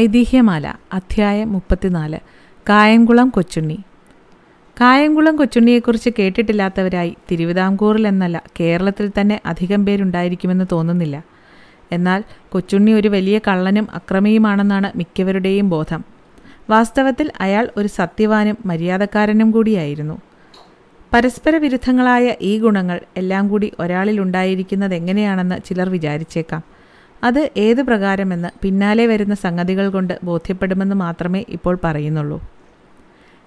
ഐതിഹ്യമാല അധ്യായം മുപ്പത്തിനാല് കായംകുളം കൊച്ചുണ്ണി കായംകുളം കൊച്ചുണ്ണിയെക്കുറിച്ച് കേട്ടിട്ടില്ലാത്തവരായി തിരുവിതാംകൂറിൽ എന്നല്ല കേരളത്തിൽ തന്നെ അധികം പേരുണ്ടായിരിക്കുമെന്ന് തോന്നുന്നില്ല എന്നാൽ കൊച്ചുണ്ണി ഒരു വലിയ കള്ളനും അക്രമിയുമാണെന്നാണ് മിക്കവരുടെയും ബോധം വാസ്തവത്തിൽ അയാൾ ഒരു സത്യവാനും മര്യാദക്കാരനും കൂടിയായിരുന്നു പരസ്പര വിരുദ്ധങ്ങളായ ഈ ഗുണങ്ങൾ എല്ലാം കൂടി ഒരാളിൽ ഉണ്ടായിരിക്കുന്നത് എങ്ങനെയാണെന്ന് ചിലർ വിചാരിച്ചേക്കാം അത് ഏത് പ്രകാരമെന്ന് പിന്നാലെ വരുന്ന സംഗതികൾ കൊണ്ട് ബോധ്യപ്പെടുമെന്ന് മാത്രമേ ഇപ്പോൾ പറയുന്നുള്ളൂ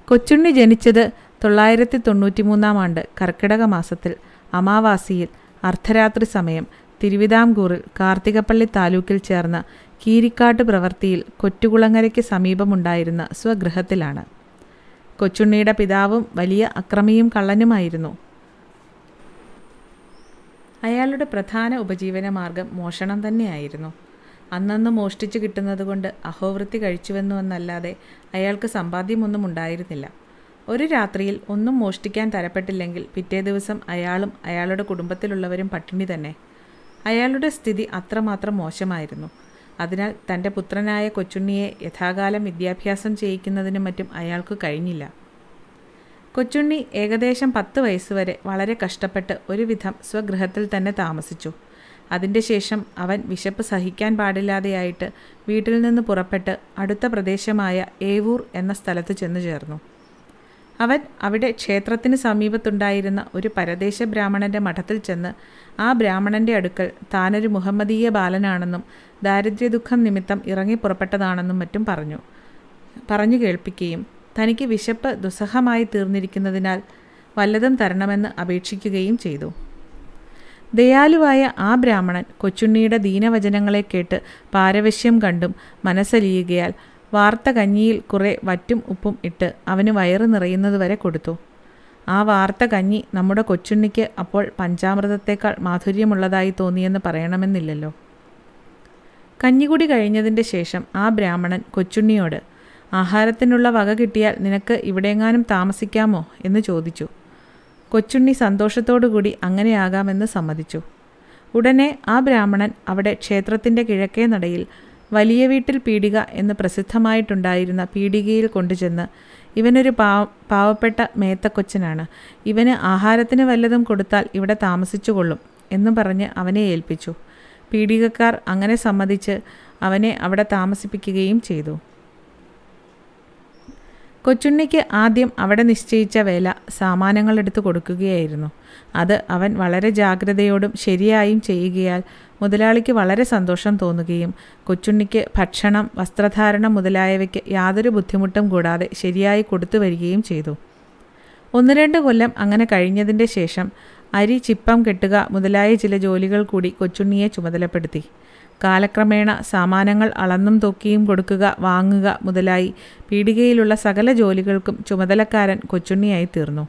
കൊച്ചുണ്ണി ജനിച്ചത് തൊള്ളായിരത്തി തൊണ്ണൂറ്റി മൂന്നാം ആണ്ട് കർക്കിടക മാസത്തിൽ അമാവാസിയിൽ അർദ്ധരാത്രി സമയം തിരുവിതാംകൂറിൽ കാർത്തികപ്പള്ളി താലൂക്കിൽ ചേർന്ന കീരിക്കാട്ട് പ്രവൃത്തിയിൽ കൊറ്റുകുളങ്ങരയ്ക്ക് സമീപമുണ്ടായിരുന്ന സ്വഗൃഹത്തിലാണ് കൊച്ചുണ്ണിയുടെ പിതാവും വലിയ അക്രമിയും കള്ളനുമായിരുന്നു അയാളുടെ പ്രധാന ഉപജീവനമാർഗം മോഷണം തന്നെയായിരുന്നു അന്നന്ന് മോഷ്ടിച്ചു കിട്ടുന്നതുകൊണ്ട് അഹോവൃത്തി കഴിച്ചുവെന്നുവെന്നല്ലാതെ അയാൾക്ക് സമ്പാദ്യമൊന്നും ഉണ്ടായിരുന്നില്ല ഒരു രാത്രിയിൽ ഒന്നും മോഷ്ടിക്കാൻ തരപ്പെട്ടില്ലെങ്കിൽ പിറ്റേ ദിവസം അയാളും അയാളുടെ കുടുംബത്തിലുള്ളവരും പട്ടിണി തന്നെ അയാളുടെ സ്ഥിതി അത്രമാത്രം മോശമായിരുന്നു അതിനാൽ തൻ്റെ പുത്രനായ കൊച്ചുണ്ണിയെ യഥാകാലം വിദ്യാഭ്യാസം ചെയ്യിക്കുന്നതിനും മറ്റും അയാൾക്ക് കഴിഞ്ഞില്ല കൊച്ചുണ്ണി ഏകദേശം പത്ത് വയസ്സുവരെ വളരെ കഷ്ടപ്പെട്ട് ഒരുവിധം സ്വഗൃഹത്തിൽ തന്നെ താമസിച്ചു അതിൻ്റെ ശേഷം അവൻ വിശപ്പ് സഹിക്കാൻ പാടില്ലാതെയായിട്ട് വീട്ടിൽ നിന്ന് പുറപ്പെട്ട് അടുത്ത പ്രദേശമായ ഏവൂർ എന്ന സ്ഥലത്ത് ചെന്നു ചേർന്നു അവൻ അവിടെ ക്ഷേത്രത്തിന് സമീപത്തുണ്ടായിരുന്ന ഒരു പരദേശ ബ്രാഹ്മണൻ്റെ മഠത്തിൽ ചെന്ന് ആ ബ്രാഹ്മണൻ്റെ അടുക്കൽ താനൊരു മുഹമ്മദീയ ബാലനാണെന്നും ദാരിദ്ര്യ ദുഃഖം നിമിത്തം ഇറങ്ങി പുറപ്പെട്ടതാണെന്നും മറ്റും പറഞ്ഞു പറഞ്ഞു കേൾപ്പിക്കുകയും തനിക്ക് വിശപ്പ് ദുസ്സഹമായി തീർന്നിരിക്കുന്നതിനാൽ വല്ലതും തരണമെന്ന് അപേക്ഷിക്കുകയും ചെയ്തു ദയാലുവായ ആ ബ്രാഹ്മണൻ കൊച്ചുണ്ണിയുടെ ദീനവചനങ്ങളെ കേട്ട് പാരവശ്യം കണ്ടും മനസ്സലിയുകയാൽ വാർത്ത കഞ്ഞിയിൽ കുറേ വറ്റും ഉപ്പും ഇട്ട് അവന് വയറ് നിറയുന്നതുവരെ കൊടുത്തു ആ വാർത്ത കഞ്ഞി നമ്മുടെ കൊച്ചുണ്ണിക്ക് അപ്പോൾ പഞ്ചാമൃതത്തേക്കാൾ മാധുര്യമുള്ളതായി തോന്നിയെന്ന് പറയണമെന്നില്ലല്ലോ കഞ്ഞികുടി കഴിഞ്ഞതിൻ്റെ ശേഷം ആ ബ്രാഹ്മണൻ കൊച്ചുണ്ണിയോട് ആഹാരത്തിനുള്ള വക കിട്ടിയാൽ നിനക്ക് ഇവിടെയെങ്ങാനും താമസിക്കാമോ എന്ന് ചോദിച്ചു കൊച്ചുണ്ണി സന്തോഷത്തോടുകൂടി അങ്ങനെയാകാമെന്ന് സമ്മതിച്ചു ഉടനെ ആ ബ്രാഹ്മണൻ അവിടെ ക്ഷേത്രത്തിൻ്റെ കിഴക്കേ നടയിൽ വലിയ വീട്ടിൽ പീടിക എന്ന് പ്രസിദ്ധമായിട്ടുണ്ടായിരുന്ന പീടികയിൽ കൊണ്ടുചെന്ന് ഇവനൊരു പാവ പാവപ്പെട്ട മേത്തക്കൊച്ചനാണ് ഇവന് ആഹാരത്തിന് വല്ലതും കൊടുത്താൽ ഇവിടെ താമസിച്ചുകൊള്ളും കൊള്ളും എന്ന് പറഞ്ഞ് അവനെ ഏൽപ്പിച്ചു പീഡികക്കാർ അങ്ങനെ സമ്മതിച്ച് അവനെ അവിടെ താമസിപ്പിക്കുകയും ചെയ്തു കൊച്ചുണ്ണിക്ക് ആദ്യം അവിടെ നിശ്ചയിച്ച വേല സാമാനങ്ങൾ എടുത്തു കൊടുക്കുകയായിരുന്നു അത് അവൻ വളരെ ജാഗ്രതയോടും ശരിയായും ചെയ്യുകയാൽ മുതലാളിക്ക് വളരെ സന്തോഷം തോന്നുകയും കൊച്ചുണ്ണിക്ക് ഭക്ഷണം വസ്ത്രധാരണം മുതലായവയ്ക്ക് യാതൊരു ബുദ്ധിമുട്ടും കൂടാതെ ശരിയായി കൊടുത്തു വരികയും ചെയ്തു ഒന്ന് രണ്ട് കൊല്ലം അങ്ങനെ കഴിഞ്ഞതിൻ്റെ ശേഷം അരി ചിപ്പം കെട്ടുക മുതലായ ചില ജോലികൾ കൂടി കൊച്ചുണ്ണിയെ ചുമതലപ്പെടുത്തി കാലക്രമേണ സാമാനങ്ങൾ അളന്നും തൂക്കിയും കൊടുക്കുക വാങ്ങുക മുതലായി പീടികയിലുള്ള സകല ജോലികൾക്കും ചുമതലക്കാരൻ കൊച്ചുണ്ണിയായി തീർന്നു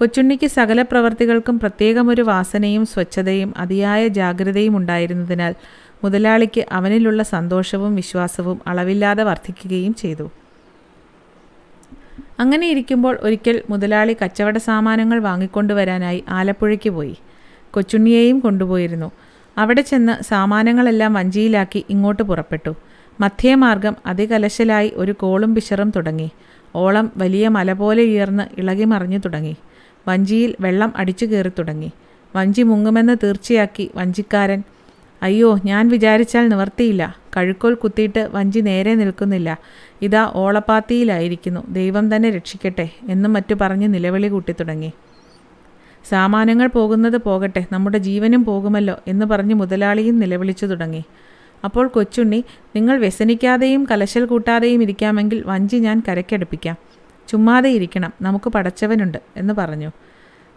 കൊച്ചുണ്ണിക്ക് സകല പ്രവർത്തികൾക്കും പ്രത്യേകമൊരു വാസനയും സ്വച്ഛതയും അതിയായ ജാഗ്രതയും ഉണ്ടായിരുന്നതിനാൽ മുതലാളിക്ക് അവനിലുള്ള സന്തോഷവും വിശ്വാസവും അളവില്ലാതെ വർദ്ധിക്കുകയും ചെയ്തു അങ്ങനെ ഇരിക്കുമ്പോൾ ഒരിക്കൽ മുതലാളി കച്ചവട സാമാനങ്ങൾ വാങ്ങിക്കൊണ്ടുവരാനായി ആലപ്പുഴയ്ക്ക് പോയി കൊച്ചുണ്ണിയെയും കൊണ്ടുപോയിരുന്നു അവിടെ ചെന്ന് സാമാനങ്ങളെല്ലാം വഞ്ചിയിലാക്കി ഇങ്ങോട്ട് പുറപ്പെട്ടു മധ്യമാർഗം അതികലശലായി ഒരു കോളും പിശറും തുടങ്ങി ഓളം വലിയ മല പോലെ ഉയർന്ന് ഇളകി മറിഞ്ഞു തുടങ്ങി വഞ്ചിയിൽ വെള്ളം അടിച്ചു കയറി തുടങ്ങി വഞ്ചി മുങ്ങുമെന്ന് തീർച്ചയാക്കി വഞ്ചിക്കാരൻ അയ്യോ ഞാൻ വിചാരിച്ചാൽ നിവർത്തിയില്ല കഴുക്കോൽ കുത്തിയിട്ട് വഞ്ചി നേരെ നിൽക്കുന്നില്ല ഇതാ ഓളപ്പാത്തിയിലായിരിക്കുന്നു ദൈവം തന്നെ രക്ഷിക്കട്ടെ എന്നും മറ്റു പറഞ്ഞ് നിലവിളി കൂട്ടി തുടങ്ങി സാമാനങ്ങൾ പോകുന്നത് പോകട്ടെ നമ്മുടെ ജീവനും പോകുമല്ലോ എന്ന് പറഞ്ഞ് മുതലാളിയും നിലവിളിച്ചു തുടങ്ങി അപ്പോൾ കൊച്ചുണ്ണി നിങ്ങൾ വ്യസനിക്കാതെയും കലശൽ കൂട്ടാതെയും ഇരിക്കാമെങ്കിൽ വഞ്ചി ഞാൻ കരക്കടുപ്പിക്കാം ചുമ്മാതെ ഇരിക്കണം നമുക്ക് പടച്ചവനുണ്ട് എന്ന് പറഞ്ഞു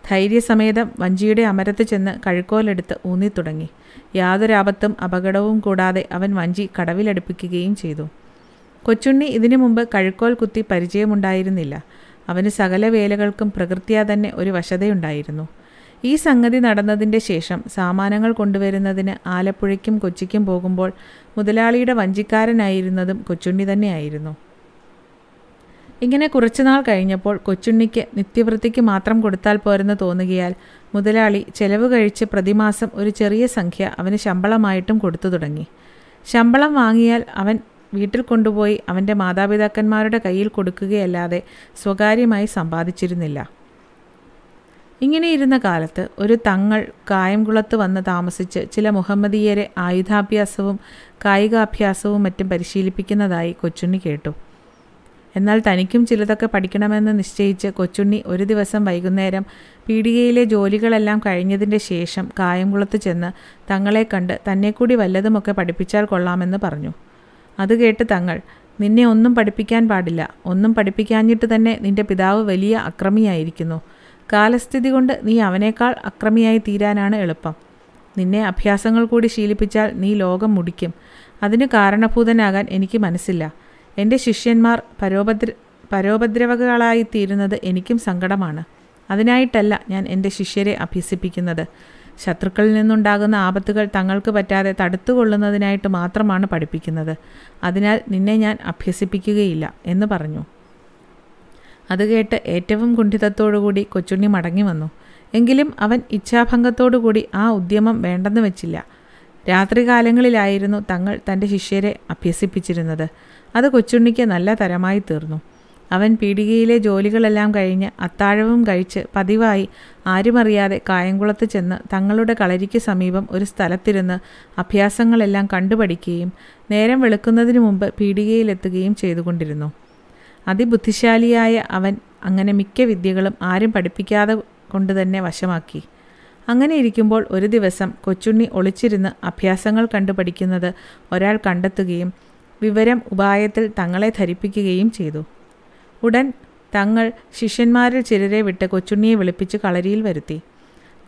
ധൈര്യസമേതം വഞ്ചിയുടെ അമരത്ത് ചെന്ന് കഴുക്കോലെടുത്ത് ഊന്നിത്തുടങ്ങി യാതൊരാപത്തും അപകടവും കൂടാതെ അവൻ വഞ്ചി കടവിലടുപ്പിക്കുകയും ചെയ്തു കൊച്ചുണ്ണി ഇതിനു മുമ്പ് കഴുക്കോൽ കുത്തി പരിചയമുണ്ടായിരുന്നില്ല അവന് സകല വേലകൾക്കും പ്രകൃത്യാ തന്നെ ഒരു വശതയുണ്ടായിരുന്നു ഈ സംഗതി നടന്നതിൻ്റെ ശേഷം സാമാനങ്ങൾ കൊണ്ടുവരുന്നതിന് ആലപ്പുഴയ്ക്കും കൊച്ചിക്കും പോകുമ്പോൾ മുതലാളിയുടെ വഞ്ചിക്കാരനായിരുന്നതും കൊച്ചുണ്ണി തന്നെയായിരുന്നു ഇങ്ങനെ കുറച്ചുനാൾ കഴിഞ്ഞപ്പോൾ കൊച്ചുണ്ണിക്ക് നിത്യവൃത്തിക്ക് മാത്രം കൊടുത്താൽ പോരെന്ന് തോന്നുകയാൽ മുതലാളി ചെലവ് കഴിച്ച് പ്രതിമാസം ഒരു ചെറിയ സംഖ്യ അവന് ശമ്പളമായിട്ടും കൊടുത്തു തുടങ്ങി ശമ്പളം വാങ്ങിയാൽ അവൻ വീട്ടിൽ കൊണ്ടുപോയി അവൻ്റെ മാതാപിതാക്കന്മാരുടെ കയ്യിൽ കൊടുക്കുകയല്ലാതെ സ്വകാര്യമായി സമ്പാദിച്ചിരുന്നില്ല ഇങ്ങനെയിരുന്ന കാലത്ത് ഒരു തങ്ങൾ കായംകുളത്ത് വന്ന് താമസിച്ച് ചില മുഹമ്മദീയരെ ആയുധാഭ്യാസവും കായികാഭ്യാസവും മറ്റും പരിശീലിപ്പിക്കുന്നതായി കൊച്ചുണ്ണി കേട്ടു എന്നാൽ തനിക്കും ചിലതൊക്കെ പഠിക്കണമെന്ന് നിശ്ചയിച്ച് കൊച്ചുണ്ണി ഒരു ദിവസം വൈകുന്നേരം പീടികയിലെ ജോലികളെല്ലാം കഴിഞ്ഞതിൻ്റെ ശേഷം കായംകുളത്ത് ചെന്ന് തങ്ങളെ കണ്ട് തന്നെക്കൂടി വല്ലതുമൊക്കെ പഠിപ്പിച്ചാൽ കൊള്ളാമെന്ന് പറഞ്ഞു അത് കേട്ട് തങ്ങൾ നിന്നെ ഒന്നും പഠിപ്പിക്കാൻ പാടില്ല ഒന്നും പഠിപ്പിക്കാഞ്ഞിട്ട് തന്നെ നിന്റെ പിതാവ് വലിയ അക്രമിയായിരിക്കുന്നു കാലസ്ഥിതി കൊണ്ട് നീ അവനേക്കാൾ അക്രമിയായി തീരാനാണ് എളുപ്പം നിന്നെ അഭ്യാസങ്ങൾ കൂടി ശീലിപ്പിച്ചാൽ നീ ലോകം മുടിക്കും അതിന് കാരണഭൂതനാകാൻ എനിക്ക് മനസ്സില്ല എൻ്റെ ശിഷ്യന്മാർ പരോപദ്ര പരോപദ്രവകളായിത്തീരുന്നത് എനിക്കും സങ്കടമാണ് അതിനായിട്ടല്ല ഞാൻ എൻ്റെ ശിഷ്യരെ അഭ്യസിപ്പിക്കുന്നത് ശത്രുക്കളിൽ നിന്നുണ്ടാകുന്ന ആപത്തുകൾ തങ്ങൾക്ക് പറ്റാതെ തടുത്തുകൊള്ളുന്നതിനായിട്ട് മാത്രമാണ് പഠിപ്പിക്കുന്നത് അതിനാൽ നിന്നെ ഞാൻ അഭ്യസിപ്പിക്കുകയില്ല എന്ന് പറഞ്ഞു അത് കേട്ട് ഏറ്റവും കുണ്ഠിതത്തോടുകൂടി കൊച്ചുണ്ണി മടങ്ങി വന്നു എങ്കിലും അവൻ ഇച്ഛാഭംഗത്തോടുകൂടി ആ ഉദ്യമം വേണ്ടെന്ന് വെച്ചില്ല രാത്രികാലങ്ങളിലായിരുന്നു തങ്ങൾ തൻ്റെ ശിഷ്യരെ അഭ്യസിപ്പിച്ചിരുന്നത് അത് കൊച്ചുണ്ണിക്ക് നല്ല തരമായി തീർന്നു അവൻ പീടികയിലെ ജോലികളെല്ലാം കഴിഞ്ഞ് അത്താഴവും കഴിച്ച് പതിവായി ആരുമറിയാതെ കായംകുളത്ത് ചെന്ന് തങ്ങളുടെ കളരിക്ക് സമീപം ഒരു സ്ഥലത്തിരുന്ന് അഭ്യാസങ്ങളെല്ലാം കണ്ടുപഠിക്കുകയും നേരം വെളുക്കുന്നതിന് മുമ്പ് പീടികയിലെത്തുകയും ചെയ്തുകൊണ്ടിരുന്നു അതിബുദ്ധിശാലിയായ അവൻ അങ്ങനെ മിക്ക വിദ്യകളും ആരും പഠിപ്പിക്കാതെ കൊണ്ട് തന്നെ വശമാക്കി അങ്ങനെ ഇരിക്കുമ്പോൾ ഒരു ദിവസം കൊച്ചുണ്ണി ഒളിച്ചിരുന്ന് അഭ്യാസങ്ങൾ കണ്ടുപഠിക്കുന്നത് ഒരാൾ കണ്ടെത്തുകയും വിവരം ഉപായത്തിൽ തങ്ങളെ ധരിപ്പിക്കുകയും ചെയ്തു ഉടൻ തങ്ങൾ ശിഷ്യന്മാരിൽ ചിലരെ വിട്ട് കൊച്ചുണ്ണിയെ വിളിപ്പിച്ച് കളരിയിൽ വരുത്തി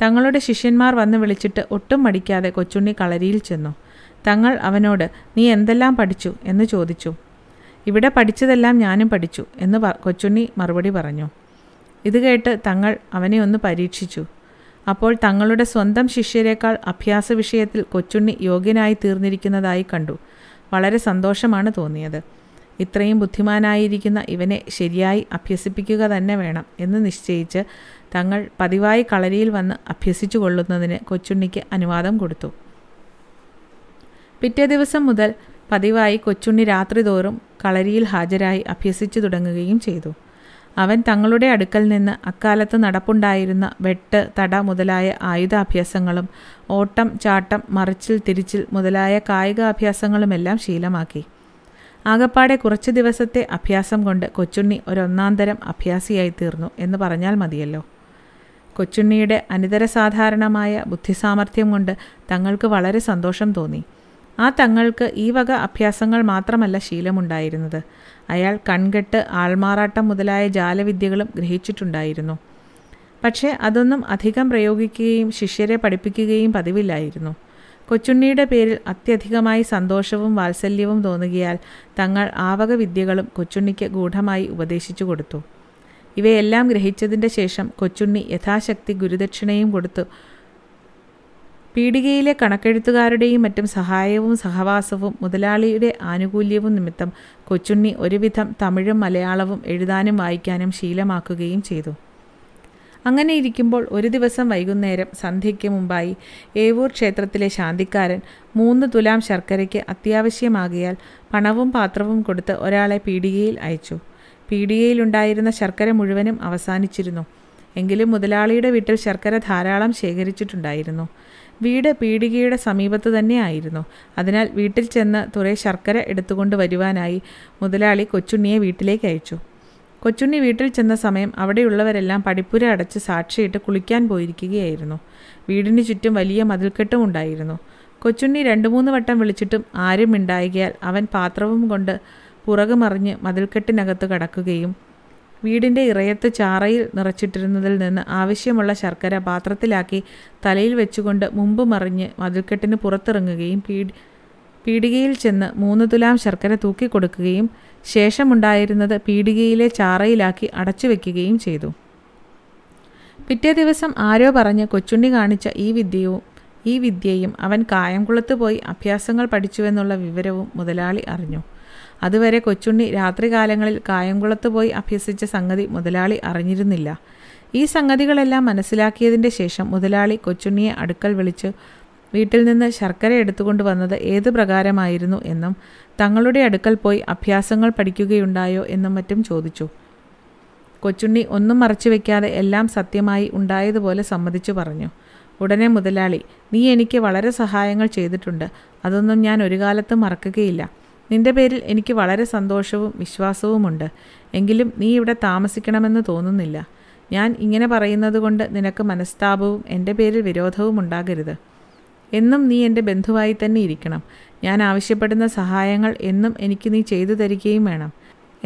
തങ്ങളുടെ ശിഷ്യന്മാർ വന്ന് വിളിച്ചിട്ട് ഒട്ടും മടിക്കാതെ കൊച്ചുണ്ണി കളരിയിൽ ചെന്നു തങ്ങൾ അവനോട് നീ എന്തെല്ലാം പഠിച്ചു എന്ന് ചോദിച്ചു ഇവിടെ പഠിച്ചതെല്ലാം ഞാനും പഠിച്ചു എന്ന് കൊച്ചുണ്ണി മറുപടി പറഞ്ഞു ഇത് കേട്ട് തങ്ങൾ അവനെ ഒന്ന് പരീക്ഷിച്ചു അപ്പോൾ തങ്ങളുടെ സ്വന്തം ശിഷ്യരെക്കാൾ അഭ്യാസ വിഷയത്തിൽ കൊച്ചുണ്ണി യോഗ്യനായി തീർന്നിരിക്കുന്നതായി കണ്ടു വളരെ സന്തോഷമാണ് തോന്നിയത് ഇത്രയും ബുദ്ധിമാനായിരിക്കുന്ന ഇവനെ ശരിയായി അഭ്യസിപ്പിക്കുക തന്നെ വേണം എന്ന് നിശ്ചയിച്ച് തങ്ങൾ പതിവായി കളരിയിൽ വന്ന് അഭ്യസിച്ചു കൊള്ളുന്നതിന് കൊച്ചുണ്ണിക്ക് അനുവാദം കൊടുത്തു പിറ്റേ ദിവസം മുതൽ പതിവായി കൊച്ചുണ്ണി രാത്രി തോറും കളരിയിൽ ഹാജരായി അഭ്യസിച്ചു തുടങ്ങുകയും ചെയ്തു അവൻ തങ്ങളുടെ അടുക്കൽ നിന്ന് അക്കാലത്ത് നടപ്പുണ്ടായിരുന്ന വെട്ട് തട മുതലായ ആയുധാഭ്യാസങ്ങളും ഓട്ടം ചാട്ടം മറിച്ചിൽ തിരിച്ചിൽ മുതലായ കായികാഭ്യാസങ്ങളുമെല്ലാം ശീലമാക്കി ആകപ്പാടെ കുറച്ച് ദിവസത്തെ അഭ്യാസം കൊണ്ട് കൊച്ചുണ്ണി ഒരൊന്നാന്തരം അഭ്യാസിയായി തീർന്നു എന്ന് പറഞ്ഞാൽ മതിയല്ലോ കൊച്ചുണ്ണിയുടെ അനിതരസാധാരണമായ ബുദ്ധിസാമർഥ്യം കൊണ്ട് തങ്ങൾക്ക് വളരെ സന്തോഷം തോന്നി ആ തങ്ങൾക്ക് ഈ വക അഭ്യാസങ്ങൾ മാത്രമല്ല ശീലമുണ്ടായിരുന്നത് അയാൾ കൺകെട്ട് ആൾമാറാട്ടം മുതലായ ജാലവിദ്യകളും ഗ്രഹിച്ചിട്ടുണ്ടായിരുന്നു പക്ഷേ അതൊന്നും അധികം പ്രയോഗിക്കുകയും ശിഷ്യരെ പഠിപ്പിക്കുകയും പതിവില്ലായിരുന്നു കൊച്ചുണ്ണിയുടെ പേരിൽ അത്യധികമായി സന്തോഷവും വാത്സല്യവും തോന്നുകയാൽ തങ്ങൾ ആവക വിദ്യകളും കൊച്ചുണ്ണിക്ക് ഗൂഢമായി ഉപദേശിച്ചു കൊടുത്തു ഇവയെല്ലാം ഗ്രഹിച്ചതിൻ്റെ ശേഷം കൊച്ചുണ്ണി യഥാശക്തി ഗുരുദക്ഷിണയും കൊടുത്തു പീടികയിലെ കണക്കെഴുത്തുകാരുടെയും മറ്റും സഹായവും സഹവാസവും മുതലാളിയുടെ ആനുകൂല്യവും നിമിത്തം കൊച്ചുണ്ണി ഒരുവിധം തമിഴും മലയാളവും എഴുതാനും വായിക്കാനും ശീലമാക്കുകയും ചെയ്തു അങ്ങനെ ഇരിക്കുമ്പോൾ ഒരു ദിവസം വൈകുന്നേരം സന്ധ്യയ്ക്ക് മുമ്പായി ഏവൂർ ക്ഷേത്രത്തിലെ ശാന്തിക്കാരൻ മൂന്ന് തുലാം ശർക്കരയ്ക്ക് അത്യാവശ്യമാകിയാൽ പണവും പാത്രവും കൊടുത്ത് ഒരാളെ പീടികയിൽ അയച്ചു പീടികയിലുണ്ടായിരുന്ന ശർക്കര മുഴുവനും അവസാനിച്ചിരുന്നു എങ്കിലും മുതലാളിയുടെ വീട്ടിൽ ശർക്കര ധാരാളം ശേഖരിച്ചിട്ടുണ്ടായിരുന്നു വീട് പീടികയുടെ സമീപത്ത് തന്നെയായിരുന്നു അതിനാൽ വീട്ടിൽ ചെന്ന് തുറേ ശർക്കര എടുത്തുകൊണ്ട് വരുവാനായി മുതലാളി കൊച്ചുണ്ണിയെ വീട്ടിലേക്ക് അയച്ചു കൊച്ചുണ്ണി വീട്ടിൽ ചെന്ന സമയം അവിടെയുള്ളവരെല്ലാം പടിപ്പുര അടച്ച് സാക്ഷിയിട്ട് കുളിക്കാൻ പോയിരിക്കുകയായിരുന്നു വീടിന് ചുറ്റും വലിയ മതിൽക്കെട്ടും ഉണ്ടായിരുന്നു കൊച്ചുണ്ണി രണ്ടു മൂന്ന് വട്ടം വിളിച്ചിട്ടും ആരും ഉണ്ടായികയാൽ അവൻ പാത്രവും കൊണ്ട് പുറകു മറിഞ്ഞ് മതിൽക്കെട്ടിനകത്ത് കടക്കുകയും വീടിൻ്റെ ഇറയത്ത് ചാറയിൽ നിറച്ചിട്ടിരുന്നതിൽ നിന്ന് ആവശ്യമുള്ള ശർക്കര പാത്രത്തിലാക്കി തലയിൽ വെച്ചുകൊണ്ട് മുമ്പ് മറിഞ്ഞ് മതിൽക്കെട്ടിന് പുറത്തിറങ്ങുകയും പീഡി പീടികയിൽ ചെന്ന് മൂന്ന് തുലാം ശർക്കര തൂക്കിക്കൊടുക്കുകയും ശേഷമുണ്ടായിരുന്നത് പീടികയിലെ ചാറയിലാക്കി വയ്ക്കുകയും ചെയ്തു പിറ്റേ ദിവസം ആരോ പറഞ്ഞ് കൊച്ചുണ്ണി കാണിച്ച ഈ വിദ്യയും ഈ വിദ്യയും അവൻ കായംകുളത്ത് പോയി അഭ്യാസങ്ങൾ പഠിച്ചുവെന്നുള്ള വിവരവും മുതലാളി അറിഞ്ഞു അതുവരെ കൊച്ചുണ്ണി രാത്രികാലങ്ങളിൽ കായംകുളത്ത് പോയി അഭ്യസിച്ച സംഗതി മുതലാളി അറിഞ്ഞിരുന്നില്ല ഈ സംഗതികളെല്ലാം മനസ്സിലാക്കിയതിൻ്റെ ശേഷം മുതലാളി കൊച്ചുണ്ണിയെ അടുക്കൽ വിളിച്ച് വീട്ടിൽ നിന്ന് ശർക്കര എടുത്തുകൊണ്ട് വന്നത് ഏതു പ്രകാരമായിരുന്നു എന്നും തങ്ങളുടെ അടുക്കൽ പോയി അഭ്യാസങ്ങൾ പഠിക്കുകയുണ്ടായോ എന്നും മറ്റും ചോദിച്ചു കൊച്ചുണ്ണി ഒന്നും മറച്ചു വയ്ക്കാതെ എല്ലാം സത്യമായി ഉണ്ടായതുപോലെ സമ്മതിച്ചു പറഞ്ഞു ഉടനെ മുതലാളി നീ എനിക്ക് വളരെ സഹായങ്ങൾ ചെയ്തിട്ടുണ്ട് അതൊന്നും ഞാൻ ഒരു കാലത്ത് മറക്കുകയില്ല നിന്റെ പേരിൽ എനിക്ക് വളരെ സന്തോഷവും വിശ്വാസവുമുണ്ട് എങ്കിലും നീ ഇവിടെ താമസിക്കണമെന്ന് തോന്നുന്നില്ല ഞാൻ ഇങ്ങനെ പറയുന്നത് കൊണ്ട് നിനക്ക് മനസ്താപവും എൻ്റെ പേരിൽ വിരോധവും ഉണ്ടാകരുത് എന്നും നീ എൻ്റെ ബന്ധുവായി തന്നെ ഇരിക്കണം ഞാൻ ആവശ്യപ്പെടുന്ന സഹായങ്ങൾ എന്നും എനിക്ക് നീ ചെയ്തു തരികയും വേണം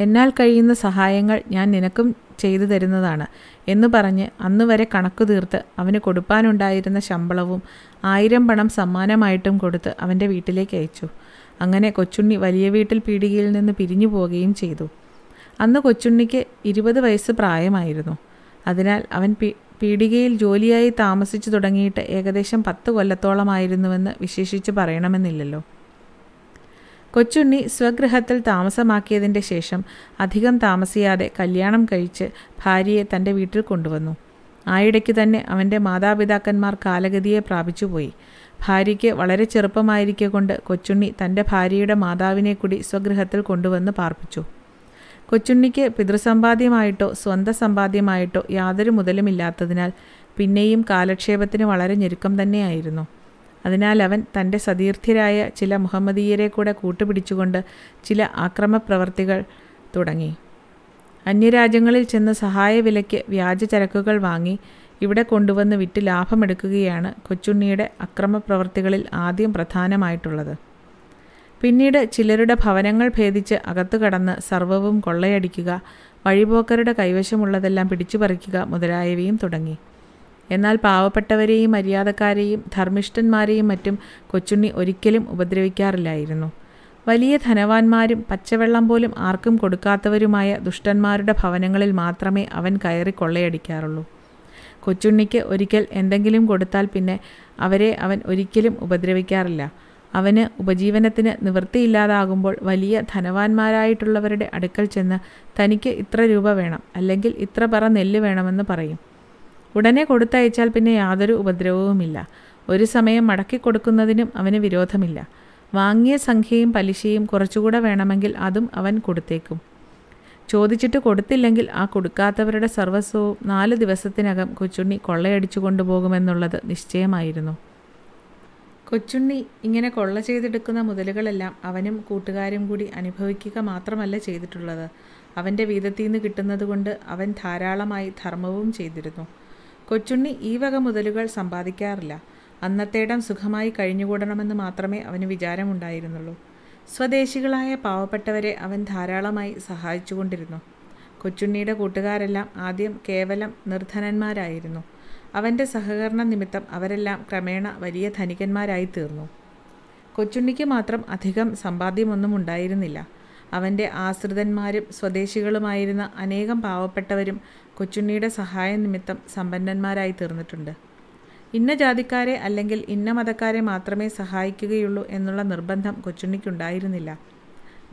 എന്നാൽ കഴിയുന്ന സഹായങ്ങൾ ഞാൻ നിനക്കും ചെയ്തു തരുന്നതാണ് എന്ന് പറഞ്ഞ് അന്നുവരെ കണക്കു തീർത്ത് അവന് കൊടുപ്പാനുണ്ടായിരുന്ന ശമ്പളവും ആയിരം പണം സമ്മാനമായിട്ടും കൊടുത്ത് അവൻ്റെ വീട്ടിലേക്ക് അയച്ചു അങ്ങനെ കൊച്ചുണ്ണി വലിയ വീട്ടിൽ പീടികയിൽ നിന്ന് പിരിഞ്ഞു പോവുകയും ചെയ്തു അന്ന് കൊച്ചുണ്ണിക്ക് ഇരുപത് വയസ്സ് പ്രായമായിരുന്നു അതിനാൽ അവൻ പി പീടികയിൽ ജോലിയായി താമസിച്ചു തുടങ്ങിയിട്ട് ഏകദേശം പത്ത് കൊല്ലത്തോളമായിരുന്നുവെന്ന് വിശേഷിച്ച് പറയണമെന്നില്ലല്ലോ കൊച്ചുണ്ണി സ്വഗൃഹത്തിൽ താമസമാക്കിയതിൻ്റെ ശേഷം അധികം താമസിയാതെ കല്യാണം കഴിച്ച് ഭാര്യയെ തൻ്റെ വീട്ടിൽ കൊണ്ടുവന്നു ആയിടയ്ക്ക് തന്നെ അവൻ്റെ മാതാപിതാക്കന്മാർ കാലഗതിയെ പ്രാപിച്ചുപോയി ഭാര്യയ്ക്ക് വളരെ ചെറുപ്പമായിരിക്കെ കൊണ്ട് കൊച്ചുണ്ണി തൻ്റെ ഭാര്യയുടെ മാതാവിനെ കൂടി സ്വഗൃഹത്തിൽ കൊണ്ടുവന്ന് പാർപ്പിച്ചു കൊച്ചുണ്ണിക്ക് പിതൃസമ്പാദ്യമായിട്ടോ സ്വന്തം സമ്പാദ്യമായിട്ടോ യാതൊരു മുതലുമില്ലാത്തതിനാൽ പിന്നെയും കാലക്ഷേപത്തിന് വളരെ ഞെരുക്കം തന്നെയായിരുന്നു അതിനാൽ അവൻ തൻ്റെ സതീർത്ഥ്യരായ ചില മുഹമ്മദീയരെ കൂടെ കൂട്ടുപിടിച്ചുകൊണ്ട് ചില ആക്രമപ്രവർത്തികൾ തുടങ്ങി അന്യരാജ്യങ്ങളിൽ ചെന്ന് വിലയ്ക്ക് വ്യാജ ചരക്കുകൾ വാങ്ങി ഇവിടെ കൊണ്ടുവന്ന് വിറ്റ് ലാഭമെടുക്കുകയാണ് കൊച്ചുണ്ണിയുടെ അക്രമപ്രവർത്തികളിൽ ആദ്യം പ്രധാനമായിട്ടുള്ളത് പിന്നീട് ചിലരുടെ ഭവനങ്ങൾ ഭേദിച്ച് അകത്തു കടന്ന് സർവവും കൊള്ളയടിക്കുക വഴിപോക്കരുടെ കൈവശമുള്ളതെല്ലാം പിടിച്ചുപറിക്കുക മുതലായവയും തുടങ്ങി എന്നാൽ പാവപ്പെട്ടവരെയും മര്യാദക്കാരെയും ധർമ്മിഷ്ഠന്മാരെയും മറ്റും കൊച്ചുണ്ണി ഒരിക്കലും ഉപദ്രവിക്കാറില്ലായിരുന്നു വലിയ ധനവാന്മാരും പച്ചവെള്ളം പോലും ആർക്കും കൊടുക്കാത്തവരുമായ ദുഷ്ടന്മാരുടെ ഭവനങ്ങളിൽ മാത്രമേ അവൻ കയറി കൊള്ളയടിക്കാറുള്ളൂ കൊച്ചുണ്ണിക്ക് ഒരിക്കൽ എന്തെങ്കിലും കൊടുത്താൽ പിന്നെ അവരെ അവൻ ഒരിക്കലും ഉപദ്രവിക്കാറില്ല അവന് ഉപജീവനത്തിന് നിവൃത്തിയില്ലാതാകുമ്പോൾ വലിയ ധനവാന്മാരായിട്ടുള്ളവരുടെ അടുക്കൽ ചെന്ന് തനിക്ക് ഇത്ര രൂപ വേണം അല്ലെങ്കിൽ ഇത്ര പറ നെല്ല് വേണമെന്ന് പറയും ഉടനെ കൊടുത്തയച്ചാൽ പിന്നെ യാതൊരു ഉപദ്രവവുമില്ല ഒരു സമയം മടക്കി കൊടുക്കുന്നതിനും അവന് വിരോധമില്ല വാങ്ങിയ സംഖ്യയും പലിശയും കുറച്ചുകൂടെ വേണമെങ്കിൽ അതും അവൻ കൊടുത്തേക്കും ചോദിച്ചിട്ട് കൊടുത്തില്ലെങ്കിൽ ആ കൊടുക്കാത്തവരുടെ സർവസ്വവും നാല് ദിവസത്തിനകം കൊച്ചുണ്ണി കൊള്ളയടിച്ചു കൊണ്ടുപോകുമെന്നുള്ളത് നിശ്ചയമായിരുന്നു കൊച്ചുണ്ണി ഇങ്ങനെ കൊള്ള ചെയ്തെടുക്കുന്ന മുതലുകളെല്ലാം അവനും കൂട്ടുകാരും കൂടി അനുഭവിക്കുക മാത്രമല്ല ചെയ്തിട്ടുള്ളത് അവൻ്റെ വീതത്തിൽ നിന്ന് കിട്ടുന്നത് കൊണ്ട് അവൻ ധാരാളമായി ധർമ്മവും ചെയ്തിരുന്നു കൊച്ചുണ്ണി ഈ വക മുതലുകൾ സമ്പാദിക്കാറില്ല അന്നത്തേടം സുഖമായി കഴിഞ്ഞുകൂടണമെന്ന് മാത്രമേ അവന് വിചാരമുണ്ടായിരുന്നുള്ളൂ സ്വദേശികളായ പാവപ്പെട്ടവരെ അവൻ ധാരാളമായി സഹായിച്ചുകൊണ്ടിരുന്നു കൊച്ചുണ്ണിയുടെ കൂട്ടുകാരെല്ലാം ആദ്യം കേവലം നിർധനന്മാരായിരുന്നു അവൻ്റെ സഹകരണ നിമിത്തം അവരെല്ലാം ക്രമേണ വലിയ ധനികന്മാരായി തീർന്നു കൊച്ചുണ്ണിക്ക് മാത്രം അധികം സമ്പാദ്യമൊന്നും ഉണ്ടായിരുന്നില്ല അവൻ്റെ ആശ്രിതന്മാരും സ്വദേശികളുമായിരുന്ന അനേകം പാവപ്പെട്ടവരും കൊച്ചുണ്ണിയുടെ സഹായ നിമിത്തം സമ്പന്നന്മാരായി തീർന്നിട്ടുണ്ട് ഇന്ന ജാതിക്കാരെ അല്ലെങ്കിൽ ഇന്ന മതക്കാരെ മാത്രമേ സഹായിക്കുകയുള്ളൂ എന്നുള്ള നിർബന്ധം കൊച്ചുണ്ണിക്കുണ്ടായിരുന്നില്ല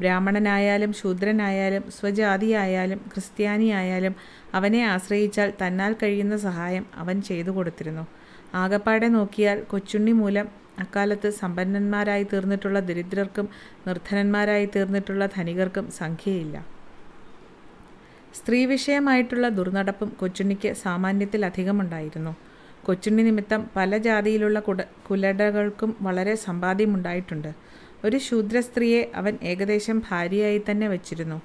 ബ്രാഹ്മണനായാലും ശൂദ്രനായാലും സ്വജാതിയായാലും ക്രിസ്ത്യാനിയായാലും അവനെ ആശ്രയിച്ചാൽ തന്നാൽ കഴിയുന്ന സഹായം അവൻ ചെയ്തു കൊടുത്തിരുന്നു ആകപ്പാടെ നോക്കിയാൽ കൊച്ചുണ്ണി മൂലം അക്കാലത്ത് സമ്പന്നന്മാരായി തീർന്നിട്ടുള്ള ദരിദ്രർക്കും നിർധനന്മാരായി തീർന്നിട്ടുള്ള ധനികർക്കും സംഖ്യയില്ല സ്ത്രീ വിഷയമായിട്ടുള്ള ദുർനടപ്പും കൊച്ചുണ്ണിക്ക് അധികമുണ്ടായിരുന്നു കൊച്ചുണ്ണി നിമിത്തം പല ജാതിയിലുള്ള കുട കുലടകൾക്കും വളരെ സമ്പാദ്യമുണ്ടായിട്ടുണ്ട് ഒരു ശൂദ്ര സ്ത്രീയെ അവൻ ഏകദേശം ഭാര്യയായി തന്നെ വച്ചിരുന്നു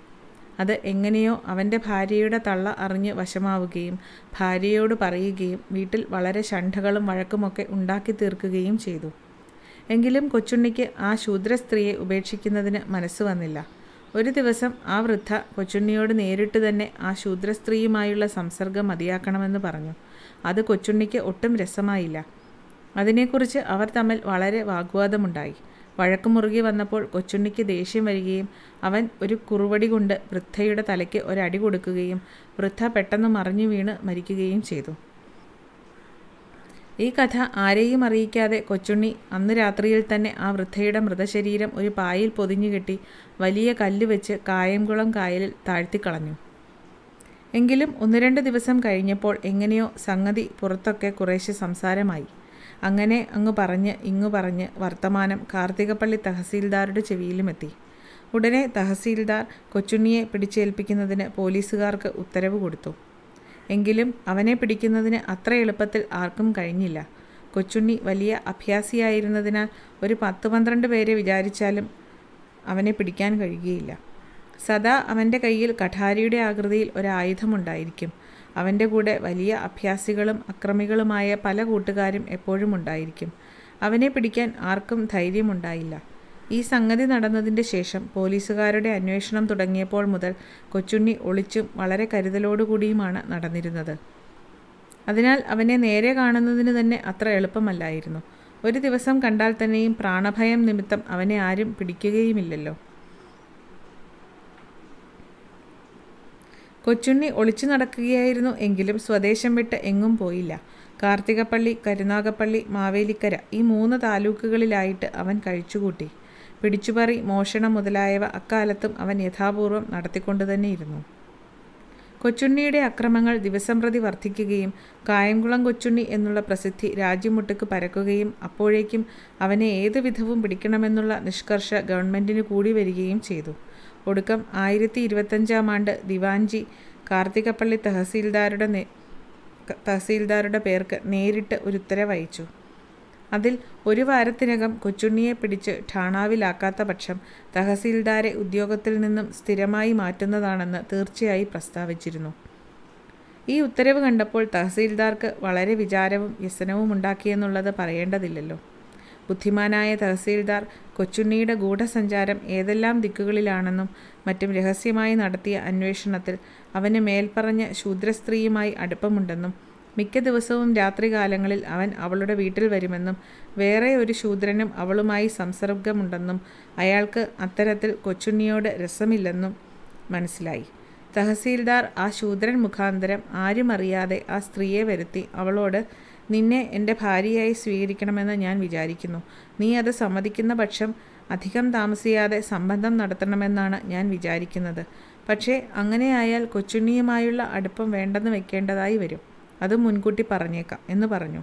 അത് എങ്ങനെയോ അവൻ്റെ ഭാര്യയുടെ തള്ള അറിഞ്ഞ് വശമാവുകയും ഭാര്യയോട് പറയുകയും വീട്ടിൽ വളരെ ഷണ്ഠകളും വഴക്കുമൊക്കെ ഉണ്ടാക്കി തീർക്കുകയും ചെയ്തു എങ്കിലും കൊച്ചുണ്ണിക്ക് ആ ശൂദ്ര സ്ത്രീയെ ഉപേക്ഷിക്കുന്നതിന് മനസ്സ് വന്നില്ല ഒരു ദിവസം ആ വൃദ്ധ കൊച്ചുണ്ണിയോട് നേരിട്ട് തന്നെ ആ ശൂദ്രസ്ത്രീയുമായുള്ള സംസർഗം മതിയാക്കണമെന്ന് പറഞ്ഞു അത് കൊച്ചുണ്ണിക്ക് ഒട്ടും രസമായില്ല അതിനെക്കുറിച്ച് അവർ തമ്മിൽ വളരെ വാഗ്വാദമുണ്ടായി വഴക്ക് മുറുകി വന്നപ്പോൾ കൊച്ചുണ്ണിക്ക് ദേഷ്യം വരികയും അവൻ ഒരു കുറുവടി കൊണ്ട് വൃദ്ധയുടെ തലയ്ക്ക് ഒരടി കൊടുക്കുകയും വൃദ്ധ പെട്ടെന്ന് മറിഞ്ഞു വീണ് മരിക്കുകയും ചെയ്തു ഈ കഥ ആരെയും അറിയിക്കാതെ കൊച്ചുണ്ണി അന്ന് രാത്രിയിൽ തന്നെ ആ വൃദ്ധയുടെ മൃതശരീരം ഒരു പായിൽ പൊതിഞ്ഞു കെട്ടി വലിയ കല്ല് വെച്ച് കായംകുളം കായലിൽ താഴ്ത്തിക്കളഞ്ഞു എങ്കിലും ഒന്ന് രണ്ട് ദിവസം കഴിഞ്ഞപ്പോൾ എങ്ങനെയോ സംഗതി പുറത്തൊക്കെ കുറേശ്ശെ സംസാരമായി അങ്ങനെ അങ്ങ് പറഞ്ഞ് ഇങ്ങു പറഞ്ഞ് വർത്തമാനം കാർത്തികപ്പള്ളി തഹസീൽദാരുടെ ചെവിയിലുമെത്തി ഉടനെ തഹസീൽദാർ കൊച്ചുണ്ണിയെ പിടിച്ചേൽപ്പിക്കുന്നതിന് പോലീസുകാർക്ക് ഉത്തരവ് കൊടുത്തു എങ്കിലും അവനെ പിടിക്കുന്നതിന് അത്ര എളുപ്പത്തിൽ ആർക്കും കഴിഞ്ഞില്ല കൊച്ചുണ്ണി വലിയ അഭ്യാസിയായിരുന്നതിനാൽ ഒരു പത്ത് പന്ത്രണ്ട് പേരെ വിചാരിച്ചാലും അവനെ പിടിക്കാൻ കഴിയുകയില്ല സദാ അവൻ്റെ കയ്യിൽ കഠാരിയുടെ ആകൃതിയിൽ ഒരായുധമുണ്ടായിരിക്കും അവൻ്റെ കൂടെ വലിയ അഭ്യാസികളും അക്രമികളുമായ പല കൂട്ടുകാരും എപ്പോഴും ഉണ്ടായിരിക്കും അവനെ പിടിക്കാൻ ആർക്കും ധൈര്യമുണ്ടായില്ല ഈ സംഗതി നടന്നതിൻ്റെ ശേഷം പോലീസുകാരുടെ അന്വേഷണം തുടങ്ങിയപ്പോൾ മുതൽ കൊച്ചുണ്ണി ഒളിച്ചും വളരെ കരുതലോടുകൂടിയുമാണ് നടന്നിരുന്നത് അതിനാൽ അവനെ നേരെ കാണുന്നതിന് തന്നെ അത്ര എളുപ്പമല്ലായിരുന്നു ഒരു ദിവസം കണ്ടാൽ തന്നെയും പ്രാണഭയം നിമിത്തം അവനെ ആരും പിടിക്കുകയുമില്ലല്ലോ കൊച്ചുണ്ണി ഒളിച്ചു നടക്കുകയായിരുന്നു എങ്കിലും സ്വദേശം വിട്ട് എങ്ങും പോയില്ല കാർത്തികപ്പള്ളി കരുനാഗപ്പള്ളി മാവേലിക്കര ഈ മൂന്ന് താലൂക്കുകളിലായിട്ട് അവൻ കഴിച്ചുകൂട്ടി പിടിച്ചുപറി മോഷണം മുതലായവ അക്കാലത്തും അവൻ യഥാപൂർവം നടത്തിക്കൊണ്ടുതന്നെയിരുന്നു തന്നെയിരുന്നു കൊച്ചുണ്ണിയുടെ അക്രമങ്ങൾ ദിവസം പ്രതി വർദ്ധിക്കുകയും കായംകുളം കൊച്ചുണ്ണി എന്നുള്ള പ്രസിദ്ധി രാജ്യമുട്ടക്ക് പരക്കുകയും അപ്പോഴേക്കും അവനെ ഏതുവിധവും പിടിക്കണമെന്നുള്ള നിഷ്കർഷ ഗവൺമെൻറ്റിന് കൂടി വരികയും ചെയ്തു ഒടുക്കം ആയിരത്തി ഇരുപത്തഞ്ചാം ആണ്ട് ദിവാൻജി കാർത്തികപ്പള്ളി തഹസീൽദാരുടെ തഹസീൽദാരുടെ പേർക്ക് നേരിട്ട് ഒരു ഉത്തരവയച്ചു അതിൽ ഒരു വാരത്തിനകം കൊച്ചുണ്ണിയെ പിടിച്ച് ഠാണാവിലാക്കാത്ത പക്ഷം തഹസീൽദാരെ ഉദ്യോഗത്തിൽ നിന്നും സ്ഥിരമായി മാറ്റുന്നതാണെന്ന് തീർച്ചയായി പ്രസ്താവിച്ചിരുന്നു ഈ ഉത്തരവ് കണ്ടപ്പോൾ തഹസീൽദാർക്ക് വളരെ വിചാരവും വ്യസനവും ഉണ്ടാക്കിയെന്നുള്ളത് പറയേണ്ടതില്ലല്ലോ ബുദ്ധിമാനായ തഹസീൽദാർ കൊച്ചുണ്ണിയുടെ ഗൂഢസഞ്ചാരം ഏതെല്ലാം ദിക്കുകളിലാണെന്നും മറ്റും രഹസ്യമായി നടത്തിയ അന്വേഷണത്തിൽ അവന് മേൽപ്പറഞ്ഞ ശൂദ്രസ്ത്രീയുമായി അടുപ്പമുണ്ടെന്നും മിക്ക ദിവസവും രാത്രികാലങ്ങളിൽ അവൻ അവളുടെ വീട്ടിൽ വരുമെന്നും വേറെ ഒരു ശൂദ്രനും അവളുമായി സംസർഗമുണ്ടെന്നും അയാൾക്ക് അത്തരത്തിൽ കൊച്ചുണ്ണിയോട് രസമില്ലെന്നും മനസ്സിലായി തഹസീൽദാർ ആ ശൂദ്രൻ മുഖാന്തരം ആരും അറിയാതെ ആ സ്ത്രീയെ വരുത്തി അവളോട് നിന്നെ എൻ്റെ ഭാര്യയായി സ്വീകരിക്കണമെന്ന് ഞാൻ വിചാരിക്കുന്നു നീ അത് സമ്മതിക്കുന്ന പക്ഷം അധികം താമസിയാതെ സംബന്ധം നടത്തണമെന്നാണ് ഞാൻ വിചാരിക്കുന്നത് പക്ഷേ അങ്ങനെയായാൽ കൊച്ചുണ്ണിയുമായുള്ള അടുപ്പം വേണ്ടെന്ന് വെക്കേണ്ടതായി വരും അത് മുൻകൂട്ടി പറഞ്ഞേക്കാം എന്ന് പറഞ്ഞു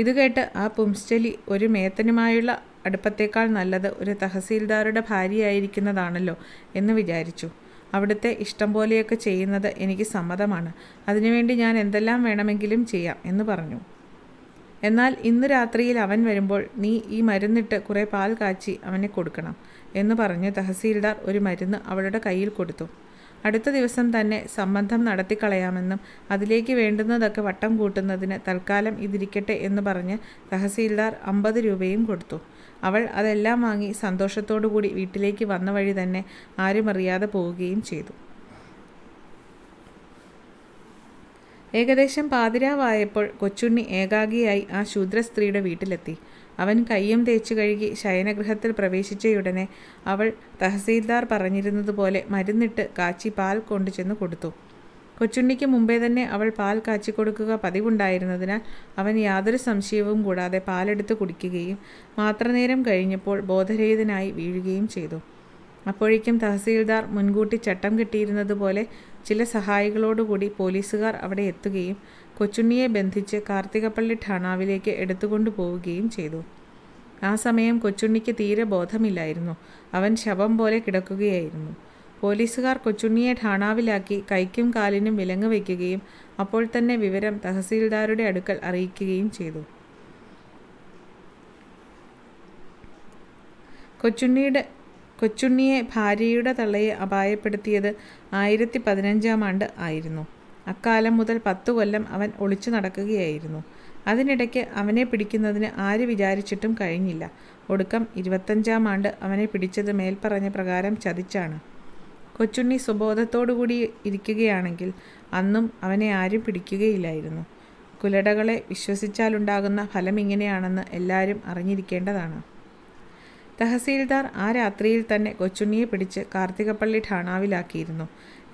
ഇത് കേട്ട് ആ പുംസ്റ്റലി ഒരു മേത്തനുമായുള്ള അടുപ്പത്തേക്കാൾ നല്ലത് ഒരു തഹസീൽദാരുടെ ഭാര്യയായിരിക്കുന്നതാണല്ലോ എന്ന് വിചാരിച്ചു അവിടുത്തെ ഇഷ്ടം പോലെയൊക്കെ ചെയ്യുന്നത് എനിക്ക് സമ്മതമാണ് അതിനുവേണ്ടി ഞാൻ എന്തെല്ലാം വേണമെങ്കിലും ചെയ്യാം എന്ന് പറഞ്ഞു എന്നാൽ ഇന്ന് രാത്രിയിൽ അവൻ വരുമ്പോൾ നീ ഈ മരുന്നിട്ട് കുറേ പാൽ കാച്ചി അവനെ കൊടുക്കണം എന്ന് പറഞ്ഞ് തഹസീൽദാർ ഒരു മരുന്ന് അവളുടെ കയ്യിൽ കൊടുത്തു അടുത്ത ദിവസം തന്നെ സംബന്ധം നടത്തിക്കളയാമെന്നും അതിലേക്ക് വേണ്ടുന്നതൊക്കെ വട്ടം കൂട്ടുന്നതിന് തൽക്കാലം ഇതിരിക്കട്ടെ എന്ന് പറഞ്ഞ് തഹസീൽദാർ അമ്പത് രൂപയും കൊടുത്തു അവൾ അതെല്ലാം വാങ്ങി സന്തോഷത്തോടുകൂടി വീട്ടിലേക്ക് വന്ന വഴി തന്നെ ആരും അറിയാതെ പോവുകയും ചെയ്തു ഏകദേശം പാതിരാവായപ്പോൾ കൊച്ചുണ്ണി ഏകാഗിയായി ആ ശൂദ്രസ്ത്രീയുടെ സ്ത്രീയുടെ വീട്ടിലെത്തി അവൻ കയ്യും തേച്ചു കഴുകി ശയനഗൃഹത്തിൽ പ്രവേശിച്ചയുടനെ അവൾ തഹസീൽദാർ പറഞ്ഞിരുന്നതുപോലെ മരുന്നിട്ട് കാച്ചി പാൽ കൊണ്ടുചെന്ന് കൊടുത്തു കൊച്ചുണ്ണിക്ക് മുമ്പേ തന്നെ അവൾ പാൽ കാച്ചി കൊടുക്കുക പതിവുണ്ടായിരുന്നതിനാൽ അവൻ യാതൊരു സംശയവും കൂടാതെ പാലെടുത്ത് കുടിക്കുകയും മാത്രനേരം കഴിഞ്ഞപ്പോൾ ബോധരഹിതനായി വീഴുകയും ചെയ്തു അപ്പോഴേക്കും തഹസീൽദാർ മുൻകൂട്ടി ചട്ടം കിട്ടിയിരുന്നതുപോലെ ചില സഹായികളോടുകൂടി പോലീസുകാർ അവിടെ എത്തുകയും കൊച്ചുണ്ണിയെ ബന്ധിച്ച് കാർത്തികപ്പള്ളി ഠാണാവിലേക്ക് എടുത്തുകൊണ്ടു പോവുകയും ചെയ്തു ആ സമയം കൊച്ചുണ്ണിക്ക് തീരെ ബോധമില്ലായിരുന്നു അവൻ ശവം പോലെ കിടക്കുകയായിരുന്നു പോലീസുകാർ കൊച്ചുണ്ണിയെ ഠാണാവിലാക്കി കൈക്കും കാലിനും വിലങ്ങ് വയ്ക്കുകയും അപ്പോൾ തന്നെ വിവരം തഹസീൽദാരുടെ അടുക്കൽ അറിയിക്കുകയും ചെയ്തു കൊച്ചുണ്ണിയുടെ കൊച്ചുണ്ണിയെ ഭാര്യയുടെ തള്ളയെ അപായപ്പെടുത്തിയത് ആയിരത്തി പതിനഞ്ചാം ആണ്ട് ആയിരുന്നു അക്കാലം മുതൽ പത്തു കൊല്ലം അവൻ ഒളിച്ചു നടക്കുകയായിരുന്നു അതിനിടയ്ക്ക് അവനെ പിടിക്കുന്നതിന് ആര് വിചാരിച്ചിട്ടും കഴിഞ്ഞില്ല ഒടുക്കം ഇരുപത്തഞ്ചാം ആണ്ട് അവനെ പിടിച്ചത് മേൽപ്പറഞ്ഞ പ്രകാരം ചതിച്ചാണ് കൊച്ചുണ്ണി സുബോധത്തോടുകൂടി ഇരിക്കുകയാണെങ്കിൽ അന്നും അവനെ ആരും പിടിക്കുകയില്ലായിരുന്നു കുലടകളെ വിശ്വസിച്ചാലുണ്ടാകുന്ന ഫലം ഇങ്ങനെയാണെന്ന് എല്ലാവരും അറിഞ്ഞിരിക്കേണ്ടതാണ് തഹസീൽദാർ ആ രാത്രിയിൽ തന്നെ കൊച്ചുണ്ണിയെ പിടിച്ച് കാർത്തികപ്പള്ളി ഠാണാവിലാക്കിയിരുന്നു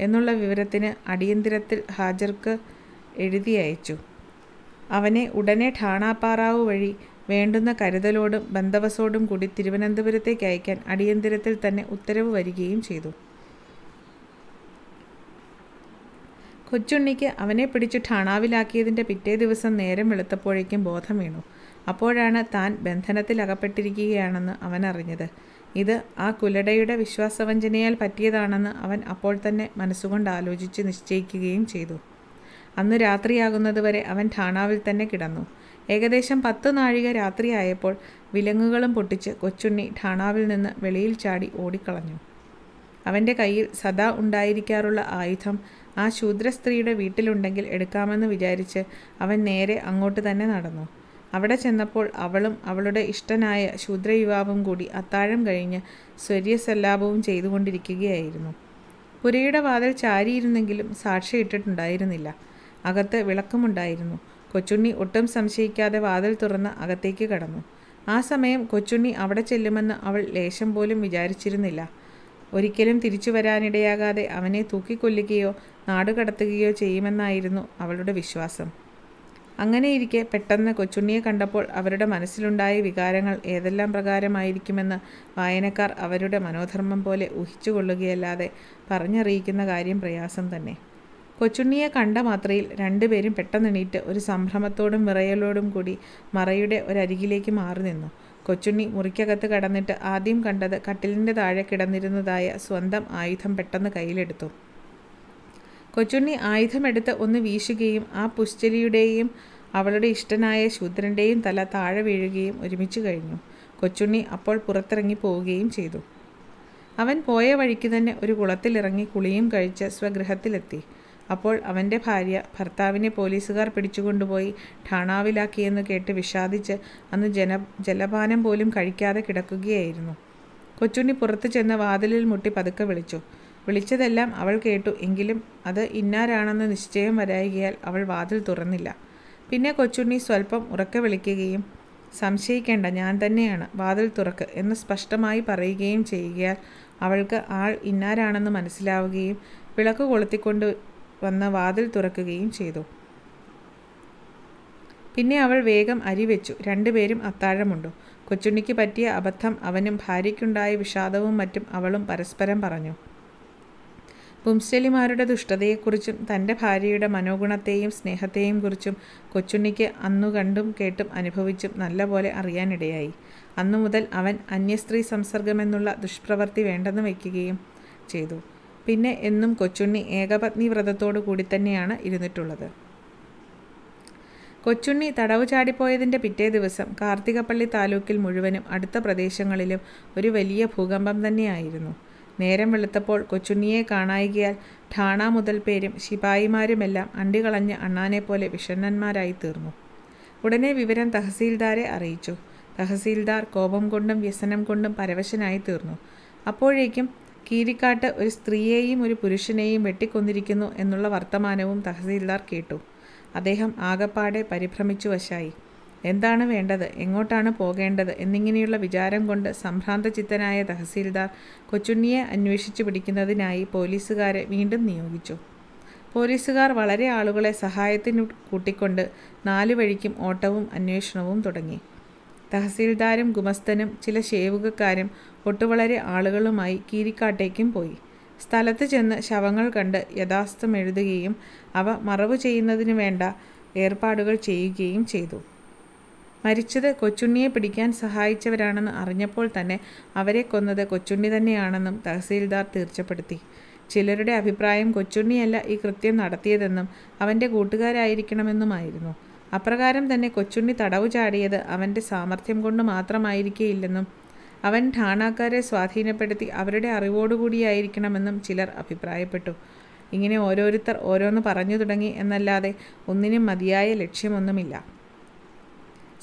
എന്നുള്ള വിവരത്തിന് അടിയന്തിരത്തിൽ ഹാജർക്ക് എഴുതി അയച്ചു അവനെ ഉടനെ ഠാണാപ്പാറാവ് വഴി വേണ്ടുന്ന കരുതലോടും ബന്ധവസോടും കൂടി തിരുവനന്തപുരത്തേക്ക് അയക്കാൻ അടിയന്തിരത്തിൽ തന്നെ ഉത്തരവ് വരികയും ചെയ്തു കൊച്ചുണ്ണിക്ക് അവനെ പിടിച്ച് ഠാണാവിലാക്കിയതിൻ്റെ പിറ്റേ ദിവസം നേരം വെളുത്തപ്പോഴേക്കും ബോധം വീണു അപ്പോഴാണ് താൻ ബന്ധനത്തിലകപ്പെട്ടിരിക്കുകയാണെന്ന് അവനറിഞ്ഞത് ഇത് ആ കുലടയുടെ വിശ്വാസവഞ്ചനയാൽ പറ്റിയതാണെന്ന് അവൻ അപ്പോൾ തന്നെ മനസ്സുകൊണ്ട് ആലോചിച്ച് നിശ്ചയിക്കുകയും ചെയ്തു അന്ന് രാത്രിയാകുന്നതുവരെ അവൻ ഠാണാവിൽ തന്നെ കിടന്നു ഏകദേശം പത്ത് നാഴിക രാത്രിയായപ്പോൾ വിലങ്ങുകളും പൊട്ടിച്ച് കൊച്ചുണ്ണി ഠാണാവിൽ നിന്ന് വെളിയിൽ ചാടി ഓടിക്കളഞ്ഞു അവൻ്റെ കയ്യിൽ സദാ ഉണ്ടായിരിക്കാറുള്ള ആയുധം ആ ശൂദ്രസ്ത്രീയുടെ സ്ത്രീയുടെ വീട്ടിലുണ്ടെങ്കിൽ എടുക്കാമെന്ന് വിചാരിച്ച് അവൻ നേരെ അങ്ങോട്ട് തന്നെ നടന്നു അവിടെ ചെന്നപ്പോൾ അവളും അവളുടെ ഇഷ്ടനായ യുവാവും കൂടി അത്താഴം കഴിഞ്ഞ് സ്വര്യസല്ലാപവും ചെയ്തുകൊണ്ടിരിക്കുകയായിരുന്നു പുരയുടെ വാതിൽ ചാരിയിരുന്നെങ്കിലും സാക്ഷി ഇട്ടിട്ടുണ്ടായിരുന്നില്ല അകത്ത് വിളക്കമുണ്ടായിരുന്നു കൊച്ചുണ്ണി ഒട്ടും സംശയിക്കാതെ വാതിൽ തുറന്ന് അകത്തേക്ക് കടന്നു ആ സമയം കൊച്ചുണ്ണി അവിടെ ചെല്ലുമെന്ന് അവൾ ലേശം പോലും വിചാരിച്ചിരുന്നില്ല ഒരിക്കലും തിരിച്ചു വരാനിടയാകാതെ അവനെ തൂക്കിക്കൊല്ലുകയോ നാടുകടത്തുകയോ ചെയ്യുമെന്നായിരുന്നു അവളുടെ വിശ്വാസം അങ്ങനെയിരിക്കെ പെട്ടെന്ന് കൊച്ചുണ്ണിയെ കണ്ടപ്പോൾ അവരുടെ മനസ്സിലുണ്ടായ വികാരങ്ങൾ ഏതെല്ലാം പ്രകാരമായിരിക്കുമെന്ന് വായനക്കാർ അവരുടെ മനോധർമ്മം പോലെ ഊഹിച്ചുകൊള്ളുകയല്ലാതെ പറഞ്ഞറിയിക്കുന്ന കാര്യം പ്രയാസം തന്നെ കൊച്ചുണ്ണിയെ കണ്ട മാത്രയിൽ രണ്ടുപേരും പെട്ടെന്നെണീറ്റ് ഒരു സംഭ്രമത്തോടും വിറയലോടും കൂടി മറയുടെ ഒരരികിലേക്ക് മാറി നിന്നു കൊച്ചുണ്ണി മുറിക്കകത്ത് കടന്നിട്ട് ആദ്യം കണ്ടത് കട്ടിലിൻ്റെ താഴെ കിടന്നിരുന്നതായ സ്വന്തം ആയുധം പെട്ടെന്ന് കയ്യിലെടുത്തു കൊച്ചുണ്ണി ആയുധമെടുത്ത് ഒന്ന് വീശുകയും ആ പുശ്ചലിയുടെയും അവളുടെ ഇഷ്ടനായ ശൂദ്രൻ്റെയും തല താഴെ വീഴുകയും ഒരുമിച്ച് കഴിഞ്ഞു കൊച്ചുണ്ണി അപ്പോൾ പുറത്തിറങ്ങി പോവുകയും ചെയ്തു അവൻ പോയ വഴിക്ക് തന്നെ ഒരു കുളത്തിലിറങ്ങി കുളിയും കഴിച്ച് സ്വഗൃഹത്തിലെത്തി അപ്പോൾ അവൻ്റെ ഭാര്യ ഭർത്താവിനെ പോലീസുകാർ പിടിച്ചുകൊണ്ടുപോയി ഠാണാവിലാക്കിയെന്ന് കേട്ട് വിഷാദിച്ച് അന്ന് ജന ജലപാനം പോലും കഴിക്കാതെ കിടക്കുകയായിരുന്നു കൊച്ചുണ്ണി പുറത്തു ചെന്ന് വാതിലിൽ മുട്ടി പതുക്കെ വിളിച്ചു വിളിച്ചതെല്ലാം അവൾ കേട്ടു എങ്കിലും അത് ഇന്നാരാണെന്ന് നിശ്ചയം വരായികയാൽ അവൾ വാതിൽ തുറന്നില്ല പിന്നെ കൊച്ചുണ്ണി സ്വല്പം ഉറക്കെ വിളിക്കുകയും സംശയിക്കേണ്ട ഞാൻ തന്നെയാണ് വാതിൽ തുറക്ക് എന്ന് സ്പഷ്ടമായി പറയുകയും ചെയ്യുകയാൽ അവൾക്ക് ആൾ ഇന്നാരാണെന്ന് മനസ്സിലാവുകയും വിളക്ക് കൊളുത്തിക്കൊണ്ട് വന്ന് വാതിൽ തുറക്കുകയും ചെയ്തു പിന്നെ അവൾ വേഗം അരി വെച്ചു രണ്ടുപേരും അത്താഴമുണ്ടു കൊച്ചുണ്ണിക്ക് പറ്റിയ അബദ്ധം അവനും ഭാര്യയ്ക്കുണ്ടായ വിഷാദവും മറ്റും അവളും പരസ്പരം പറഞ്ഞു പുംസ്റ്റലിമാരുടെ ദുഷ്ടതയെക്കുറിച്ചും തൻ്റെ ഭാര്യയുടെ മനോഗുണത്തെയും സ്നേഹത്തെയും കുറിച്ചും കൊച്ചുണ്ണിക്ക് അന്നു കണ്ടും കേട്ടും അനുഭവിച്ചും നല്ലപോലെ അറിയാനിടയായി അന്നു മുതൽ അവൻ അന്യസ്ത്രീ സംസർഗമെന്നുള്ള ദുഷ്പ്രവൃത്തി വേണ്ടെന്ന് വയ്ക്കുകയും ചെയ്തു പിന്നെ എന്നും കൊച്ചുണ്ണി ഏകപത്നി വ്രതത്തോടു കൂടി തന്നെയാണ് ഇരുന്നിട്ടുള്ളത് കൊച്ചുണ്ണി തടവു ചാടിപ്പോയതിൻ്റെ പിറ്റേ ദിവസം കാർത്തികപ്പള്ളി താലൂക്കിൽ മുഴുവനും അടുത്ത പ്രദേശങ്ങളിലും ഒരു വലിയ ഭൂകമ്പം തന്നെയായിരുന്നു നേരം വെളുത്തപ്പോൾ കൊച്ചുണ്ണിയെ കാണായികയാൽ ഠാണ മുതൽ പേരും ശിപായിമാരുമെല്ലാം അണ്ടികളഞ്ഞ് അണ്ണാനെപ്പോലെ വിഷണ്ണന്മാരായി തീർന്നു ഉടനെ വിവരം തഹസീൽദാരെ അറിയിച്ചു തഹസീൽദാർ കോപം കൊണ്ടും വ്യസനം കൊണ്ടും പരവശനായി തീർന്നു അപ്പോഴേക്കും കീരിക്കാട്ട് ഒരു സ്ത്രീയെയും ഒരു പുരുഷനെയും വെട്ടിക്കൊന്നിരിക്കുന്നു എന്നുള്ള വർത്തമാനവും തഹസീൽദാർ കേട്ടു അദ്ദേഹം ആകപ്പാടെ പരിഭ്രമിച്ചു വശായി എന്താണ് വേണ്ടത് എങ്ങോട്ടാണ് പോകേണ്ടത് എന്നിങ്ങനെയുള്ള വിചാരം കൊണ്ട് സംഭ്രാന്ത ചിത്തനായ തഹസീൽദാർ കൊച്ചുണ്ണിയെ അന്വേഷിച്ചു പിടിക്കുന്നതിനായി പോലീസുകാരെ വീണ്ടും നിയോഗിച്ചു പോലീസുകാർ വളരെ ആളുകളെ സഹായത്തിന് കൂട്ടിക്കൊണ്ട് നാലു വഴിക്കും ഓട്ടവും അന്വേഷണവും തുടങ്ങി തഹസീൽദാരും ഗുമസ്തനും ചില ഷേവുകക്കാരും ഒട്ടുവളരെ ആളുകളുമായി കീരിക്കാട്ടേക്കും പോയി സ്ഥലത്ത് ചെന്ന് ശവങ്ങൾ കണ്ട് യഥാസ്ഥം എഴുതുകയും അവ മറവ് ചെയ്യുന്നതിന് വേണ്ട ഏർപ്പാടുകൾ ചെയ്യുകയും ചെയ്തു മരിച്ചത് കൊച്ചുണ്ണിയെ പിടിക്കാൻ സഹായിച്ചവരാണെന്ന് അറിഞ്ഞപ്പോൾ തന്നെ അവരെ കൊന്നത് കൊച്ചുണ്ണി തന്നെയാണെന്നും തഹസീൽദാർ തീർച്ചപ്പെടുത്തി ചിലരുടെ അഭിപ്രായം കൊച്ചുണ്ണിയല്ല ഈ കൃത്യം നടത്തിയതെന്നും അവൻ്റെ കൂട്ടുകാരായിരിക്കണമെന്നുമായിരുന്നു അപ്രകാരം തന്നെ കൊച്ചുണ്ണി തടവു ചാടിയത് അവൻ്റെ സാമർഥ്യം കൊണ്ട് മാത്രമായിരിക്കേയില്ലെന്നും അവൻ ഠാണാക്കാരെ സ്വാധീനപ്പെടുത്തി അവരുടെ അറിവോടുകൂടിയായിരിക്കണമെന്നും ചിലർ അഭിപ്രായപ്പെട്ടു ഇങ്ങനെ ഓരോരുത്തർ ഓരോന്ന് പറഞ്ഞു തുടങ്ങി എന്നല്ലാതെ ഒന്നിനും മതിയായ ലക്ഷ്യമൊന്നുമില്ല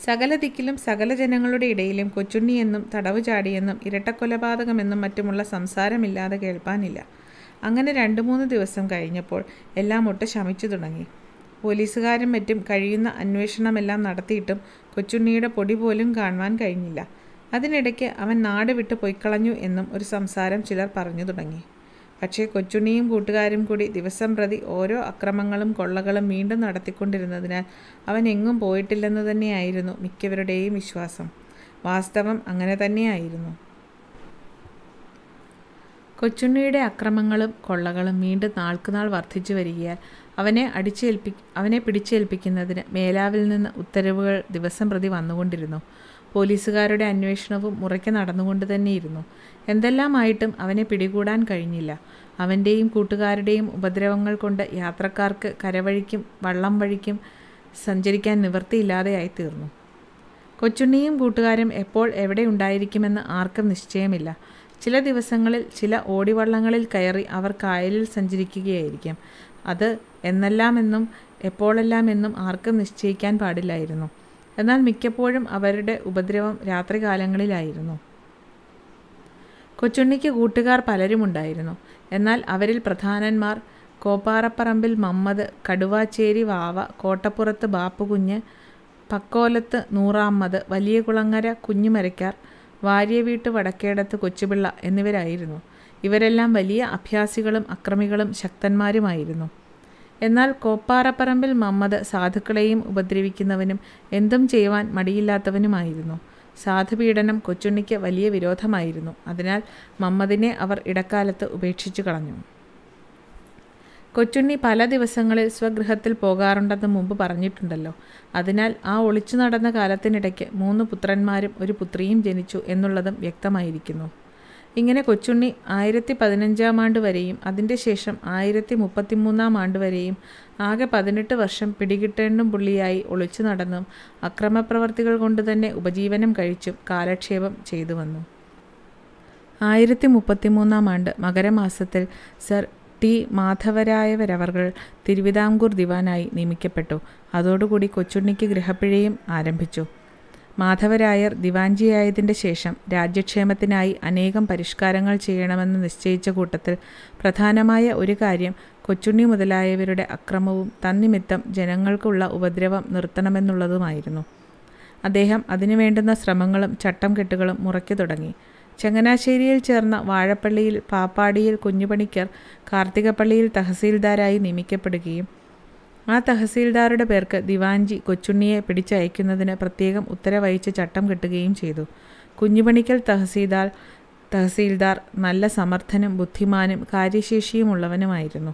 സകല ദിക്കിലും സകല ജനങ്ങളുടെ ഇടയിലും കൊച്ചുണ്ണിയെന്നും തടവുചാടിയെന്നും ഇരട്ടക്കൊലപാതകമെന്നും മറ്റുമുള്ള സംസാരമില്ലാതെ കേൾപ്പാനില്ല അങ്ങനെ രണ്ട് മൂന്ന് ദിവസം കഴിഞ്ഞപ്പോൾ എല്ലാം ഒട്ട് ശമിച്ചു തുടങ്ങി പോലീസുകാരും മറ്റും കഴിയുന്ന അന്വേഷണമെല്ലാം നടത്തിയിട്ടും കൊച്ചുണ്ണിയുടെ പൊടി പോലും കാണുവാൻ കഴിഞ്ഞില്ല അതിനിടയ്ക്ക് അവൻ നാട് വിട്ട് പോയിക്കളഞ്ഞു എന്നും ഒരു സംസാരം ചിലർ പറഞ്ഞു തുടങ്ങി പക്ഷേ കൊച്ചുണ്ണിയും കൂട്ടുകാരും കൂടി ദിവസം പ്രതി ഓരോ അക്രമങ്ങളും കൊള്ളകളും വീണ്ടും നടത്തിക്കൊണ്ടിരുന്നതിനാൽ അവൻ എങ്ങും പോയിട്ടില്ലെന്ന് തന്നെയായിരുന്നു മിക്കവരുടെയും വിശ്വാസം വാസ്തവം അങ്ങനെ തന്നെയായിരുന്നു കൊച്ചുണ്ണിയുടെ അക്രമങ്ങളും കൊള്ളകളും വീണ്ടും നാൾക്കുനാൾ വർദ്ധിച്ചു വരികയാൽ അവനെ അടിച്ചേൽപ്പി അവനെ പിടിച്ചേൽപ്പിക്കുന്നതിന് മേലാവിൽ നിന്ന് ഉത്തരവുകൾ ദിവസം പ്രതി വന്നുകൊണ്ടിരുന്നു പോലീസുകാരുടെ അന്വേഷണവും മുറയ്ക്ക് നടന്നുകൊണ്ട് തന്നെയിരുന്നു എന്തെല്ലാമായിട്ടും അവനെ പിടികൂടാൻ കഴിഞ്ഞില്ല അവൻ്റെയും കൂട്ടുകാരുടെയും ഉപദ്രവങ്ങൾ കൊണ്ട് യാത്രക്കാർക്ക് കരവഴിക്കും വള്ളം വഴിക്കും സഞ്ചരിക്കാൻ നിവൃത്തിയില്ലാതെയായി തീർന്നു കൊച്ചുണ്ണിയും കൂട്ടുകാരും എപ്പോൾ എവിടെ ഉണ്ടായിരിക്കുമെന്ന് ആർക്കും നിശ്ചയമില്ല ചില ദിവസങ്ങളിൽ ചില ഓടിവള്ളങ്ങളിൽ കയറി അവർ കായലിൽ സഞ്ചരിക്കുകയായിരിക്കും അത് എന്നെല്ലാമെന്നും എപ്പോഴെല്ലാമെന്നും ആർക്കും നിശ്ചയിക്കാൻ പാടില്ലായിരുന്നു എന്നാൽ മിക്കപ്പോഴും അവരുടെ ഉപദ്രവം രാത്രികാലങ്ങളിലായിരുന്നു കൊച്ചുണ്ണിക്ക് കൂട്ടുകാർ പലരുമുണ്ടായിരുന്നു എന്നാൽ അവരിൽ പ്രധാനന്മാർ കോപ്പാറപ്പറമ്പിൽ മമ്മദ് കടുവാച്ചേരി വാവ കോട്ടപ്പുറത്ത് ബാപ്പുകുഞ്ഞ് പക്കോലത്ത് നൂറാമത് വലിയ കുളങ്ങര കുഞ്ഞുമരയ്ക്കാർ വീട്ട് വടക്കേടത്ത് കൊച്ചുപിള്ള എന്നിവരായിരുന്നു ഇവരെല്ലാം വലിയ അഭ്യാസികളും അക്രമികളും ശക്തന്മാരുമായിരുന്നു എന്നാൽ കോപ്പാറപ്പറമ്പിൽ മമ്മദ് സാധുക്കളെയും ഉപദ്രവിക്കുന്നവനും എന്തും ചെയ്യുവാൻ മടിയില്ലാത്തവനുമായിരുന്നു സാധുപീഡനം കൊച്ചുണ്ണിക്ക് വലിയ വിരോധമായിരുന്നു അതിനാൽ മമ്മദിനെ അവർ ഇടക്കാലത്ത് ഉപേക്ഷിച്ചു കളഞ്ഞു കൊച്ചുണ്ണി പല ദിവസങ്ങളിൽ സ്വഗൃഹത്തിൽ പോകാറുണ്ടെന്ന് മുമ്പ് പറഞ്ഞിട്ടുണ്ടല്ലോ അതിനാൽ ആ ഒളിച്ചു നടന്ന കാലത്തിനിടയ്ക്ക് മൂന്ന് പുത്രന്മാരും ഒരു പുത്രിയും ജനിച്ചു എന്നുള്ളതും വ്യക്തമായിരിക്കുന്നു ഇങ്ങനെ കൊച്ചുണ്ണി ആയിരത്തി പതിനഞ്ചാം ആണ്ട് വരെയും അതിൻ്റെ ശേഷം ആയിരത്തി മുപ്പത്തിമൂന്നാം ആണ്ട് വരെയും ആകെ പതിനെട്ട് വർഷം പിടികിട്ടേണ്ടും പുള്ളിയായി ഒളിച്ചു നടന്നും അക്രമപ്രവർത്തികൾ കൊണ്ട് തന്നെ ഉപജീവനം കഴിച്ചും കാലക്ഷേപം ചെയ്തു വന്നു ആയിരത്തി മുപ്പത്തിമൂന്നാം ആണ്ട് മകരമാസത്തിൽ സർ ടി മാധവരായവരവർകൾ തിരുവിതാംകൂർ ദിവാനായി നിയമിക്കപ്പെട്ടു അതോടുകൂടി കൊച്ചുണ്ണിക്ക് ഗൃഹപ്പിഴയും ആരംഭിച്ചു മാധവരായർ ദിവാഞ്ചിയായതിൻ്റെ ശേഷം രാജ്യക്ഷേമത്തിനായി അനേകം പരിഷ്കാരങ്ങൾ ചെയ്യണമെന്ന് നിശ്ചയിച്ച കൂട്ടത്തിൽ പ്രധാനമായ ഒരു കാര്യം കൊച്ചുണ്ണി മുതലായവരുടെ അക്രമവും തന്നിമിത്തം ജനങ്ങൾക്കുള്ള ഉപദ്രവം നിർത്തണമെന്നുള്ളതുമായിരുന്നു അദ്ദേഹം അതിനു വേണ്ടുന്ന ശ്രമങ്ങളും ചട്ടം കെട്ടുകളും മുറയ്ക്കു തുടങ്ങി ചങ്ങനാശ്ശേരിയിൽ ചേർന്ന വാഴപ്പള്ളിയിൽ പാപ്പാടിയിൽ കുഞ്ഞുപണിക്കർ കാർത്തികപ്പള്ളിയിൽ തഹസീൽദാരായി നിയമിക്കപ്പെടുകയും ആ തഹസീൽദാരുടെ പേർക്ക് ദിവാൻജി കൊച്ചുണ്ണിയെ പിടിച്ചയക്കുന്നതിന് പ്രത്യേകം ഉത്തരവഹിച്ച് ചട്ടം കിട്ടുകയും ചെയ്തു കുഞ്ഞുപണിക്കൽ തഹസീൽദാർ തഹസീൽദാർ നല്ല സമർത്ഥനും ബുദ്ധിമാനും കാര്യശേഷിയുമുള്ളവനുമായിരുന്നു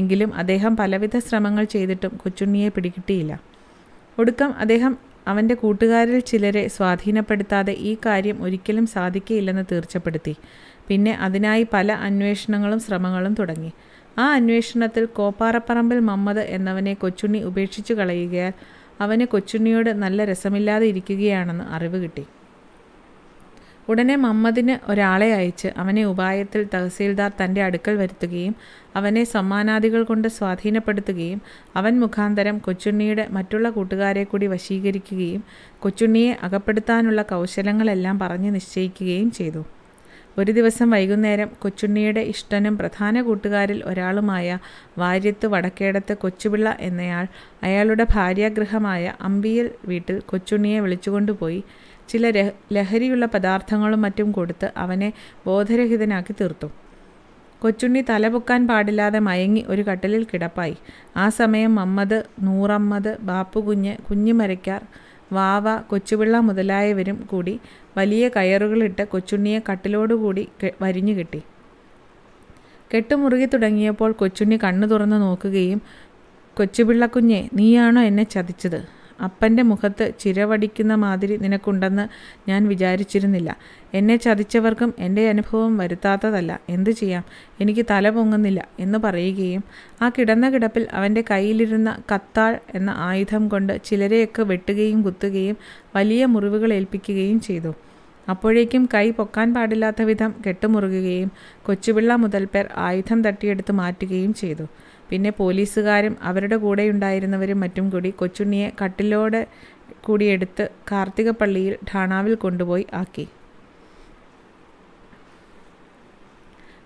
എങ്കിലും അദ്ദേഹം പലവിധ ശ്രമങ്ങൾ ചെയ്തിട്ടും കൊച്ചുണ്ണിയെ പിടികിട്ടിയില്ല ഒടുക്കം അദ്ദേഹം അവൻ്റെ കൂട്ടുകാരിൽ ചിലരെ സ്വാധീനപ്പെടുത്താതെ ഈ കാര്യം ഒരിക്കലും സാധിക്കില്ലെന്ന് തീർച്ചപ്പെടുത്തി പിന്നെ അതിനായി പല അന്വേഷണങ്ങളും ശ്രമങ്ങളും തുടങ്ങി ആ അന്വേഷണത്തിൽ കോപ്പാറപ്പറമ്പിൽ മമ്മദ് എന്നവനെ കൊച്ചുണ്ണി ഉപേക്ഷിച്ചു കളയുകയാൽ അവന് കൊച്ചുണ്ണിയോട് നല്ല രസമില്ലാതെ ഇരിക്കുകയാണെന്ന് അറിവ് കിട്ടി ഉടനെ മമ്മദിന് ഒരാളെ അയച്ച് അവനെ ഉപായത്തിൽ തഹസീൽദാർ തൻ്റെ അടുക്കൽ വരുത്തുകയും അവനെ സമ്മാനാദികൾ കൊണ്ട് സ്വാധീനപ്പെടുത്തുകയും അവൻ മുഖാന്തരം കൊച്ചുണ്ണിയുടെ മറ്റുള്ള കൂട്ടുകാരെ കൂടി വശീകരിക്കുകയും കൊച്ചുണ്ണിയെ അകപ്പെടുത്താനുള്ള കൗശലങ്ങളെല്ലാം പറഞ്ഞ് നിശ്ചയിക്കുകയും ചെയ്തു ഒരു ദിവസം വൈകുന്നേരം കൊച്ചുണ്ണിയുടെ ഇഷ്ടനും പ്രധാന കൂട്ടുകാരിൽ ഒരാളുമായ വാര്യത്ത് വടക്കേടത്ത് കൊച്ചുപിള്ള എന്നയാൾ അയാളുടെ ഭാര്യാഗൃഹമായ അമ്പിയൽ വീട്ടിൽ കൊച്ചുണ്ണിയെ വിളിച്ചുകൊണ്ടുപോയി ചില ലഹരിയുള്ള പദാർത്ഥങ്ങളും മറ്റും കൊടുത്ത് അവനെ ബോധരഹിതനാക്കി തീർത്തു കൊച്ചുണ്ണി തലപൊക്കാൻ പാടില്ലാതെ മയങ്ങി ഒരു കട്ടിലിൽ കിടപ്പായി ആ സമയം മമ്മദ് നൂറമ്മദ് ബാപ്പുകുഞ്ഞ് കുഞ്ഞുമരയ്ക്കാർ വാവ കൊച്ചുപിള്ള മുതലായവരും കൂടി വലിയ കയറുകളിട്ട് കൊച്ചുണ്ണിയെ കട്ടിലോടുകൂടി വരിഞ്ഞു കെട്ടി കെട്ടുമുറുകി തുടങ്ങിയപ്പോൾ കൊച്ചുണ്ണി കണ്ണു തുറന്ന് നോക്കുകയും കൊച്ചുപിള്ളക്കുഞ്ഞെ നീയാണോ എന്നെ ചതിച്ചത് അപ്പൻ്റെ മുഖത്ത് ചിരവടിക്കുന്ന മാതിരി നിനക്കുണ്ടെന്ന് ഞാൻ വിചാരിച്ചിരുന്നില്ല എന്നെ ചതിച്ചവർക്കും എൻ്റെ അനുഭവം വരുത്താത്തതല്ല എന്തു ചെയ്യാം എനിക്ക് തല പൊങ്ങുന്നില്ല എന്ന് പറയുകയും ആ കിടന്ന കിടപ്പിൽ അവൻ്റെ കയ്യിലിരുന്ന കത്താൾ എന്ന ആയുധം കൊണ്ട് ചിലരെയൊക്കെ വെട്ടുകയും കുത്തുകയും വലിയ മുറിവുകൾ ഏൽപ്പിക്കുകയും ചെയ്തു അപ്പോഴേക്കും കൈ പൊക്കാൻ പാടില്ലാത്ത വിധം കെട്ടുമുറുകുകയും കൊച്ചുപിള്ള മുതൽ പേർ ആയുധം തട്ടിയെടുത്ത് മാറ്റുകയും ചെയ്തു പിന്നെ പോലീസുകാരും അവരുടെ കൂടെ ഉണ്ടായിരുന്നവരും മറ്റും കൂടി കൊച്ചുണ്ണിയെ കട്ടിലോടെ കൂടിയെടുത്ത് കാർത്തികപ്പള്ളിയിൽ ഠാണാവിൽ കൊണ്ടുപോയി ആക്കി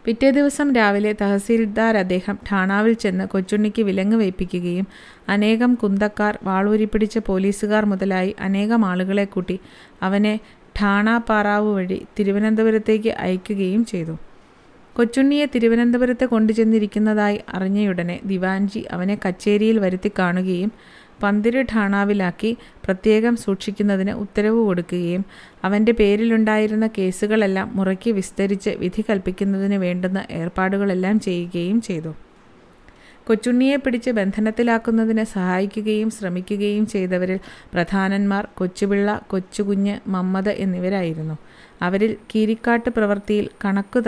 പിറ്റേ ദിവസം രാവിലെ തഹസീൽദാർ അദ്ദേഹം ഠാണാവിൽ ചെന്ന് കൊച്ചുണ്ണിക്ക് വിലങ്ങ് വയ്പ്പിക്കുകയും അനേകം കുന്തക്കാർ വാളൂരിപ്പിടിച്ച പോലീസുകാർ മുതലായി അനേകം ആളുകളെ കൂട്ടി അവനെ ഠാണാപ്പാറാവ് വഴി തിരുവനന്തപുരത്തേക്ക് അയക്കുകയും ചെയ്തു കൊച്ചുണ്ണിയെ തിരുവനന്തപുരത്ത് കൊണ്ടുചെന്നിരിക്കുന്നതായി അറിഞ്ഞയുടനെ ദിവാൻജി അവനെ കച്ചേരിയിൽ വരുത്തി കാണുകയും പന്തിരു ഠാണാവിലാക്കി പ്രത്യേകം സൂക്ഷിക്കുന്നതിന് ഉത്തരവ് കൊടുക്കുകയും അവൻ്റെ പേരിലുണ്ടായിരുന്ന കേസുകളെല്ലാം മുറയ്ക്ക് വിസ്തരിച്ച് വിധി കൽപ്പിക്കുന്നതിന് വേണ്ടുന്ന ഏർപ്പാടുകളെല്ലാം ചെയ്യുകയും ചെയ്തു കൊച്ചുണ്ണിയെ പിടിച്ച് ബന്ധനത്തിലാക്കുന്നതിന് സഹായിക്കുകയും ശ്രമിക്കുകയും ചെയ്തവരിൽ പ്രധാനന്മാർ കൊച്ചുപിള്ള കൊച്ചുകുഞ്ഞ് മമ്മത എന്നിവരായിരുന്നു അവരിൽ കീരിക്കാട്ട് പ്രവൃത്തിയിൽ കണക്കു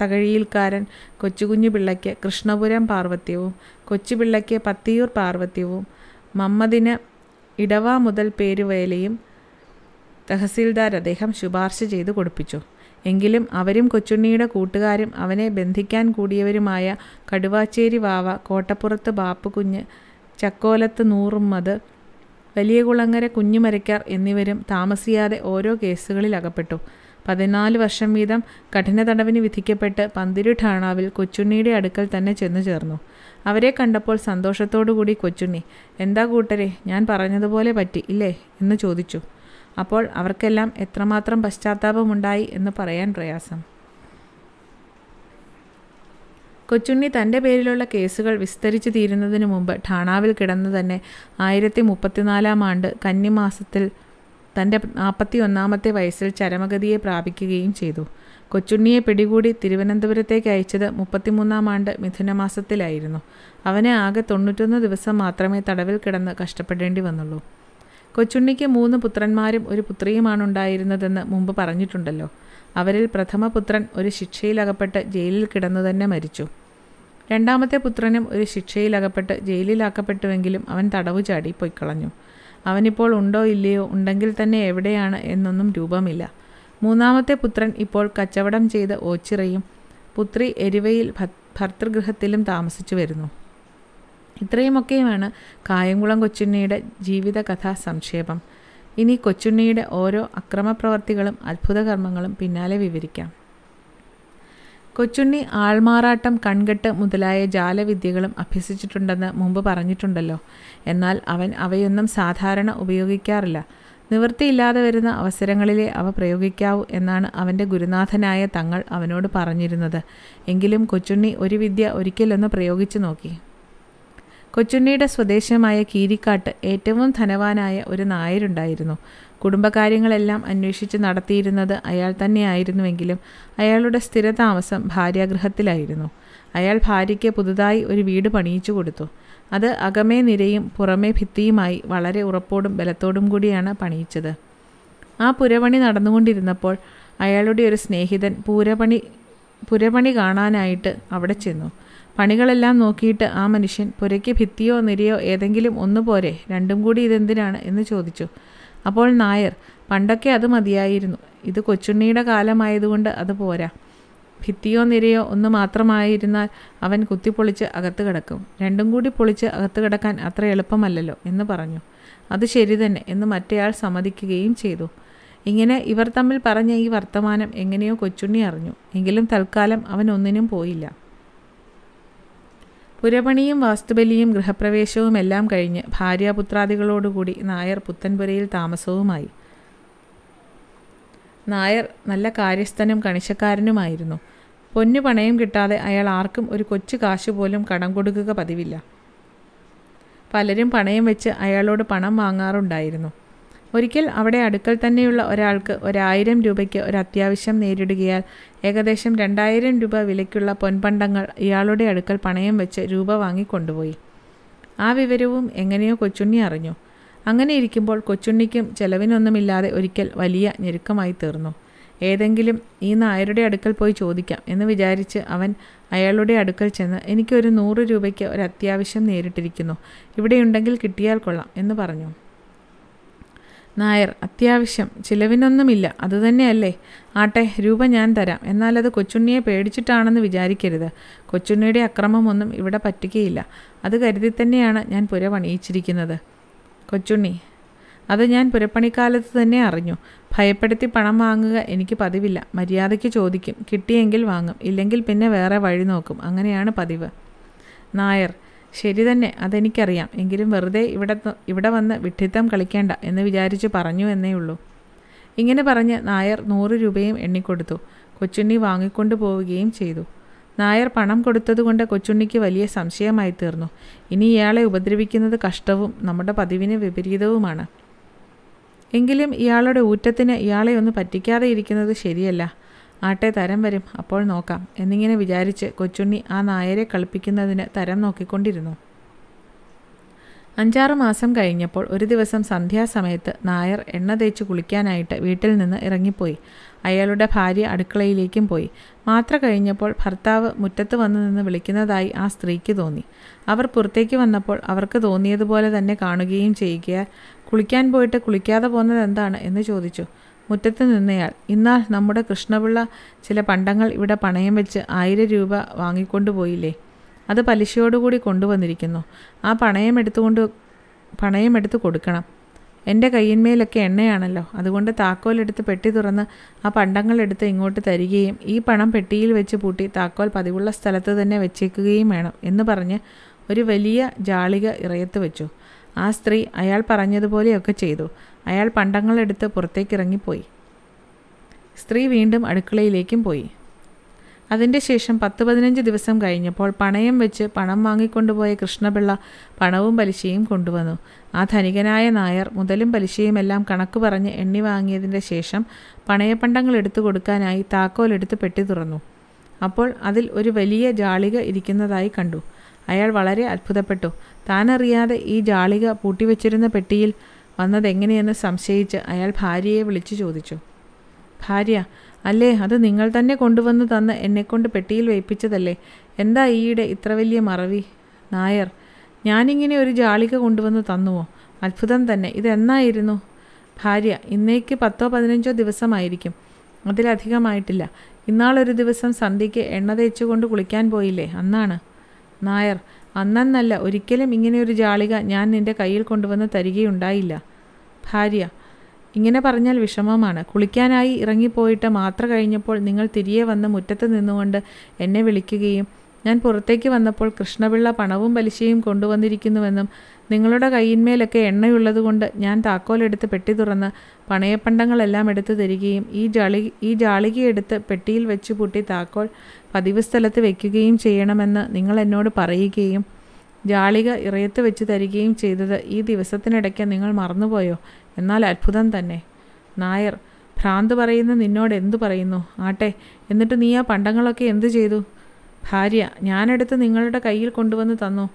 തകഴിയിൽക്കാരൻ കൊച്ചുകുഞ്ഞു പിള്ളയ്ക്ക് കൃഷ്ണപുരം പാർവത്യവും പിള്ളയ്ക്ക് പത്തിയൂർ പാർവത്യവും മമ്മദിന് ഇടവ മുതൽ പേരുവേലയും തഹസീൽദാർ അദ്ദേഹം ശുപാർശ ചെയ്തു കൊടുപ്പിച്ചു എങ്കിലും അവരും കൊച്ചുണ്ണിയുടെ കൂട്ടുകാരും അവനെ ബന്ധിക്കാൻ കൂടിയവരുമായ കടുവാച്ചേരി വാവ കോട്ടപ്പുറത്ത് ബാപ്പുകുഞ്ഞ് ചക്കോലത്ത് നൂറുമത് വലിയ കുളങ്ങര കുഞ്ഞുമരയ്ക്കാർ എന്നിവരും താമസിയാതെ ഓരോ കേസുകളിൽ അകപ്പെട്ടു പതിനാല് വർഷം വീതം കഠിന തടവിന് വിധിക്കപ്പെട്ട് പന്തിരു ഠാണാവിൽ കൊച്ചുണ്ണിയുടെ അടുക്കൽ തന്നെ ചെന്നു ചേർന്നു അവരെ കണ്ടപ്പോൾ സന്തോഷത്തോടുകൂടി കൊച്ചുണ്ണി എന്താ കൂട്ടരെ ഞാൻ പറഞ്ഞതുപോലെ പറ്റി ഇല്ലേ എന്ന് ചോദിച്ചു അപ്പോൾ അവർക്കെല്ലാം എത്രമാത്രം പശ്ചാത്താപമുണ്ടായി എന്ന് പറയാൻ പ്രയാസം കൊച്ചുണ്ണി തൻ്റെ പേരിലുള്ള കേസുകൾ വിസ്തരിച്ചു തീരുന്നതിന് മുമ്പ് ഠാണാവിൽ കിടന്നു തന്നെ ആയിരത്തി മുപ്പത്തിനാലാം ആണ്ട് കന്നിമാസത്തിൽ തൻ്റെ നാൽപ്പത്തി ഒന്നാമത്തെ വയസ്സിൽ ചരമഗതിയെ പ്രാപിക്കുകയും ചെയ്തു കൊച്ചുണ്ണിയെ പിടികൂടി തിരുവനന്തപുരത്തേക്ക് അയച്ചത് മുപ്പത്തിമൂന്നാം ആണ്ട് മിഥുനമാസത്തിലായിരുന്നു അവനെ ആകെ തൊണ്ണൂറ്റൊന്ന് ദിവസം മാത്രമേ തടവിൽ കിടന്ന് കഷ്ടപ്പെടേണ്ടി വന്നുള്ളൂ കൊച്ചുണ്ണിക്ക് മൂന്ന് പുത്രന്മാരും ഒരു പുത്രിയുമാണ് ഉണ്ടായിരുന്നതെന്ന് മുമ്പ് പറഞ്ഞിട്ടുണ്ടല്ലോ അവരിൽ പ്രഥമ പുത്രൻ ഒരു ശിക്ഷയിലകപ്പെട്ട് ജയിലിൽ കിടന്നു തന്നെ മരിച്ചു രണ്ടാമത്തെ പുത്രനും ഒരു ശിക്ഷയിലകപ്പെട്ട് ജയിലിലാക്കപ്പെട്ടുവെങ്കിലും അവൻ തടവു ചാടി പൊയ്ക്കളഞ്ഞു അവനിപ്പോൾ ഉണ്ടോ ഇല്ലയോ ഉണ്ടെങ്കിൽ തന്നെ എവിടെയാണ് എന്നൊന്നും രൂപമില്ല മൂന്നാമത്തെ പുത്രൻ ഇപ്പോൾ കച്ചവടം ചെയ്ത് ഓച്ചിറയും പുത്രി എരിവയിൽ ഭർത്തൃഗൃഹത്തിലും താമസിച്ചു വരുന്നു ഇത്രയുമൊക്കെയുമാണ് കായംകുളം കൊച്ചുണ്ണിയുടെ ജീവിതകഥ സംക്ഷേപം ഇനി കൊച്ചുണ്ണിയുടെ ഓരോ അക്രമപ്രവർത്തികളും അത്ഭുതകർമ്മങ്ങളും പിന്നാലെ വിവരിക്കാം കൊച്ചുണ്ണി ആൾമാറാട്ടം കൺകെട്ട് മുതലായ ജാലവിദ്യകളും അഭ്യസിച്ചിട്ടുണ്ടെന്ന് മുമ്പ് പറഞ്ഞിട്ടുണ്ടല്ലോ എന്നാൽ അവൻ അവയൊന്നും സാധാരണ ഉപയോഗിക്കാറില്ല നിവൃത്തിയില്ലാതെ വരുന്ന അവസരങ്ങളിലെ അവ പ്രയോഗിക്കാവൂ എന്നാണ് അവൻ്റെ ഗുരുനാഥനായ തങ്ങൾ അവനോട് പറഞ്ഞിരുന്നത് എങ്കിലും കൊച്ചുണ്ണി ഒരു വിദ്യ ഒരിക്കലൊന്ന് പ്രയോഗിച്ചു നോക്കി കൊച്ചുണ്ണിയുടെ സ്വദേശമായ കീരിക്കാട്ട് ഏറ്റവും ധനവാനായ ഒരു നായരുണ്ടായിരുന്നു കുടുംബകാര്യങ്ങളെല്ലാം അന്വേഷിച്ച് നടത്തിയിരുന്നത് അയാൾ തന്നെയായിരുന്നുവെങ്കിലും അയാളുടെ സ്ഥിരതാമസം ഭാര്യാഗൃഹത്തിലായിരുന്നു അയാൾ ഭാര്യയ്ക്ക് പുതുതായി ഒരു വീട് പണിയിച്ചു കൊടുത്തു അത് അകമേ നിരയും പുറമേ ഭിത്തിയുമായി വളരെ ഉറപ്പോടും ബലത്തോടും കൂടിയാണ് പണിയിച്ചത് ആ പുരപണി നടന്നുകൊണ്ടിരുന്നപ്പോൾ അയാളുടെ ഒരു സ്നേഹിതൻ പൂരപണി പുരപണി കാണാനായിട്ട് അവിടെ ചെന്നു പണികളെല്ലാം നോക്കിയിട്ട് ആ മനുഷ്യൻ പുരയ്ക്ക് ഭിത്തിയോ നിരയോ ഏതെങ്കിലും ഒന്നുപോരെ രണ്ടും കൂടി ഇതെന്തിനാണ് എന്ന് ചോദിച്ചു അപ്പോൾ നായർ പണ്ടൊക്കെ അത് മതിയായിരുന്നു ഇത് കൊച്ചുണ്ണിയുടെ കാലമായതുകൊണ്ട് അത് പോരാ ഭിത്തിയോ നിരയോ ഒന്ന് മാത്രമായിരുന്നാൽ അവൻ കുത്തിപ്പൊളിച്ച് അകത്ത് കിടക്കും രണ്ടും കൂടി പൊളിച്ച് അകത്ത് കിടക്കാൻ അത്ര എളുപ്പമല്ലല്ലോ എന്ന് പറഞ്ഞു അത് ശരി തന്നെ എന്ന് മറ്റേയാൾ സമ്മതിക്കുകയും ചെയ്തു ഇങ്ങനെ ഇവർ തമ്മിൽ പറഞ്ഞ ഈ വർത്തമാനം എങ്ങനെയോ കൊച്ചുണ്ണി അറിഞ്ഞു എങ്കിലും തൽക്കാലം അവൻ ഒന്നിനും പോയില്ല പുരപണിയും വാസ്തുബലിയും ഗൃഹപ്രവേശവും എല്ലാം കഴിഞ്ഞ് ഭാര്യാപുത്രാദികളോടുകൂടി നായർ പുത്തൻപുരയിൽ താമസവുമായി നായർ നല്ല കാര്യസ്ഥനും കണിശക്കാരനുമായിരുന്നു പൊന്നു പണയം കിട്ടാതെ അയാൾ ആർക്കും ഒരു കൊച്ചു കാശ് പോലും കടം കൊടുക്കുക പതിവില്ല പലരും പണയം വെച്ച് അയാളോട് പണം വാങ്ങാറുണ്ടായിരുന്നു ഒരിക്കൽ അവിടെ അടുക്കൽ തന്നെയുള്ള ഒരാൾക്ക് ഒരായിരം രൂപയ്ക്ക് ഒരു അത്യാവശ്യം നേരിടുകയാൽ ഏകദേശം രണ്ടായിരം രൂപ വിലയ്ക്കുള്ള പൊൻപണ്ടങ്ങൾ ഇയാളുടെ അടുക്കൽ പണയം വെച്ച് രൂപ വാങ്ങി കൊണ്ടുപോയി ആ വിവരവും എങ്ങനെയോ കൊച്ചുണ്ണി അറിഞ്ഞു അങ്ങനെ ഇരിക്കുമ്പോൾ കൊച്ചുണ്ണിക്കും ചെലവിനൊന്നുമില്ലാതെ ഒരിക്കൽ വലിയ ഞെരുക്കമായി തീർന്നു ഏതെങ്കിലും ഈ നായരുടെ അടുക്കൽ പോയി ചോദിക്കാം എന്ന് വിചാരിച്ച് അവൻ അയാളുടെ അടുക്കൽ ചെന്ന് എനിക്കൊരു നൂറ് രൂപയ്ക്ക് ഒരു അത്യാവശ്യം നേരിട്ടിരിക്കുന്നു ഇവിടെയുണ്ടെങ്കിൽ കിട്ടിയാൽ കൊള്ളാം എന്ന് പറഞ്ഞു നായർ അത്യാവശ്യം ചിലവിനൊന്നുമില്ല അതുതന്നെയല്ലേ ആട്ടെ രൂപ ഞാൻ തരാം എന്നാലത് കൊച്ചുണ്ണിയെ പേടിച്ചിട്ടാണെന്ന് വിചാരിക്കരുത് കൊച്ചുണ്ണിയുടെ അക്രമമൊന്നും ഇവിടെ പറ്റുകയില്ല അത് കരുതി തന്നെയാണ് ഞാൻ പുര പണിയിച്ചിരിക്കുന്നത് കൊച്ചുണ്ണി അത് ഞാൻ പുരപ്പണിക്കാലത്ത് തന്നെ അറിഞ്ഞു ഭയപ്പെടുത്തി പണം വാങ്ങുക എനിക്ക് പതിവില്ല മര്യാദയ്ക്ക് ചോദിക്കും കിട്ടിയെങ്കിൽ വാങ്ങും ഇല്ലെങ്കിൽ പിന്നെ വേറെ വഴി നോക്കും അങ്ങനെയാണ് പതിവ് നായർ ശരി തന്നെ അതെനിക്കറിയാം എങ്കിലും വെറുതെ ഇവിടെ ഇവിടെ വന്ന് വിഡ്ഢിത്തം കളിക്കേണ്ട എന്ന് വിചാരിച്ച് പറഞ്ഞു എന്നേ ഉള്ളൂ ഇങ്ങനെ പറഞ്ഞ് നായർ നൂറ് രൂപയും എണ്ണിക്കൊടുത്തു കൊച്ചുണ്ണി വാങ്ങിക്കൊണ്ടു പോവുകയും ചെയ്തു നായർ പണം കൊടുത്തതുകൊണ്ട് കൊച്ചുണ്ണിക്ക് വലിയ സംശയമായി തീർന്നു ഇനി ഇയാളെ ഉപദ്രവിക്കുന്നത് കഷ്ടവും നമ്മുടെ പതിവിന് വിപരീതവുമാണ് എങ്കിലും ഇയാളുടെ ഊറ്റത്തിന് ഇയാളെ ഒന്ന് പറ്റിക്കാതെ ഇരിക്കുന്നത് ശരിയല്ല ആട്ടെ തരം വരും അപ്പോൾ നോക്കാം എന്നിങ്ങനെ വിചാരിച്ച് കൊച്ചുണ്ണി ആ നായരെ കളിപ്പിക്കുന്നതിന് തരം നോക്കിക്കൊണ്ടിരുന്നു അഞ്ചാറ് മാസം കഴിഞ്ഞപ്പോൾ ഒരു ദിവസം സന്ധ്യാസമയത്ത് നായർ എണ്ണ തേച്ച് കുളിക്കാനായിട്ട് വീട്ടിൽ നിന്ന് ഇറങ്ങിപ്പോയി അയാളുടെ ഭാര്യ അടുക്കളയിലേക്കും പോയി മാത്ര കഴിഞ്ഞപ്പോൾ ഭർത്താവ് മുറ്റത്ത് വന്നു നിന്ന് വിളിക്കുന്നതായി ആ സ്ത്രീക്ക് തോന്നി അവർ പുറത്തേക്ക് വന്നപ്പോൾ അവർക്ക് തോന്നിയതുപോലെ തന്നെ കാണുകയും ചെയ്യുക കുളിക്കാൻ പോയിട്ട് കുളിക്കാതെ പോകുന്നത് എന്താണ് എന്ന് ചോദിച്ചു മുറ്റത്ത് നിന്നയാൾ ഇന്നാൾ നമ്മുടെ കൃഷ്ണപിള്ള ചില പണ്ടങ്ങൾ ഇവിടെ പണയം വെച്ച് ആയിരം രൂപ വാങ്ങിക്കൊണ്ടുപോയില്ലേ അത് പലിശയോടുകൂടി കൊണ്ടുവന്നിരിക്കുന്നു ആ പണയം എടുത്തുകൊണ്ട് പണയം എടുത്ത് കൊടുക്കണം എൻ്റെ കയ്യിന്മേലൊക്കെ എണ്ണയാണല്ലോ അതുകൊണ്ട് താക്കോലെടുത്ത് പെട്ടി തുറന്ന് ആ പണ്ടങ്ങൾ എടുത്ത് ഇങ്ങോട്ട് തരികയും ഈ പണം പെട്ടിയിൽ വെച്ച് പൂട്ടി താക്കോൽ പതിവുള്ള സ്ഥലത്ത് തന്നെ വെച്ചേക്കുകയും വേണം എന്ന് പറഞ്ഞ് ഒരു വലിയ ജാളിക ഇറയത്ത് വെച്ചു ആ സ്ത്രീ അയാൾ പറഞ്ഞതുപോലെയൊക്കെ ചെയ്തു അയാൾ പണ്ടങ്ങളെടുത്ത് പുറത്തേക്കിറങ്ങിപ്പോയി സ്ത്രീ വീണ്ടും അടുക്കളയിലേക്കും പോയി അതിൻ്റെ ശേഷം പത്ത് പതിനഞ്ച് ദിവസം കഴിഞ്ഞപ്പോൾ പണയം വെച്ച് പണം വാങ്ങിക്കൊണ്ടുപോയ കൃഷ്ണപിള്ള പണവും പലിശയും കൊണ്ടുവന്നു ആ ധനികനായ നായർ മുതലും പലിശയും എല്ലാം കണക്ക് പറഞ്ഞ് എണ്ണി വാങ്ങിയതിൻ്റെ ശേഷം പണയപ്പണ്ടങ്ങൾ എടുത്തു കൊടുക്കാനായി താക്കോലെടുത്ത് പെട്ടി തുറന്നു അപ്പോൾ അതിൽ ഒരു വലിയ ജാളിക ഇരിക്കുന്നതായി കണ്ടു അയാൾ വളരെ അത്ഭുതപ്പെട്ടു താനറിയാതെ ഈ ജാളിക പൂട്ടിവെച്ചിരുന്ന പെട്ടിയിൽ വന്നതെങ്ങനെയെന്ന് സംശയിച്ച് അയാൾ ഭാര്യയെ വിളിച്ചു ചോദിച്ചു ഭാര്യ അല്ലേ അത് നിങ്ങൾ തന്നെ കൊണ്ടുവന്ന് തന്ന് എന്നെക്കൊണ്ട് പെട്ടിയിൽ വയ്പ്പിച്ചതല്ലേ എന്താ ഈയിടെ ഇത്ര വലിയ മറവി നായർ ഞാനിങ്ങനെ ഒരു ജാളിക കൊണ്ടുവന്ന് തന്നുവോ അത്ഭുതം തന്നെ ഇതെന്നായിരുന്നു ഭാര്യ ഇന്നേക്ക് പത്തോ പതിനഞ്ചോ ദിവസമായിരിക്കും അതിലധികമായിട്ടില്ല ഇന്നാളൊരു ദിവസം സന്ധ്യയ്ക്ക് എണ്ണ തേച്ചുകൊണ്ട് കുളിക്കാൻ പോയില്ലേ അന്നാണ് നായർ അന്നന്നല്ല ഒരിക്കലും ഇങ്ങനെയൊരു ജാളിക ഞാൻ നിൻ്റെ കയ്യിൽ കൊണ്ടുവന്ന് തരികയുണ്ടായില്ല ഭാര്യ ഇങ്ങനെ പറഞ്ഞാൽ വിഷമമാണ് കുളിക്കാനായി ഇറങ്ങിപ്പോയിട്ട് മാത്ര കഴിഞ്ഞപ്പോൾ നിങ്ങൾ തിരികെ വന്ന് മുറ്റത്ത് നിന്നുകൊണ്ട് എന്നെ വിളിക്കുകയും ഞാൻ പുറത്തേക്ക് വന്നപ്പോൾ കൃഷ്ണപിള്ള പണവും പലിശയും കൊണ്ടുവന്നിരിക്കുന്നുവെന്നും നിങ്ങളുടെ കയ്യിന്മേലൊക്കെ എണ്ണയുള്ളതുകൊണ്ട് ഞാൻ താക്കോലെടുത്ത് പെട്ടി തുറന്ന് പണയപ്പണ്ടങ്ങളെല്ലാം എടുത്തു തരികയും ഈ ജാളി ഈ ജാളികയെടുത്ത് പെട്ടിയിൽ വെച്ച് പൂട്ടി താക്കോൽ പതിവ് സ്ഥലത്ത് വയ്ക്കുകയും ചെയ്യണമെന്ന് നിങ്ങൾ എന്നോട് പറയുകയും ജാളിക ഇറയത്ത് വെച്ച് തരികയും ചെയ്തത് ഈ ദിവസത്തിനിടയ്ക്ക് നിങ്ങൾ മറന്നുപോയോ എന്നാൽ അത്ഭുതം തന്നെ നായർ ഭ്രാന്ത് പറയുന്ന നിന്നോട് എന്തു പറയുന്നു ആട്ടെ എന്നിട്ട് നീ ആ പണ്ടങ്ങളൊക്കെ എന്തു ചെയ്തു ഭാര്യ ഞാനെടുത്ത് നിങ്ങളുടെ കയ്യിൽ കൊണ്ടുവന്ന് തന്നു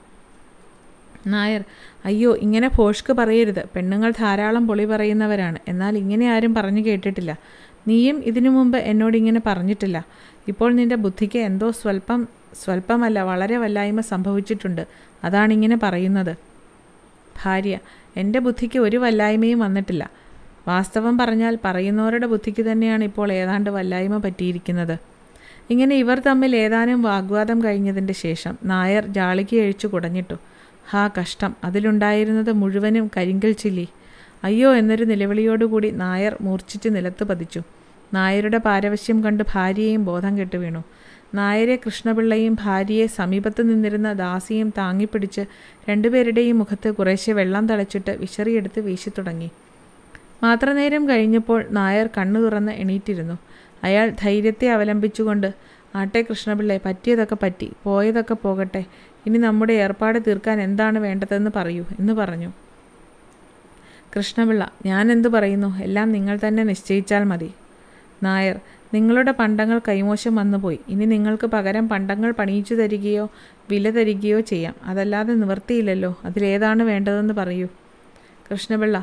നായർ അയ്യോ ഇങ്ങനെ ഭോഷ്ക്ക് പറയരുത് പെണ്ണുങ്ങൾ ധാരാളം പൊളി പറയുന്നവരാണ് എന്നാൽ ഇങ്ങനെ ആരും പറഞ്ഞു കേട്ടിട്ടില്ല നീയും ഇതിനു മുമ്പ് ഇങ്ങനെ പറഞ്ഞിട്ടില്ല ഇപ്പോൾ നിന്റെ ബുദ്ധിക്ക് എന്തോ സ്വല്പം സ്വല്പമല്ല വളരെ വല്ലായ്മ സംഭവിച്ചിട്ടുണ്ട് അതാണിങ്ങനെ പറയുന്നത് ഭാര്യ എൻ്റെ ബുദ്ധിക്ക് ഒരു വല്ലായ്മയും വന്നിട്ടില്ല വാസ്തവം പറഞ്ഞാൽ പറയുന്നവരുടെ ബുദ്ധിക്ക് തന്നെയാണ് ഇപ്പോൾ ഏതാണ്ട് വല്ലായ്മ പറ്റിയിരിക്കുന്നത് ഇങ്ങനെ ഇവർ തമ്മിൽ ഏതാനും വാഗ്വാദം കഴിഞ്ഞതിൻ്റെ ശേഷം നായർ ജാളിക്ക് അഴിച്ചു കുടഞ്ഞിട്ടു ഹാ കഷ്ടം അതിലുണ്ടായിരുന്നത് മുഴുവനും കരിങ്കൽ ചില്ലി അയ്യോ എന്നൊരു നിലവിളിയോടുകൂടി നായർ മൂർച്ഛിച്ച് നിലത്ത് പതിച്ചു നായരുടെ പാരവശ്യം കണ്ട് ഭാര്യയും ബോധം കെട്ട് വീണു നായരെ കൃഷ്ണപിള്ളയും ഭാര്യയെ സമീപത്ത് നിന്നിരുന്ന ദാസിയും താങ്ങിപ്പിടിച്ച് രണ്ടുപേരുടെയും മുഖത്ത് കുറേശ്ശെ വെള്ളം തളച്ചിട്ട് വിശറിയെടുത്ത് വീശിത്തുടങ്ങി മാത്രനേരം കഴിഞ്ഞപ്പോൾ നായർ കണ്ണു തുറന്ന് എണീറ്റിരുന്നു അയാൾ ധൈര്യത്തെ അവലംബിച്ചുകൊണ്ട് ആട്ടെ കൃഷ്ണപിള്ളെ പറ്റിയതൊക്കെ പറ്റി പോയതൊക്കെ പോകട്ടെ ഇനി നമ്മുടെ ഏർപ്പാട് തീർക്കാൻ എന്താണ് വേണ്ടതെന്ന് പറയൂ എന്ന് പറഞ്ഞു കൃഷ്ണപിള്ള ഞാൻ എന്തു പറയുന്നു എല്ലാം നിങ്ങൾ തന്നെ നിശ്ചയിച്ചാൽ മതി നായർ നിങ്ങളുടെ പണ്ടങ്ങൾ കൈമോശം വന്നുപോയി ഇനി നിങ്ങൾക്ക് പകരം പണ്ടങ്ങൾ പണിയിച്ചു തരികയോ വില തരികയോ ചെയ്യാം അതല്ലാതെ നിവർത്തിയില്ലല്ലോ അതിലേതാണ് വേണ്ടതെന്ന് പറയൂ കൃഷ്ണപിള്ള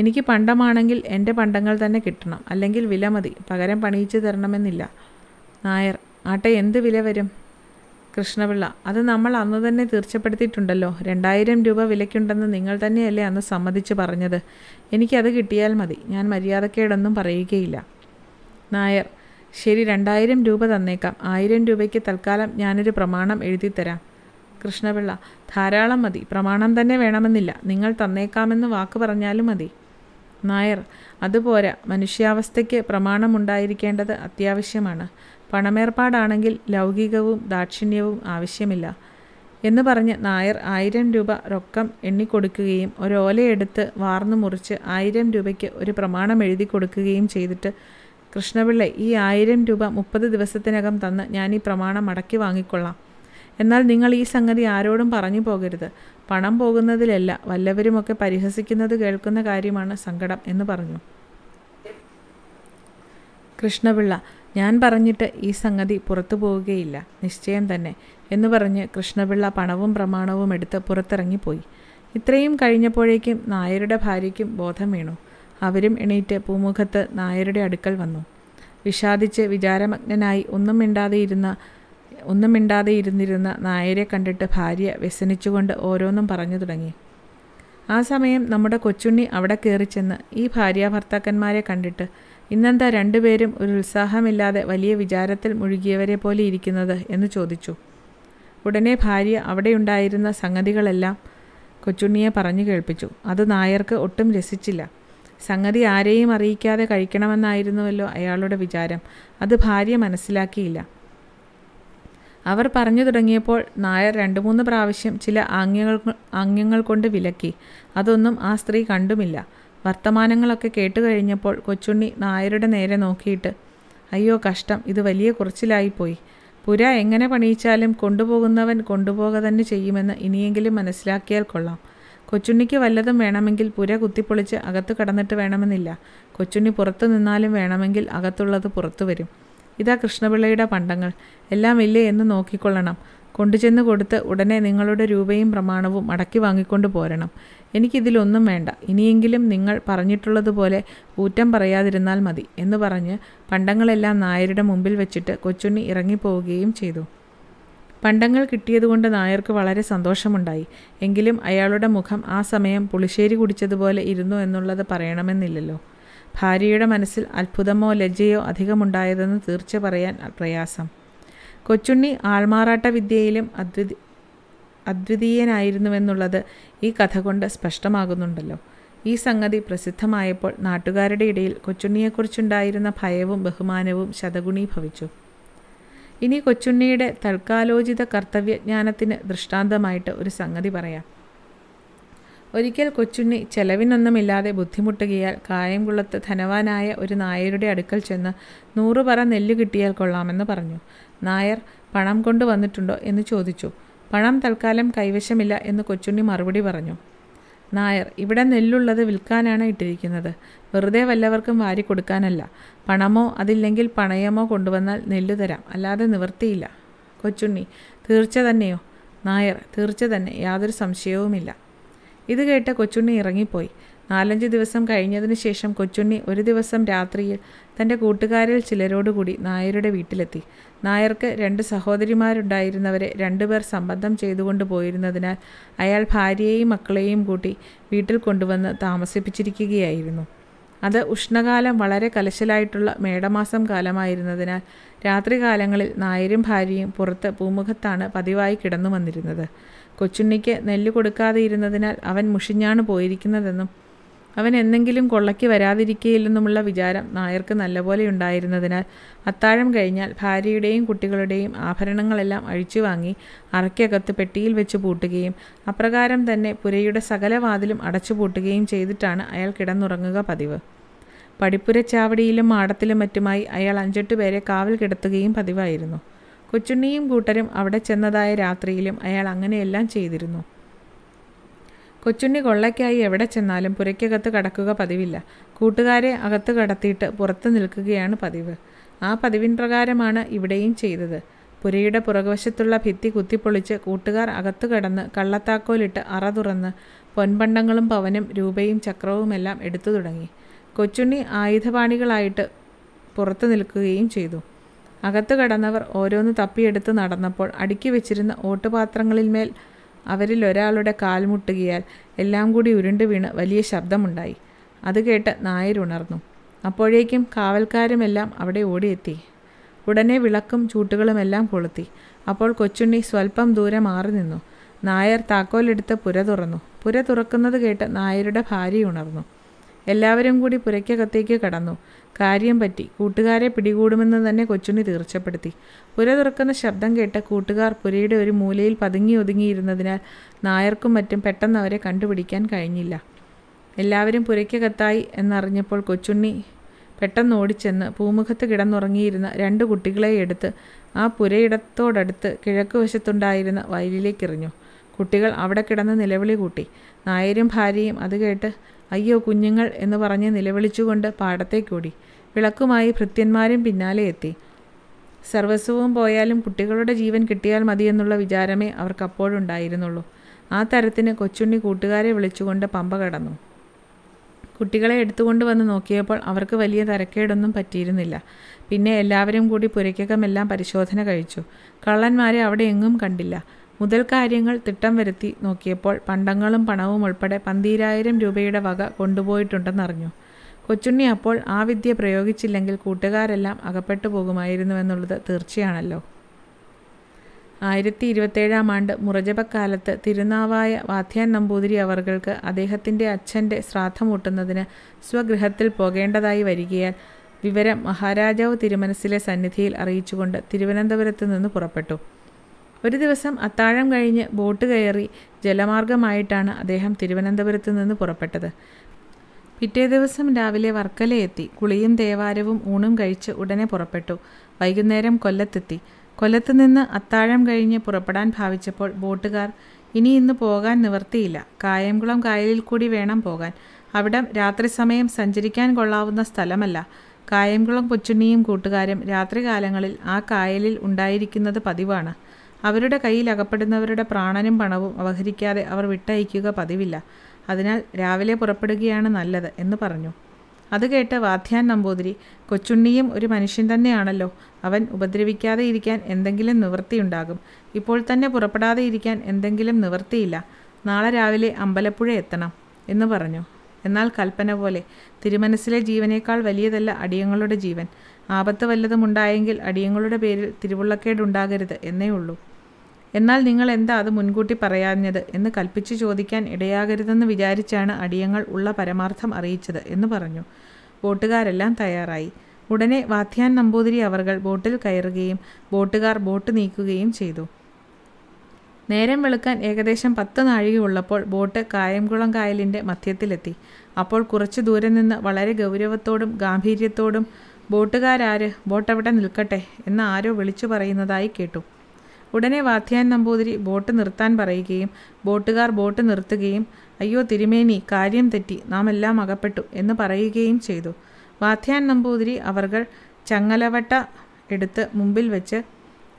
എനിക്ക് പണ്ടമാണെങ്കിൽ എൻ്റെ പണ്ടങ്ങൾ തന്നെ കിട്ടണം അല്ലെങ്കിൽ വില മതി പകരം പണിയിച്ചു തരണമെന്നില്ല നായർ ആട്ടെ എന്ത് വില വരും കൃഷ്ണപിള്ള അത് നമ്മൾ അന്ന് തന്നെ തീർച്ചപ്പെടുത്തിയിട്ടുണ്ടല്ലോ രണ്ടായിരം രൂപ വിലയ്ക്കുണ്ടെന്ന് നിങ്ങൾ തന്നെയല്ലേ അന്ന് സമ്മതിച്ച് പറഞ്ഞത് എനിക്കത് കിട്ടിയാൽ മതി ഞാൻ മര്യാദക്കേടൊന്നും പറയുകയില്ല നായർ ശരി രണ്ടായിരം രൂപ തന്നേക്കാം ആയിരം രൂപയ്ക്ക് തൽക്കാലം ഞാനൊരു പ്രമാണം എഴുതിത്തരാം കൃഷ്ണപിള്ള ധാരാളം മതി പ്രമാണം തന്നെ വേണമെന്നില്ല നിങ്ങൾ തന്നേക്കാമെന്ന് വാക്ക് പറഞ്ഞാലും മതി നായർ അതുപോരാ മനുഷ്യാവസ്ഥയ്ക്ക് പ്രമാണമുണ്ടായിരിക്കേണ്ടത് അത്യാവശ്യമാണ് പണമേർപ്പാടാണെങ്കിൽ ലൗകികവും ദാക്ഷിണ്യവും ആവശ്യമില്ല എന്ന് പറഞ്ഞ് നായർ ആയിരം രൂപ രൊക്കം എണ്ണിക്കൊടുക്കുകയും ഒരോലയെടുത്ത് വാർന്നു മുറിച്ച് ആയിരം രൂപയ്ക്ക് ഒരു പ്രമാണം എഴുതി കൊടുക്കുകയും ചെയ്തിട്ട് കൃഷ്ണപിള്ള ഈ ആയിരം രൂപ മുപ്പത് ദിവസത്തിനകം തന്ന് ഞാൻ ഈ പ്രമാണം മടക്കി വാങ്ങിക്കൊള്ളാം എന്നാൽ നിങ്ങൾ ഈ സംഗതി ആരോടും പറഞ്ഞു പോകരുത് പണം പോകുന്നതിലല്ല വല്ലവരുമൊക്കെ പരിഹസിക്കുന്നത് കേൾക്കുന്ന കാര്യമാണ് സങ്കടം എന്ന് പറഞ്ഞു കൃഷ്ണപിള്ള ഞാൻ പറഞ്ഞിട്ട് ഈ സംഗതി പുറത്തു പോവുകയില്ല നിശ്ചയം തന്നെ എന്ന് പറഞ്ഞ് കൃഷ്ണപിള്ള പണവും പ്രമാണവും എടുത്ത് പുറത്തിറങ്ങിപ്പോയി ഇത്രയും കഴിഞ്ഞപ്പോഴേക്കും നായരുടെ ഭാര്യയ്ക്കും ബോധം വീണു അവരും എണീറ്റ് പൂമുഖത്ത് നായരുടെ അടുക്കൽ വന്നു വിഷാദിച്ച് വിചാരമഗ്നനായി ഒന്നും മിണ്ടാതെ ഇരുന്ന ഒന്നും മിണ്ടാതെ ഇരുന്നിരുന്ന നായരെ കണ്ടിട്ട് ഭാര്യ വ്യസനിച്ചുകൊണ്ട് ഓരോന്നും പറഞ്ഞു തുടങ്ങി ആ സമയം നമ്മുടെ കൊച്ചുണ്ണി അവിടെ കയറി ചെന്ന് ഈ ഭാര്യാഭർത്താക്കന്മാരെ കണ്ടിട്ട് ഇന്നെന്താ രണ്ടുപേരും ഒരു ഉത്സാഹമില്ലാതെ വലിയ വിചാരത്തിൽ മുഴുകിയവരെ പോലെ ഇരിക്കുന്നത് എന്ന് ചോദിച്ചു ഉടനെ ഭാര്യ അവിടെയുണ്ടായിരുന്ന സംഗതികളെല്ലാം കൊച്ചുണ്ണിയെ പറഞ്ഞു കേൾപ്പിച്ചു അത് നായർക്ക് ഒട്ടും രസിച്ചില്ല സംഗതി ആരെയും അറിയിക്കാതെ കഴിക്കണമെന്നായിരുന്നുവല്ലോ അയാളുടെ വിചാരം അത് ഭാര്യ മനസ്സിലാക്കിയില്ല അവർ പറഞ്ഞു തുടങ്ങിയപ്പോൾ നായർ രണ്ട് മൂന്ന് പ്രാവശ്യം ചില ആംഗ്യങ്ങൾ ആംഗ്യങ്ങൾ കൊണ്ട് വിലക്കി അതൊന്നും ആ സ്ത്രീ കണ്ടുമില്ല വർത്തമാനങ്ങളൊക്കെ കേട്ടു കഴിഞ്ഞപ്പോൾ കൊച്ചുണ്ണി നായരുടെ നേരെ നോക്കിയിട്ട് അയ്യോ കഷ്ടം ഇത് വലിയ കുറച്ചിലായിപ്പോയി പുര എങ്ങനെ പണിയിച്ചാലും കൊണ്ടുപോകുന്നവൻ കൊണ്ടുപോക തന്നെ ചെയ്യുമെന്ന് ഇനിയെങ്കിലും മനസ്സിലാക്കിയാൽ കൊള്ളാം കൊച്ചുണ്ണിക്ക് വല്ലതും വേണമെങ്കിൽ പുര കുത്തിപ്പൊളിച്ച് അകത്ത് കടന്നിട്ട് വേണമെന്നില്ല കൊച്ചുണ്ണി പുറത്തു നിന്നാലും വേണമെങ്കിൽ അകത്തുള്ളത് പുറത്തു വരും ഇതാ കൃഷ്ണപിള്ളയുടെ പണ്ടങ്ങൾ എല്ലാം ഇല്ലേ എന്ന് നോക്കിക്കൊള്ളണം കൊണ്ടുചെന്ന് കൊടുത്ത് ഉടനെ നിങ്ങളുടെ രൂപയും പ്രമാണവും അടക്കി വാങ്ങിക്കൊണ്ട് പോരണം എനിക്കിതിലൊന്നും വേണ്ട ഇനിയെങ്കിലും നിങ്ങൾ പറഞ്ഞിട്ടുള്ളതുപോലെ ഊറ്റം പറയാതിരുന്നാൽ മതി എന്ന് പറഞ്ഞ് പണ്ടങ്ങളെല്ലാം നായരുടെ മുമ്പിൽ വെച്ചിട്ട് കൊച്ചുണ്ണി ഇറങ്ങിപ്പോവുകയും ചെയ്തു പണ്ടങ്ങൾ കിട്ടിയതുകൊണ്ട് നായർക്ക് വളരെ സന്തോഷമുണ്ടായി എങ്കിലും അയാളുടെ മുഖം ആ സമയം പുളിശ്ശേരി കുടിച്ചതുപോലെ ഇരുന്നു എന്നുള്ളത് പറയണമെന്നില്ലല്ലോ ഭാര്യയുടെ മനസ്സിൽ അത്ഭുതമോ ലജ്ജയോ അധികമുണ്ടായതെന്ന് തീർച്ച പറയാൻ പ്രയാസം കൊച്ചുണ്ണി ആൾമാറാട്ട വിദ്യയിലും അദ്വിതി അദ്വിതീയനായിരുന്നുവെന്നുള്ളത് ഈ കഥ കൊണ്ട് സ്പഷ്ടമാകുന്നുണ്ടല്ലോ ഈ സംഗതി പ്രസിദ്ധമായപ്പോൾ നാട്ടുകാരുടെ ഇടയിൽ കൊച്ചുണ്ണിയെക്കുറിച്ചുണ്ടായിരുന്ന ഭയവും ബഹുമാനവും ശതഗുണീഭവിച്ചു ഇനി കൊച്ചുണ്ണിയുടെ തൽക്കാലോചിത കർത്തവ്യജ്ഞാനത്തിന് ദൃഷ്ടാന്തമായിട്ട് ഒരു സംഗതി പറയാം ഒരിക്കൽ കൊച്ചുണ്ണി ചെലവിനൊന്നുമില്ലാതെ ബുദ്ധിമുട്ടുകയാൽ കായംകുളത്ത് ധനവാനായ ഒരു നായരുടെ അടുക്കൽ ചെന്ന് നൂറുപറ പറ നെല്ല് കിട്ടിയാൽ കൊള്ളാമെന്ന് പറഞ്ഞു നായർ പണം കൊണ്ടുവന്നിട്ടുണ്ടോ എന്ന് ചോദിച്ചു പണം തൽക്കാലം കൈവശമില്ല എന്ന് കൊച്ചുണ്ണി മറുപടി പറഞ്ഞു നായർ ഇവിടെ നെല്ലുള്ളത് വിൽക്കാനാണ് ഇട്ടിരിക്കുന്നത് വെറുതെ വല്ലവർക്കും വാരി കൊടുക്കാനല്ല പണമോ അതില്ലെങ്കിൽ പണയമോ കൊണ്ടുവന്നാൽ നെല്ല് തരാം അല്ലാതെ നിവർത്തിയില്ല കൊച്ചുണ്ണി തീർച്ച തന്നെയോ നായർ തീർച്ച തന്നെ യാതൊരു സംശയവുമില്ല ഇത് കേട്ട കൊച്ചുണ്ണി ഇറങ്ങിപ്പോയി നാലഞ്ച് ദിവസം കഴിഞ്ഞതിന് ശേഷം കൊച്ചുണ്ണി ഒരു ദിവസം രാത്രിയിൽ തൻ്റെ കൂട്ടുകാരിൽ ചിലരോടുകൂടി നായരുടെ വീട്ടിലെത്തി നായർക്ക് രണ്ട് സഹോദരിമാരുണ്ടായിരുന്നവരെ രണ്ടുപേർ സംബന്ധം ചെയ്തുകൊണ്ട് പോയിരുന്നതിനാൽ അയാൾ ഭാര്യയെയും മക്കളെയും കൂട്ടി വീട്ടിൽ കൊണ്ടുവന്ന് താമസിപ്പിച്ചിരിക്കുകയായിരുന്നു അത് ഉഷ്ണകാലം വളരെ കലശലായിട്ടുള്ള മേടമാസം കാലമായിരുന്നതിനാൽ രാത്രികാലങ്ങളിൽ നായരും ഭാര്യയും പുറത്ത് പൂമുഖത്താണ് പതിവായി കിടന്നു വന്നിരുന്നത് കൊച്ചുണ്ണിക്ക് നെല്ല് കൊടുക്കാതെ ഇരുന്നതിനാൽ അവൻ മുഷിഞ്ഞാണ് പോയിരിക്കുന്നതെന്നും അവൻ എന്തെങ്കിലും കൊള്ളയ്ക്ക് വരാതിരിക്കുകയില്ലെന്നുമുള്ള വിചാരം നായർക്ക് നല്ലപോലെ ഉണ്ടായിരുന്നതിനാൽ അത്താഴം കഴിഞ്ഞാൽ ഭാര്യയുടെയും കുട്ടികളുടെയും ആഭരണങ്ങളെല്ലാം അഴിച്ചു വാങ്ങി അറയ്ക്കകത്ത് പെട്ടിയിൽ വെച്ച് പൂട്ടുകയും അപ്രകാരം തന്നെ പുരയുടെ സകല വാതിലും അടച്ചുപൂട്ടുകയും ചെയ്തിട്ടാണ് അയാൾ കിടന്നുറങ്ങുക പതിവ് പടിപ്പുരച്ചാവടിയിലും മാടത്തിലും മറ്റുമായി അയാൾ അഞ്ചെട്ട് പേരെ കാവൽ കിടത്തുകയും പതിവായിരുന്നു കൊച്ചുണ്ണിയും കൂട്ടരും അവിടെ ചെന്നതായ രാത്രിയിലും അയാൾ അങ്ങനെയെല്ലാം ചെയ്തിരുന്നു കൊച്ചുണ്ണി കൊള്ളയ്ക്കായി എവിടെ ചെന്നാലും പുരയ്ക്കകത്ത് കടക്കുക പതിവില്ല കൂട്ടുകാരെ അകത്ത് കടത്തിയിട്ട് പുറത്ത് നിൽക്കുകയാണ് പതിവ് ആ പതിവിൻ പ്രകാരമാണ് ഇവിടെയും ചെയ്തത് പുരയുടെ പുറകുവശത്തുള്ള ഭിത്തി കുത്തിപ്പൊളിച്ച് കൂട്ടുകാർ അകത്തു കടന്ന് കള്ളത്താക്കോലിട്ട് അറ തുറന്ന് പൊൻപണ്ടങ്ങളും പവനും രൂപയും ചക്രവുമെല്ലാം എടുത്തു തുടങ്ങി കൊച്ചുണ്ണി ആയുധപാണികളായിട്ട് പുറത്തു നിൽക്കുകയും ചെയ്തു അകത്തു കടന്നവർ ഓരോന്ന് തപ്പിയെടുത്ത് നടന്നപ്പോൾ അടുക്കി വെച്ചിരുന്ന ഓട്ടുപാത്രങ്ങളിന്മേൽ അവരിൽ ഒരാളുടെ കാൽമുട്ടുകയാൽ എല്ലാം കൂടി ഉരുണ്ടു വീണ് വലിയ ശബ്ദമുണ്ടായി അത് കേട്ട് നായരുണർന്നു അപ്പോഴേക്കും കാവൽക്കാരുമെല്ലാം അവിടെ ഓടിയെത്തി ഉടനെ വിളക്കും ചൂട്ടുകളുമെല്ലാം കൊളുത്തി അപ്പോൾ കൊച്ചുണ്ണി സ്വല്പം ദൂരെ മാറി നിന്നു നായർ താക്കോലെടുത്ത് പുര തുറന്നു പുര തുറക്കുന്നത് കേട്ട് നായരുടെ ഭാര്യ ഉണർന്നു എല്ലാവരും കൂടി പുരയ്ക്കകത്തേക്ക് കടന്നു കാര്യം പറ്റി കൂട്ടുകാരെ പിടികൂടുമെന്ന് തന്നെ കൊച്ചുണ്ണി തീർച്ചപ്പെടുത്തി പുര തുറക്കുന്ന ശബ്ദം കേട്ട കൂട്ടുകാർ പുരയുടെ ഒരു മൂലയിൽ പതുങ്ങി ഒതുങ്ങിയിരുന്നതിനാൽ നായർക്കും മറ്റും പെട്ടെന്ന് അവരെ കണ്ടുപിടിക്കാൻ കഴിഞ്ഞില്ല എല്ലാവരും പുരയ്ക്കകത്തായി എന്നറിഞ്ഞപ്പോൾ കൊച്ചുണ്ണി പെട്ടെന്ന് ഓടിച്ചെന്ന് പൂമുഖത്ത് കിടന്നുറങ്ങിയിരുന്ന രണ്ട് കുട്ടികളെ എടുത്ത് ആ പുരയിടത്തോടടുത്ത് കിഴക്ക് വശത്തുണ്ടായിരുന്ന എറിഞ്ഞു കുട്ടികൾ അവിടെ കിടന്ന് നിലവിളി കൂട്ടി നായരും ഭാര്യയും അത് കേട്ട് അയ്യോ കുഞ്ഞുങ്ങൾ എന്ന് പറഞ്ഞ് നിലവിളിച്ചുകൊണ്ട് പാടത്തേക്കൂടി വിളക്കുമായി ഭൃത്യന്മാരും പിന്നാലെ എത്തി സർവസ്വവും പോയാലും കുട്ടികളുടെ ജീവൻ കിട്ടിയാൽ മതിയെന്നുള്ള വിചാരമേ അവർക്ക് അപ്പോഴുണ്ടായിരുന്നുള്ളൂ ആ തരത്തിന് കൊച്ചുണ്ണി കൂട്ടുകാരെ വിളിച്ചുകൊണ്ട് പമ്പ കടന്നു കുട്ടികളെ എടുത്തുകൊണ്ട് വന്ന് നോക്കിയപ്പോൾ അവർക്ക് വലിയ തരക്കേടൊന്നും പറ്റിയിരുന്നില്ല പിന്നെ എല്ലാവരും കൂടി പുരയ്ക്കകമെല്ലാം പരിശോധന കഴിച്ചു കള്ളന്മാരെ അവിടെ എങ്ങും കണ്ടില്ല മുതൽ കാര്യങ്ങൾ തിട്ടം വരുത്തി നോക്കിയപ്പോൾ പണ്ടങ്ങളും പണവും ഉൾപ്പെടെ പന്തീരായിരം രൂപയുടെ വക കൊണ്ടുപോയിട്ടുണ്ടെന്നറിഞ്ഞു കൊച്ചുണ്ണി അപ്പോൾ ആ വിദ്യ പ്രയോഗിച്ചില്ലെങ്കിൽ കൂട്ടുകാരെല്ലാം അകപ്പെട്ടു പോകുമായിരുന്നുവെന്നുള്ളത് തീർച്ചയാണല്ലോ ആയിരത്തി ഇരുപത്തേഴാം ആണ്ട് മുറജപക്കാലത്ത് തിരുനാവായ വാധ്യാൻ നമ്പൂതിരി അവർകൾക്ക് അദ്ദേഹത്തിൻ്റെ അച്ഛൻ്റെ ശ്രാദ്ധമൂട്ടുന്നതിന് സ്വഗൃഹത്തിൽ പോകേണ്ടതായി വരികയാൽ വിവരം മഹാരാജാവ് തിരുമനസിലെ സന്നിധിയിൽ അറിയിച്ചുകൊണ്ട് തിരുവനന്തപുരത്ത് നിന്ന് പുറപ്പെട്ടു ഒരു ദിവസം അത്താഴം കഴിഞ്ഞ് ബോട്ട് കയറി ജലമാർഗമായിട്ടാണ് അദ്ദേഹം തിരുവനന്തപുരത്ത് നിന്ന് പുറപ്പെട്ടത് പിറ്റേ ദിവസം രാവിലെ വർക്കലയെത്തി കുളിയും ദേവാരവും ഊണും കഴിച്ച് ഉടനെ പുറപ്പെട്ടു വൈകുന്നേരം കൊല്ലത്തെത്തി കൊല്ലത്ത് നിന്ന് അത്താഴം കഴിഞ്ഞ് പുറപ്പെടാൻ ഭാവിച്ചപ്പോൾ ബോട്ടുകാർ ഇനി ഇന്ന് പോകാൻ നിവർത്തിയില്ല കായംകുളം കായലിൽ കൂടി വേണം പോകാൻ അവിടെ രാത്രി സമയം സഞ്ചരിക്കാൻ കൊള്ളാവുന്ന സ്ഥലമല്ല കായംകുളം കൊച്ചുണ്ണിയും കൂട്ടുകാരും രാത്രികാലങ്ങളിൽ ആ കായലിൽ ഉണ്ടായിരിക്കുന്നത് പതിവാണ് അവരുടെ കയ്യിൽ അകപ്പെടുന്നവരുടെ പ്രാണനും പണവും അവഹരിക്കാതെ അവർ വിട്ടയക്കുക പതിവില്ല അതിനാൽ രാവിലെ പുറപ്പെടുകയാണ് നല്ലത് എന്ന് പറഞ്ഞു അത് കേട്ട് വാധ്യാൻ നമ്പൂതിരി കൊച്ചുണ്ണിയും ഒരു മനുഷ്യൻ തന്നെയാണല്ലോ അവൻ ഉപദ്രവിക്കാതെ ഇരിക്കാൻ എന്തെങ്കിലും നിവൃത്തിയുണ്ടാകും ഇപ്പോൾ തന്നെ പുറപ്പെടാതെ ഇരിക്കാൻ എന്തെങ്കിലും നിവൃത്തിയില്ല നാളെ രാവിലെ അമ്പലപ്പുഴ എത്തണം എന്ന് പറഞ്ഞു എന്നാൽ കൽപ്പന പോലെ തിരുമനസ്സിലെ ജീവനേക്കാൾ വലിയതല്ല അടിയങ്ങളുടെ ജീവൻ ആപത്ത് വല്ലതും ഉണ്ടായെങ്കിൽ അടിയങ്ങളുടെ പേരിൽ തിരുവുള്ളക്കേടുണ്ടാകരുത് എന്നേ ഉള്ളൂ എന്നാൽ നിങ്ങൾ എന്താ അത് മുൻകൂട്ടി പറയാഞ്ഞത് എന്ന് കൽപ്പിച്ചു ചോദിക്കാൻ ഇടയാകരുതെന്ന് വിചാരിച്ചാണ് അടിയങ്ങൾ ഉള്ള പരമാർത്ഥം അറിയിച്ചത് എന്ന് പറഞ്ഞു ബോട്ടുകാരെല്ലാം തയ്യാറായി ഉടനെ വാത്യാൻ നമ്പൂതിരി അവർകൾ ബോട്ടിൽ കയറുകയും ബോട്ടുകാർ ബോട്ട് നീക്കുകയും ചെയ്തു നേരം വെളുക്കാൻ ഏകദേശം പത്ത് നാഴികയുള്ളപ്പോൾ ബോട്ട് കായംകുളം കായലിൻ്റെ മധ്യത്തിലെത്തി അപ്പോൾ കുറച്ചു ദൂരെ നിന്ന് വളരെ ഗൗരവത്തോടും ഗാംഭീര്യത്തോടും ബോട്ടുകാരാര് ബോട്ടവിടെ നിൽക്കട്ടെ എന്ന് ആരോ വിളിച്ചു പറയുന്നതായി കേട്ടു ഉടനെ വാധ്യാൻ നമ്പൂതിരി ബോട്ട് നിർത്താൻ പറയുകയും ബോട്ടുകാർ ബോട്ട് നിർത്തുകയും അയ്യോ തിരുമേനി കാര്യം തെറ്റി നാം എല്ലാം അകപ്പെട്ടു എന്ന് പറയുകയും ചെയ്തു വാധ്യാൻ നമ്പൂതിരി അവർകൾ ചങ്ങലവട്ട എടുത്ത് മുമ്പിൽ വെച്ച്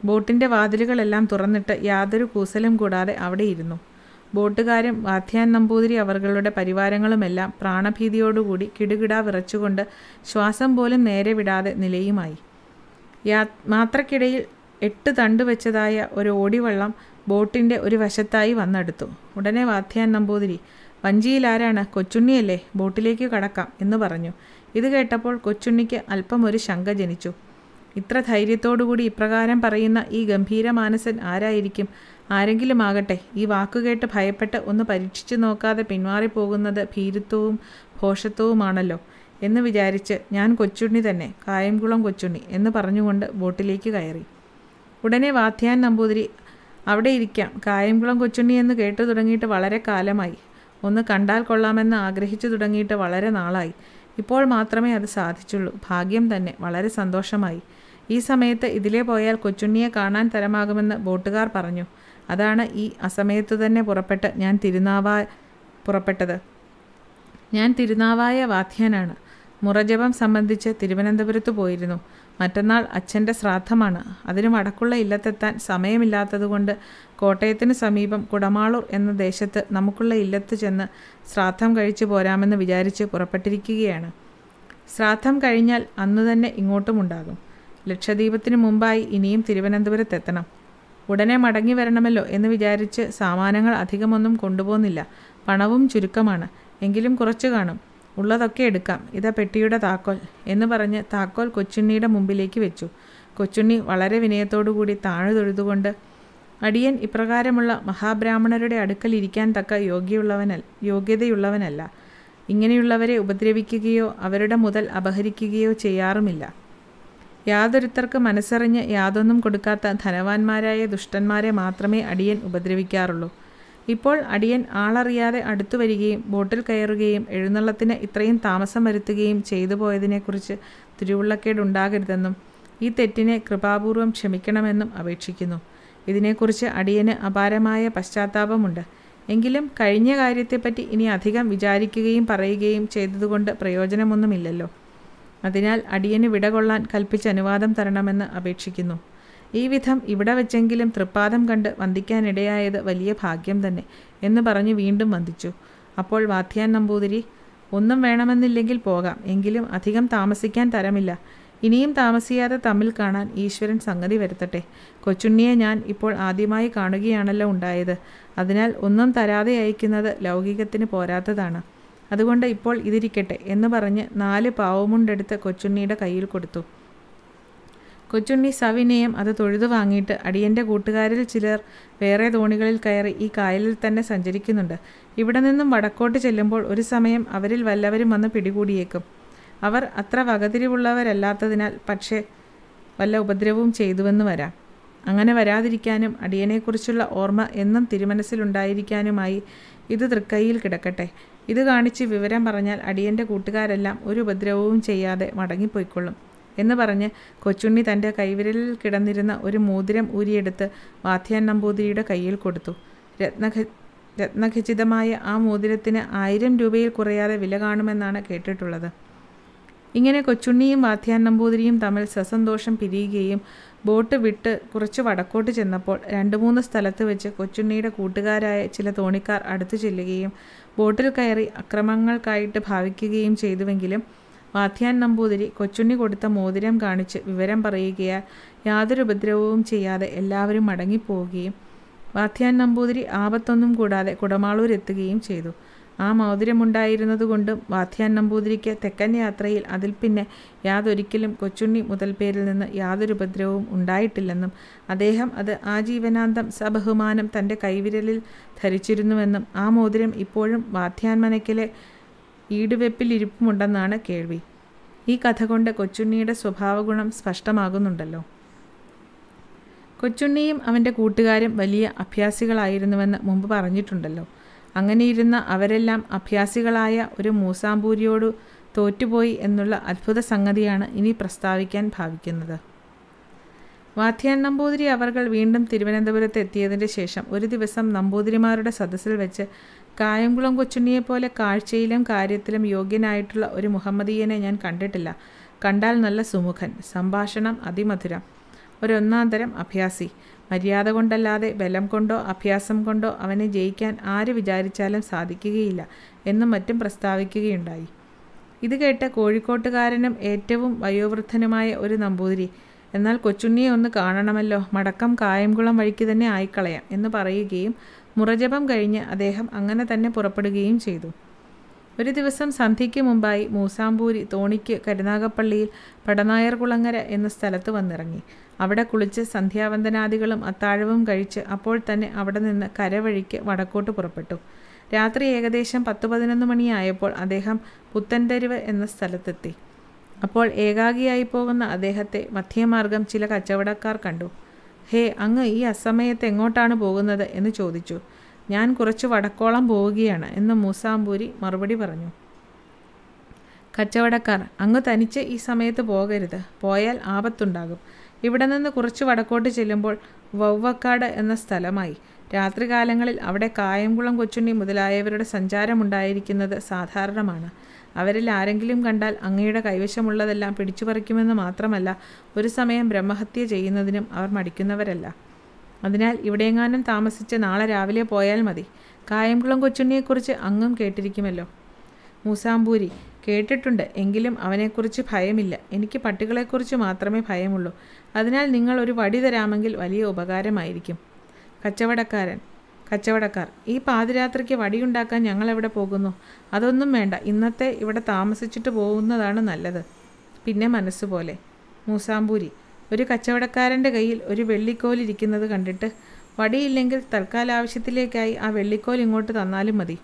ബോട്ടിൻ്റെ വാതിലുകളെല്ലാം തുറന്നിട്ട് യാതൊരു കൂസലും കൂടാതെ അവിടെ ഇരുന്നു ബോട്ടുകാരും വാധ്യാൻ നമ്പൂതിരി അവർകളുടെ പരിവാരങ്ങളുമെല്ലാം പ്രാണഭീതിയോടുകൂടി കിടുകിടാ വിറച്ചുകൊണ്ട് ശ്വാസം പോലും നേരെ വിടാതെ നിലയുമായി യാ മാത്രക്കിടയിൽ എട്ട് തണ്ട് വെച്ചതായ ഒരു ഓടിവെള്ളം ബോട്ടിൻ്റെ ഒരു വശത്തായി വന്നെടുത്തു ഉടനെ വാത്യാൻ നമ്പൂതിരി വഞ്ചിയിലാരാണ് കൊച്ചുണ്ണിയല്ലേ ബോട്ടിലേക്ക് കടക്കാം എന്ന് പറഞ്ഞു ഇത് കേട്ടപ്പോൾ കൊച്ചുണ്ണിക്ക് അല്പം ഒരു ശങ്ക ജനിച്ചു ഇത്ര ധൈര്യത്തോടുകൂടി ഇപ്രകാരം പറയുന്ന ഈ ഗംഭീര മാനസൻ ആരായിരിക്കും ആരെങ്കിലും ആകട്ടെ ഈ വാക്കുകേട്ട് ഭയപ്പെട്ട് ഒന്ന് പരീക്ഷിച്ചു നോക്കാതെ പിന്മാറിപ്പോകുന്നത് ഭീരുത്വവും ഘോഷത്വവുമാണല്ലോ എന്ന് വിചാരിച്ച് ഞാൻ കൊച്ചുണ്ണി തന്നെ കായംകുളം കൊച്ചുണ്ണി എന്ന് പറഞ്ഞുകൊണ്ട് ബോട്ടിലേക്ക് കയറി ഉടനെ വാത്യാൻ നമ്പൂതിരി അവിടെ ഇരിക്കാം കായംകുളം കൊച്ചുണ്ണി എന്ന് കേട്ടു തുടങ്ങിയിട്ട് വളരെ കാലമായി ഒന്ന് കണ്ടാൽ കൊള്ളാമെന്ന് ആഗ്രഹിച്ചു തുടങ്ങിയിട്ട് വളരെ നാളായി ഇപ്പോൾ മാത്രമേ അത് സാധിച്ചുള്ളൂ ഭാഗ്യം തന്നെ വളരെ സന്തോഷമായി ഈ സമയത്ത് ഇതിലേ പോയാൽ കൊച്ചുണ്ണിയെ കാണാൻ തരമാകുമെന്ന് ബോട്ടുകാർ പറഞ്ഞു അതാണ് ഈ അസമയത്തു തന്നെ പുറപ്പെട്ട് ഞാൻ തിരുനാവായ പുറപ്പെട്ടത് ഞാൻ തിരുനാവായ വാധ്യാനാണ് മുറജപം സംബന്ധിച്ച് തിരുവനന്തപുരത്ത് പോയിരുന്നു മറ്റന്നാൾ അച്ഛൻ്റെ ശ്രാദ്ധമാണ് അതിന് വടക്കുള്ള ഇല്ലത്തെത്താൻ സമയമില്ലാത്തതുകൊണ്ട് കോട്ടയത്തിന് സമീപം കുടമാളൂർ എന്ന ദേശത്ത് നമുക്കുള്ള ഇല്ലത്ത് ചെന്ന് ശ്രാദ്ധം കഴിച്ചു പോരാമെന്ന് വിചാരിച്ച് പുറപ്പെട്ടിരിക്കുകയാണ് ശ്രാദ്ധം കഴിഞ്ഞാൽ അന്നു തന്നെ ഇങ്ങോട്ടുമുണ്ടാകും ലക്ഷദ്വീപത്തിന് മുമ്പായി ഇനിയും തിരുവനന്തപുരത്തെത്തണം ഉടനെ മടങ്ങി വരണമല്ലോ എന്ന് വിചാരിച്ച് സാമാനങ്ങൾ അധികമൊന്നും കൊണ്ടുപോകുന്നില്ല പണവും ചുരുക്കമാണ് എങ്കിലും കുറച്ച് കാണും ഉള്ളതൊക്കെ എടുക്കാം ഇതാ പെട്ടിയുടെ താക്കോൽ എന്ന് പറഞ്ഞ് താക്കോൽ കൊച്ചുണ്ണിയുടെ മുമ്പിലേക്ക് വെച്ചു കൊച്ചുണ്ണി വളരെ വിനയത്തോടുകൂടി താഴെ തൊഴുതുകൊണ്ട് അടിയൻ ഇപ്രകാരമുള്ള മഹാബ്രാഹ്മണരുടെ അടുക്കൽ ഇരിക്കാൻ തക്ക യോഗ്യയുള്ളവനൽ യോഗ്യതയുള്ളവനല്ല ഇങ്ങനെയുള്ളവരെ ഉപദ്രവിക്കുകയോ അവരുടെ മുതൽ അപഹരിക്കുകയോ ചെയ്യാറുമില്ല യാതൊരുത്തർക്ക് മനസ്സറിഞ്ഞ് യാതൊന്നും കൊടുക്കാത്ത ധനവാന്മാരായ ദുഷ്ടന്മാരെ മാത്രമേ അടിയൻ ഉപദ്രവിക്കാറുള്ളൂ ഇപ്പോൾ അടിയൻ ആളറിയാതെ അടുത്തു വരികയും ബോട്ടിൽ കയറുകയും എഴുന്നള്ളത്തിന് ഇത്രയും താമസം വരുത്തുകയും ചെയ്തു പോയതിനെക്കുറിച്ച് തിരുവുള്ളക്കേടുണ്ടാകരുതെന്നും ഈ തെറ്റിനെ കൃപാപൂർവം ക്ഷമിക്കണമെന്നും അപേക്ഷിക്കുന്നു ഇതിനെക്കുറിച്ച് അടിയന് അപാരമായ പശ്ചാത്താപമുണ്ട് എങ്കിലും കഴിഞ്ഞ കാര്യത്തെപ്പറ്റി ഇനി അധികം വിചാരിക്കുകയും പറയുകയും ചെയ്തതുകൊണ്ട് പ്രയോജനമൊന്നുമില്ലല്ലോ അതിനാൽ അടിയന് വിടകൊള്ളാൻ കൽപ്പിച്ച് അനുവാദം തരണമെന്ന് അപേക്ഷിക്കുന്നു ഈ വിധം ഇവിടെ വെച്ചെങ്കിലും തൃപ്പാദം കണ്ട് വന്ദിക്കാനിടയായത് വലിയ ഭാഗ്യം തന്നെ എന്ന് പറഞ്ഞ് വീണ്ടും വന്ദിച്ചു അപ്പോൾ വാത്യാൻ നമ്പൂതിരി ഒന്നും വേണമെന്നില്ലെങ്കിൽ പോകാം എങ്കിലും അധികം താമസിക്കാൻ തരമില്ല ഇനിയും താമസിയാതെ തമ്മിൽ കാണാൻ ഈശ്വരൻ സംഗതി വരുത്തട്ടെ കൊച്ചുണ്ണിയെ ഞാൻ ഇപ്പോൾ ആദ്യമായി കാണുകയാണല്ലോ ഉണ്ടായത് അതിനാൽ ഒന്നും തരാതെ അയക്കുന്നത് ലൗകികത്തിന് പോരാത്തതാണ് അതുകൊണ്ട് ഇപ്പോൾ ഇതിരിക്കട്ടെ എന്ന് പറഞ്ഞ് നാല് പാവമുണ്ടെടുത്ത് കൊച്ചുണ്ണിയുടെ കയ്യിൽ കൊടുത്തു കൊച്ചുണ്ണി സവിനയം അത് തൊഴുതു വാങ്ങിയിട്ട് അടിയൻ്റെ കൂട്ടുകാരിൽ ചിലർ വേറെ തോണികളിൽ കയറി ഈ കായലിൽ തന്നെ സഞ്ചരിക്കുന്നുണ്ട് ഇവിടെ നിന്നും വടക്കോട്ട് ചെല്ലുമ്പോൾ ഒരു സമയം അവരിൽ വല്ലവരും വന്ന് പിടികൂടിയേക്കും അവർ അത്ര വകതിരിവുള്ളവരല്ലാത്തതിനാൽ പക്ഷേ വല്ല ഉപദ്രവവും ചെയ്തുവെന്ന് വരാം അങ്ങനെ വരാതിരിക്കാനും അടിയനെക്കുറിച്ചുള്ള ഓർമ്മ എന്നും തിരുമനസ്സിലുണ്ടായിരിക്കാനുമായി ഇത് തൃക്കൈയിൽ കിടക്കട്ടെ ഇത് കാണിച്ച് വിവരം പറഞ്ഞാൽ അടിയൻ്റെ കൂട്ടുകാരെല്ലാം ഒരു ഉപദ്രവവും ചെയ്യാതെ മടങ്ങിപ്പോയിക്കൊള്ളും എന്ന് പറഞ്ഞ് കൊച്ചുണ്ണി തൻ്റെ കൈവിരലിൽ കിടന്നിരുന്ന ഒരു മോതിരം ഊരിയെടുത്ത് വാധ്യാൻ നമ്പൂതിരിയുടെ കയ്യിൽ കൊടുത്തു രത്നഖ രത്നഖചിതമായ ആ മോതിരത്തിന് ആയിരം രൂപയിൽ കുറയാതെ വില കാണുമെന്നാണ് കേട്ടിട്ടുള്ളത് ഇങ്ങനെ കൊച്ചുണ്ണിയും വാധ്യാൻ നമ്പൂതിരിയും തമ്മിൽ സസന്തോഷം പിരിയുകയും ബോട്ട് വിട്ട് കുറച്ച് വടക്കോട്ട് ചെന്നപ്പോൾ രണ്ട് മൂന്ന് സ്ഥലത്ത് വെച്ച് കൊച്ചുണ്ണിയുടെ കൂട്ടുകാരായ ചില തോണിക്കാർ അടുത്തു ചെല്ലുകയും ബോട്ടിൽ കയറി അക്രമങ്ങൾക്കായിട്ട് ഭാവിക്കുകയും ചെയ്തുവെങ്കിലും വാധ്യാൻ നമ്പൂതിരി കൊച്ചുണ്ണി കൊടുത്ത മോതിരം കാണിച്ച് വിവരം പറയുകയാൽ യാതൊരു ഉപദ്രവവും ചെയ്യാതെ എല്ലാവരും മടങ്ങിപ്പോവുകയും വാധ്യാൻ നമ്പൂതിരി ആപത്തൊന്നും കൂടാതെ കുടമാളൂർ എത്തുകയും ചെയ്തു ആ മോതിരമുണ്ടായിരുന്നതുകൊണ്ടും വാധ്യാൻ നമ്പൂതിരിക്ക് തെക്കൻ യാത്രയിൽ അതിൽ പിന്നെ യാതൊരിക്കലും കൊച്ചുണ്ണി മുതൽ പേരിൽ നിന്ന് യാതൊരു ഉപദ്രവവും ഉണ്ടായിട്ടില്ലെന്നും അദ്ദേഹം അത് ആജീവനാന്തം സബഹുമാനം തൻ്റെ കൈവിരലിൽ ധരിച്ചിരുന്നുവെന്നും ആ മോതിരം ഇപ്പോഴും വാധ്യാൻ മനക്കിലെ ഈടുവെപ്പിൽ ഇരിപ്പുമുണ്ടെന്നാണ് കേൾവി ഈ കഥ കൊണ്ട് കൊച്ചുണ്ണിയുടെ സ്വഭാവഗുണം സ്പഷ്ടമാകുന്നുണ്ടല്ലോ കൊച്ചുണ്ണിയും അവൻ്റെ കൂട്ടുകാരും വലിയ അഭ്യാസികളായിരുന്നുവെന്ന് മുമ്പ് പറഞ്ഞിട്ടുണ്ടല്ലോ അങ്ങനെയിരുന്ന അവരെല്ലാം അഭ്യാസികളായ ഒരു മൂസാമ്പൂരിയോട് തോറ്റുപോയി എന്നുള്ള അത്ഭുത സംഗതിയാണ് ഇനി പ്രസ്താവിക്കാൻ ഭാവിക്കുന്നത് വാത്യാൻ നമ്പൂതിരി അവർകൾ വീണ്ടും തിരുവനന്തപുരത്ത് എത്തിയതിന് ശേഷം ഒരു ദിവസം നമ്പൂതിരിമാരുടെ സദസ്സിൽ വെച്ച് കായംകുളം പോലെ കാഴ്ചയിലും കാര്യത്തിലും യോഗ്യനായിട്ടുള്ള ഒരു മുഹമ്മദീയനെ ഞാൻ കണ്ടിട്ടില്ല കണ്ടാൽ നല്ല സുമുഖൻ സംഭാഷണം അതിമധുരം ഒരൊന്നാം തരം അഭ്യാസി മര്യാദ കൊണ്ടല്ലാതെ ബലം കൊണ്ടോ അഭ്യാസം കൊണ്ടോ അവനെ ജയിക്കാൻ ആര് വിചാരിച്ചാലും സാധിക്കുകയില്ല എന്നും മറ്റും പ്രസ്താവിക്കുകയുണ്ടായി ഇത് കേട്ട് കോഴിക്കോട്ടുകാരനും ഏറ്റവും വയോവൃദ്ധനുമായ ഒരു നമ്പൂതിരി എന്നാൽ കൊച്ചുണ്ണിയെ ഒന്ന് കാണണമല്ലോ മടക്കം കായംകുളം വഴിക്ക് തന്നെ ആയിക്കളയാം എന്ന് പറയുകയും മുറജപം കഴിഞ്ഞ് അദ്ദേഹം അങ്ങനെ തന്നെ പുറപ്പെടുകയും ചെയ്തു ഒരു ദിവസം സന്ധ്യയ്ക്ക് മുമ്പായി മൂസാമ്പൂരി തോണിക്ക് കരുനാഗപ്പള്ളിയിൽ പടനായർകുളങ്ങര എന്ന സ്ഥലത്ത് വന്നിറങ്ങി അവിടെ കുളിച്ച് സന്ധ്യാവന്ദനാദികളും അത്താഴവും കഴിച്ച് അപ്പോൾ തന്നെ അവിടെ നിന്ന് കരവഴിക്ക് വടക്കോട്ട് പുറപ്പെട്ടു രാത്രി ഏകദേശം പത്ത് പതിനൊന്ന് മണിയായപ്പോൾ അദ്ദേഹം പുത്തൻതെരുവ് എന്ന സ്ഥലത്തെത്തി അപ്പോൾ ഏകാഗിയായി പോകുന്ന അദ്ദേഹത്തെ മധ്യമാർഗം ചില കച്ചവടക്കാർ കണ്ടു ഹേ അങ്ങ് ഈ അസമയത്ത് എങ്ങോട്ടാണ് പോകുന്നത് എന്ന് ചോദിച്ചു ഞാൻ കുറച്ച് വടക്കോളം പോവുകയാണ് എന്ന് മൂസാമ്പൂരി മറുപടി പറഞ്ഞു കച്ചവടക്കാർ അങ്ങ് തനിച്ച് ഈ സമയത്ത് പോകരുത് പോയാൽ ആപത്തുണ്ടാകും ഇവിടെ നിന്ന് കുറച്ച് വടക്കോട്ട് ചെല്ലുമ്പോൾ വവ്വക്കാട് എന്ന സ്ഥലമായി രാത്രികാലങ്ങളിൽ അവിടെ കായംകുളം കൊച്ചുണ്ണി മുതലായവരുടെ സഞ്ചാരമുണ്ടായിരിക്കുന്നത് സാധാരണമാണ് അവരിൽ ആരെങ്കിലും കണ്ടാൽ അങ്ങയുടെ കൈവശമുള്ളതെല്ലാം പിടിച്ചു പറിക്കുമെന്ന് മാത്രമല്ല ഒരു സമയം ബ്രഹ്മഹത്യ ചെയ്യുന്നതിനും അവർ മടിക്കുന്നവരല്ല അതിനാൽ ഇവിടെയെങ്ങാനും താമസിച്ച് നാളെ രാവിലെ പോയാൽ മതി കായംകുളം കൊച്ചുണ്ണിയെക്കുറിച്ച് അങ്ങും കേട്ടിരിക്കുമല്ലോ മൂസാമ്പൂരി കേട്ടിട്ടുണ്ട് എങ്കിലും അവനെക്കുറിച്ച് ഭയമില്ല എനിക്ക് പട്ടികളെക്കുറിച്ച് മാത്രമേ ഭയമുള്ളൂ അതിനാൽ നിങ്ങൾ ഒരു വടി തരാമെങ്കിൽ വലിയ ഉപകാരമായിരിക്കും കച്ചവടക്കാരൻ കച്ചവടക്കാർ ഈ പാതിരാത്രിക്ക് വടിയുണ്ടാക്കാൻ ഞങ്ങളെവിടെ പോകുന്നു അതൊന്നും വേണ്ട ഇന്നത്തെ ഇവിടെ താമസിച്ചിട്ട് പോകുന്നതാണ് നല്ലത് പിന്നെ മനസ്സുപോലെ മൂസാമ്പൂരി ഒരു കച്ചവടക്കാരൻ്റെ കയ്യിൽ ഒരു വെള്ളിക്കോൽ ഇരിക്കുന്നത് കണ്ടിട്ട് വടിയില്ലെങ്കിൽ ആവശ്യത്തിലേക്കായി ആ വെള്ളിക്കോൽ ഇങ്ങോട്ട് തന്നാലും മതി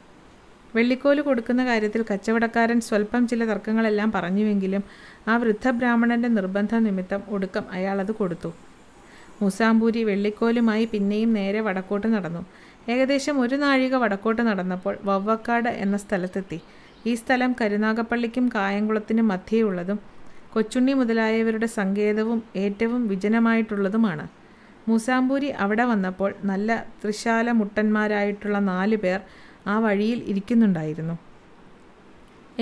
വെള്ളിക്കോല് കൊടുക്കുന്ന കാര്യത്തിൽ കച്ചവടക്കാരൻ സ്വല്പം ചില തർക്കങ്ങളെല്ലാം പറഞ്ഞുവെങ്കിലും ആ വൃദ്ധ നിർബന്ധ നിമിത്തം ഒടുക്കം അയാളത് കൊടുത്തു മൂസാമ്പൂരി വെള്ളിക്കോലുമായി പിന്നെയും നേരെ വടക്കോട്ട് നടന്നു ഏകദേശം ഒരു നാഴിക വടക്കോട്ട് നടന്നപ്പോൾ വവ്വക്കാട് എന്ന സ്ഥലത്തെത്തി ഈ സ്ഥലം കരുനാഗപ്പള്ളിക്കും കായംകുളത്തിനും മധ്യേയുള്ളതും കൊച്ചുണ്ണി മുതലായവരുടെ സങ്കേതവും ഏറ്റവും വിജനമായിട്ടുള്ളതുമാണ് മൂസാമ്പൂരി അവിടെ വന്നപ്പോൾ നല്ല ത്രിശാല മുട്ടന്മാരായിട്ടുള്ള നാല് പേർ ആ വഴിയിൽ ഇരിക്കുന്നുണ്ടായിരുന്നു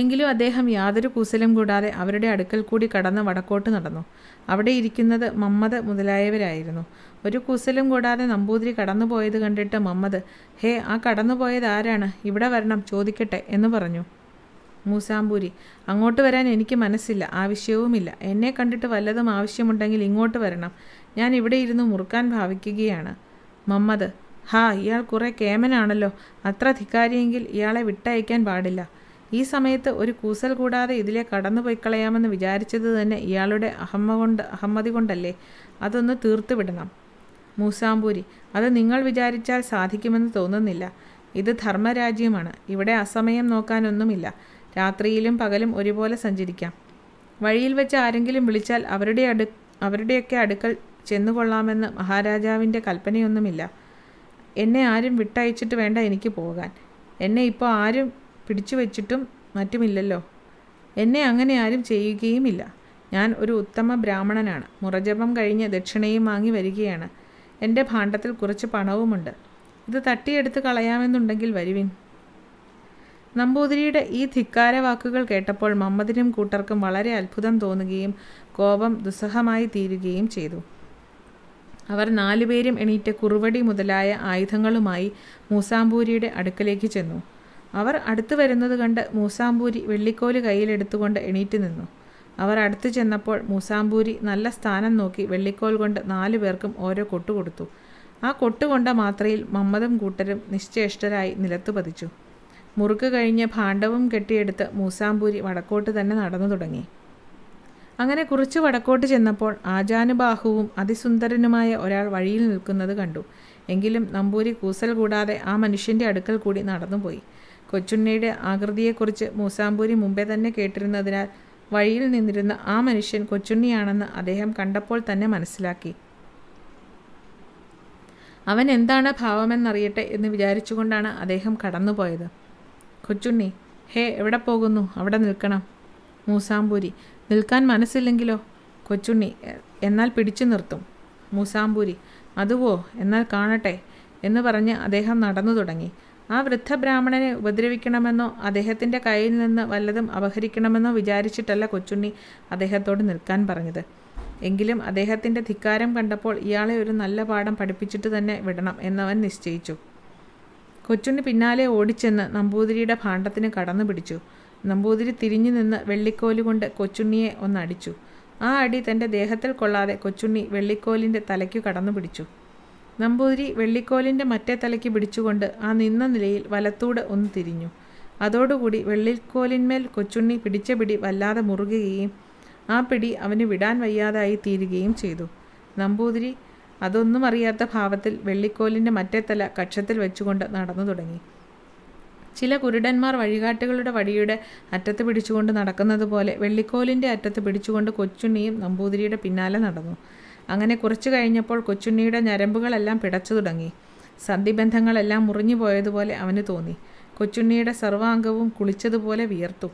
എങ്കിലും അദ്ദേഹം യാതൊരു കൂസലും കൂടാതെ അവരുടെ അടുക്കൽ കൂടി കടന്ന് വടക്കോട്ട് നടന്നു അവിടെ ഇരിക്കുന്നത് മമ്മദ് മുതലായവരായിരുന്നു ഒരു കുസലും കൂടാതെ നമ്പൂതിരി കടന്നുപോയത് കണ്ടിട്ട് മമ്മദ് ഹേ ആ കടന്നുപോയത് ആരാണ് ഇവിടെ വരണം ചോദിക്കട്ടെ എന്ന് പറഞ്ഞു മൂസാമ്പൂരി അങ്ങോട്ട് വരാൻ എനിക്ക് മനസ്സില്ല ആവശ്യവുമില്ല എന്നെ കണ്ടിട്ട് വല്ലതും ആവശ്യമുണ്ടെങ്കിൽ ഇങ്ങോട്ട് വരണം ഞാൻ ഇവിടെ ഇരുന്ന് മുറുക്കാൻ ഭാവിക്കുകയാണ് മമ്മദ് ഹാ ഇയാൾ കുറേ കേമനാണല്ലോ അത്ര ധിക്കാരിയെങ്കിൽ ഇയാളെ വിട്ടയക്കാൻ പാടില്ല ഈ സമയത്ത് ഒരു കൂസൽ കൂടാതെ ഇതിലെ കടന്നുപോയിക്കളയാമെന്ന് കളയാമെന്ന് വിചാരിച്ചത് തന്നെ ഇയാളുടെ അഹമ്മ കൊണ്ട് അഹമ്മതി കൊണ്ടല്ലേ അതൊന്ന് തീർത്തുവിടണം മൂസാമ്പൂരി അത് നിങ്ങൾ വിചാരിച്ചാൽ സാധിക്കുമെന്ന് തോന്നുന്നില്ല ഇത് ധർമ്മരാജ്യമാണ് ഇവിടെ അസമയം നോക്കാനൊന്നുമില്ല രാത്രിയിലും പകലും ഒരുപോലെ സഞ്ചരിക്കാം വഴിയിൽ വെച്ച് ആരെങ്കിലും വിളിച്ചാൽ അവരുടെ അടു അവരുടെയൊക്കെ അടുക്കൽ ചെന്നുകൊള്ളാമെന്ന് മഹാരാജാവിൻ്റെ കൽപ്പനയൊന്നുമില്ല എന്നെ ആരും വിട്ടയച്ചിട്ട് വേണ്ട എനിക്ക് പോകാൻ എന്നെ ഇപ്പോൾ ആരും പിടിച്ചു വച്ചിട്ടും മറ്റുമില്ലല്ലോ എന്നെ അങ്ങനെ ആരും ചെയ്യുകയുമില്ല ഞാൻ ഒരു ഉത്തമ ബ്രാഹ്മണനാണ് മുറജപം കഴിഞ്ഞ് ദക്ഷിണയും വാങ്ങി വരികയാണ് എൻ്റെ ഭാണ്ഡത്തിൽ കുറച്ച് പണവുമുണ്ട് ഇത് തട്ടിയെടുത്ത് കളയാമെന്നുണ്ടെങ്കിൽ വരുവിൻ നമ്പൂതിരിയുടെ ഈ ധിക്കാര വാക്കുകൾ കേട്ടപ്പോൾ മമ്മദിനും കൂട്ടർക്കും വളരെ അത്ഭുതം തോന്നുകയും കോപം ദുസ്സഹമായി തീരുകയും ചെയ്തു അവർ നാലുപേരും എണീറ്റ കുറുവടി മുതലായ ആയുധങ്ങളുമായി മൂസാമ്പൂരിയുടെ അടുക്കലേക്ക് ചെന്നു അവർ അടുത്തു വരുന്നത് കണ്ട് മൂസാമ്പൂരി വെള്ളിക്കോല് കയ്യിലെടുത്തുകൊണ്ട് എണീറ്റ് നിന്നു അവർ അടുത്തു ചെന്നപ്പോൾ മൂസാമ്പൂരി നല്ല സ്ഥാനം നോക്കി വെള്ളിക്കോൽ കൊണ്ട് നാലു പേർക്കും ഓരോ കൊട്ടു കൊടുത്തു ആ കൊട്ടുകൊണ്ട മാത്രയിൽ മമ്മദും കൂട്ടരും നിശ്ചേഷ്ടരായി നിലത്തു പതിച്ചു മുറുക്ക് കഴിഞ്ഞ് ഭാണ്ഡവും കെട്ടിയെടുത്ത് മൂസാമ്പൂരി വടക്കോട്ട് തന്നെ നടന്നു തുടങ്ങി അങ്ങനെ കുറച്ച് വടക്കോട്ട് ചെന്നപ്പോൾ ആചാനുബാഹുവും അതിസുന്ദരനുമായ ഒരാൾ വഴിയിൽ നിൽക്കുന്നത് കണ്ടു എങ്കിലും നമ്പൂരി കൂസൽ കൂടാതെ ആ മനുഷ്യൻ്റെ അടുക്കൽ കൂടി നടന്നുപോയി കൊച്ചുണ്ണിയുടെ ആകൃതിയെക്കുറിച്ച് മൂസാമ്പൂരി മുമ്പേ തന്നെ കേട്ടിരുന്നതിനാൽ വഴിയിൽ നിന്നിരുന്ന ആ മനുഷ്യൻ കൊച്ചുണ്ണിയാണെന്ന് അദ്ദേഹം കണ്ടപ്പോൾ തന്നെ മനസ്സിലാക്കി അവൻ എന്താണ് ഭാവമെന്നറിയട്ടെ എന്ന് വിചാരിച്ചുകൊണ്ടാണ് അദ്ദേഹം കടന്നുപോയത് കൊച്ചുണ്ണി ഹേ എവിടെ പോകുന്നു അവിടെ നിൽക്കണം മൂസാമ്പൂരി നിൽക്കാൻ മനസ്സില്ലെങ്കിലോ കൊച്ചുണ്ണി എന്നാൽ പിടിച്ചു നിർത്തും മൂസാമ്പൂരി അതുവോ എന്നാൽ കാണട്ടെ എന്ന് പറഞ്ഞ് അദ്ദേഹം നടന്നു തുടങ്ങി ആ വൃദ്ധബ്രാഹ്മണനെ ഉപദ്രവിക്കണമെന്നോ അദ്ദേഹത്തിൻ്റെ കയ്യിൽ നിന്ന് വല്ലതും അപഹരിക്കണമെന്നോ വിചാരിച്ചിട്ടല്ല കൊച്ചുണ്ണി അദ്ദേഹത്തോട് നിൽക്കാൻ പറഞ്ഞത് എങ്കിലും അദ്ദേഹത്തിൻ്റെ ധിക്കാരം കണ്ടപ്പോൾ ഇയാളെ ഒരു നല്ല പാഠം പഠിപ്പിച്ചിട്ട് തന്നെ വിടണം എന്നവൻ നിശ്ചയിച്ചു കൊച്ചുണ്ണി പിന്നാലെ ഓടിച്ചെന്ന് നമ്പൂതിരിയുടെ ഭാണ്ഡത്തിന് കടന്നു പിടിച്ചു നമ്പൂതിരി തിരിഞ്ഞു നിന്ന് വെള്ളിക്കോലുകൊണ്ട് കൊച്ചുണ്ണിയെ ഒന്നടിച്ചു ആ അടി തൻ്റെ ദേഹത്തിൽ കൊള്ളാതെ കൊച്ചുണ്ണി വെള്ളിക്കോലിൻ്റെ തലയ്ക്കു കടന്നു പിടിച്ചു നമ്പൂതിരി വെള്ളിക്കോലിൻ്റെ മറ്റേ തലയ്ക്ക് പിടിച്ചുകൊണ്ട് ആ നിന്ന നിലയിൽ വലത്തൂടെ ഒന്ന് തിരിഞ്ഞു അതോടുകൂടി വെള്ളിക്കോലിന്മേൽ കൊച്ചുണ്ണി പിടിച്ച പിടി വല്ലാതെ മുറുകുകയും ആ പിടി അവന് വിടാൻ വയ്യാതായി തീരുകയും ചെയ്തു നമ്പൂതിരി അതൊന്നും അറിയാത്ത ഭാവത്തിൽ വെള്ളിക്കോലിൻ്റെ മറ്റേ തല കക്ഷത്തിൽ വെച്ചുകൊണ്ട് നടന്നു തുടങ്ങി ചില കുരുടന്മാർ വഴികാട്ടുകളുടെ വഴിയുടെ അറ്റത്ത് പിടിച്ചുകൊണ്ട് നടക്കുന്നത് പോലെ വെള്ളിക്കോലിൻ്റെ അറ്റത്ത് പിടിച്ചുകൊണ്ട് കൊച്ചുണ്ണിയും നമ്പൂതിരിയുടെ പിന്നാലെ നടന്നു അങ്ങനെ കുറച്ചു കഴിഞ്ഞപ്പോൾ കൊച്ചുണ്ണിയുടെ ഞരമ്പുകളെല്ലാം പിടച്ചു തുടങ്ങി സന്ധിബന്ധങ്ങളെല്ലാം മുറിഞ്ഞു പോയതുപോലെ അവന് തോന്നി കൊച്ചുണ്ണിയുടെ സർവാംഗവും കുളിച്ചതുപോലെ വിയർത്തു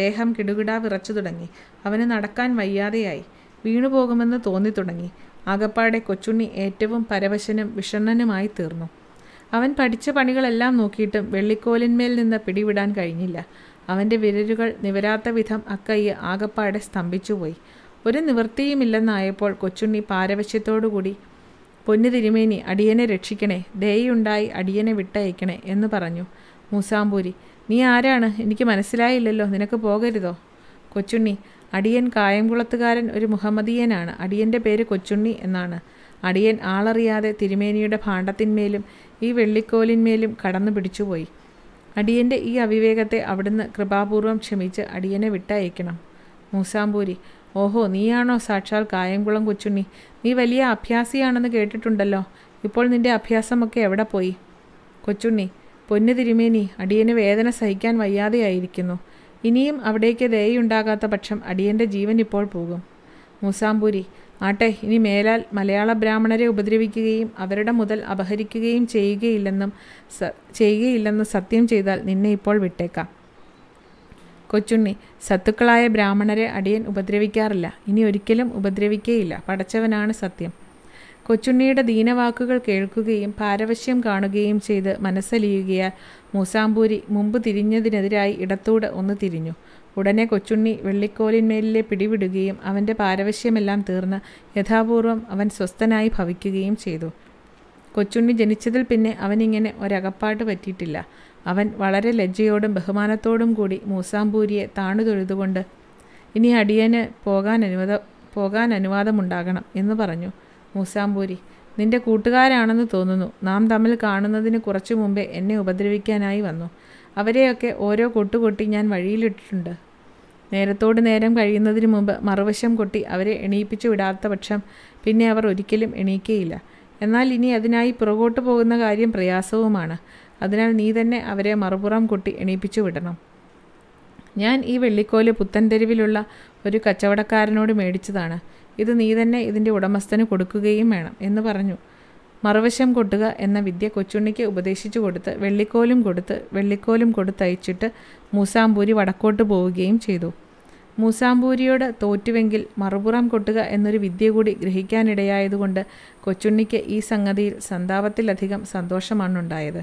ദേഹം കിടുകിടാ വിറച്ചു തുടങ്ങി അവന് നടക്കാൻ വയ്യാതെയായി വീണുപോകുമെന്ന് തുടങ്ങി ആകപ്പാടെ കൊച്ചുണ്ണി ഏറ്റവും പരവശനും വിഷണ്ണനുമായി തീർന്നു അവൻ പഠിച്ച പണികളെല്ലാം നോക്കിയിട്ടും വെള്ളിക്കോലിന്മേൽ നിന്ന് പിടിവിടാൻ കഴിഞ്ഞില്ല അവൻ്റെ വിരലുകൾ നിവരാത്ത വിധം അക്കയ്യെ ആകപ്പാടെ സ്തംഭിച്ചുപോയി ഒരു നിവൃത്തിയുമില്ലെന്നായപ്പോൾ കൊച്ചുണ്ണി പാരവശ്യത്തോടുകൂടി പൊന്നു തിരുമേനി അടിയനെ രക്ഷിക്കണേ ദയുണ്ടായി അടിയനെ വിട്ടയക്കണേ എന്ന് പറഞ്ഞു മൂസാമ്പൂരി നീ ആരാണ് എനിക്ക് മനസ്സിലായില്ലല്ലോ നിനക്ക് പോകരുതോ കൊച്ചുണ്ണി അടിയൻ കായംകുളത്തുകാരൻ ഒരു മുഹമ്മദീയനാണ് അടിയൻ്റെ പേര് കൊച്ചുണ്ണി എന്നാണ് അടിയൻ ആളറിയാതെ തിരുമേനിയുടെ ഭാണ്ഡത്തിന്മേലും ഈ വെള്ളിക്കോലിന്മേലും കടന്നു പിടിച്ചുപോയി അടിയൻ്റെ ഈ അവിവേകത്തെ അവിടുന്ന് കൃപാപൂർവം ക്ഷമിച്ച് അടിയനെ വിട്ടയക്കണം മൂസാമ്പൂരി ഓഹോ നീയാണോ സാക്ഷാൽ കായംകുളം കൊച്ചുണ്ണി നീ വലിയ അഭ്യാസിയാണെന്ന് കേട്ടിട്ടുണ്ടല്ലോ ഇപ്പോൾ നിന്റെ അഭ്യാസമൊക്കെ എവിടെ പോയി കൊച്ചുണ്ണി പൊന്ന് തിരുമേനി അടിയന് വേദന സഹിക്കാൻ വയ്യാതെയായിരിക്കുന്നു ഇനിയും അവിടേക്ക് ദയുണ്ടാകാത്ത പക്ഷം അടിയൻ്റെ ജീവൻ ഇപ്പോൾ പോകും മൂസാമ്പൂരി ആട്ടെ ഇനി മേലാൽ മലയാള ബ്രാഹ്മണരെ ഉപദ്രവിക്കുകയും അവരുടെ മുതൽ അപഹരിക്കുകയും ചെയ്യുകയില്ലെന്നും ചെയ്യുകയില്ലെന്ന് സത്യം ചെയ്താൽ നിന്നെ ഇപ്പോൾ വിട്ടേക്കാം കൊച്ചുണ്ണി സത്തുക്കളായ ബ്രാഹ്മണരെ അടിയൻ ഉപദ്രവിക്കാറില്ല ഇനി ഒരിക്കലും ഉപദ്രവിക്കേയില്ല പടച്ചവനാണ് സത്യം കൊച്ചുണ്ണിയുടെ ദീനവാക്കുകൾ കേൾക്കുകയും പാരവശ്യം കാണുകയും ചെയ്ത് മനസ്സലിയുകയാൽ മൂസാമ്പൂരി മുമ്പ് തിരിഞ്ഞതിനെതിരായി ഇടത്തൂടെ ഒന്ന് തിരിഞ്ഞു ഉടനെ കൊച്ചുണ്ണി വെള്ളിക്കോലിന്മേലിലെ പിടിവിടുകയും അവൻ്റെ പാരവശ്യമെല്ലാം തീർന്ന് യഥാപൂർവം അവൻ സ്വസ്ഥനായി ഭവിക്കുകയും ചെയ്തു കൊച്ചുണ്ണി ജനിച്ചതിൽ പിന്നെ അവനിങ്ങനെ ഒരകപ്പാട് പറ്റിയിട്ടില്ല അവൻ വളരെ ലജ്ജയോടും ബഹുമാനത്തോടും കൂടി മൂസാമ്പൂരിയെ താണു തൊഴുതുകൊണ്ട് ഇനി അടിയന് പോകാൻ അനുവാദ പോകാൻ അനുവാദമുണ്ടാകണം എന്ന് പറഞ്ഞു മൂസാമ്പൂരി നിന്റെ കൂട്ടുകാരാണെന്ന് തോന്നുന്നു നാം തമ്മിൽ കാണുന്നതിന് കുറച്ചു മുമ്പേ എന്നെ ഉപദ്രവിക്കാനായി വന്നു അവരെയൊക്കെ ഓരോ കൊട്ടുകൊട്ടി ഞാൻ വഴിയിലിട്ടിട്ടുണ്ട് നേരത്തോട് നേരം കഴിയുന്നതിന് മുമ്പ് മറുവശം കൊട്ടി അവരെ എണീപ്പിച്ചു വിടാത്ത പക്ഷം പിന്നെ അവർ ഒരിക്കലും എണീക്കുകയില്ല എന്നാൽ ഇനി അതിനായി പുറകോട്ട് പോകുന്ന കാര്യം പ്രയാസവുമാണ് അതിനാൽ നീ തന്നെ അവരെ മറുപുറം കൊട്ടി എണീപ്പിച്ചു വിടണം ഞാൻ ഈ വെള്ളിക്കോല് തെരുവിലുള്ള ഒരു കച്ചവടക്കാരനോട് മേടിച്ചതാണ് ഇത് നീ തന്നെ ഇതിൻ്റെ ഉടമസ്ഥന് കൊടുക്കുകയും വേണം എന്ന് പറഞ്ഞു മറുവശം കൊട്ടുക എന്ന വിദ്യ കൊച്ചുണ്ണിക്ക് ഉപദേശിച്ചു കൊടുത്ത് വെള്ളിക്കോലും കൊടുത്ത് വെള്ളിക്കോലും കൊടുത്തയച്ചിട്ട് മൂസാമ്പൂരി വടക്കോട്ട് പോവുകയും ചെയ്തു മൂസാമ്പൂരിയോട് തോറ്റുവെങ്കിൽ മറുപുറം കൊട്ടുക എന്നൊരു വിദ്യ കൂടി ഗ്രഹിക്കാനിടയായതുകൊണ്ട് കൊച്ചുണ്ണിക്ക് ഈ സംഗതിയിൽ സന്താപത്തിലധികം സന്തോഷമാണുണ്ടായത്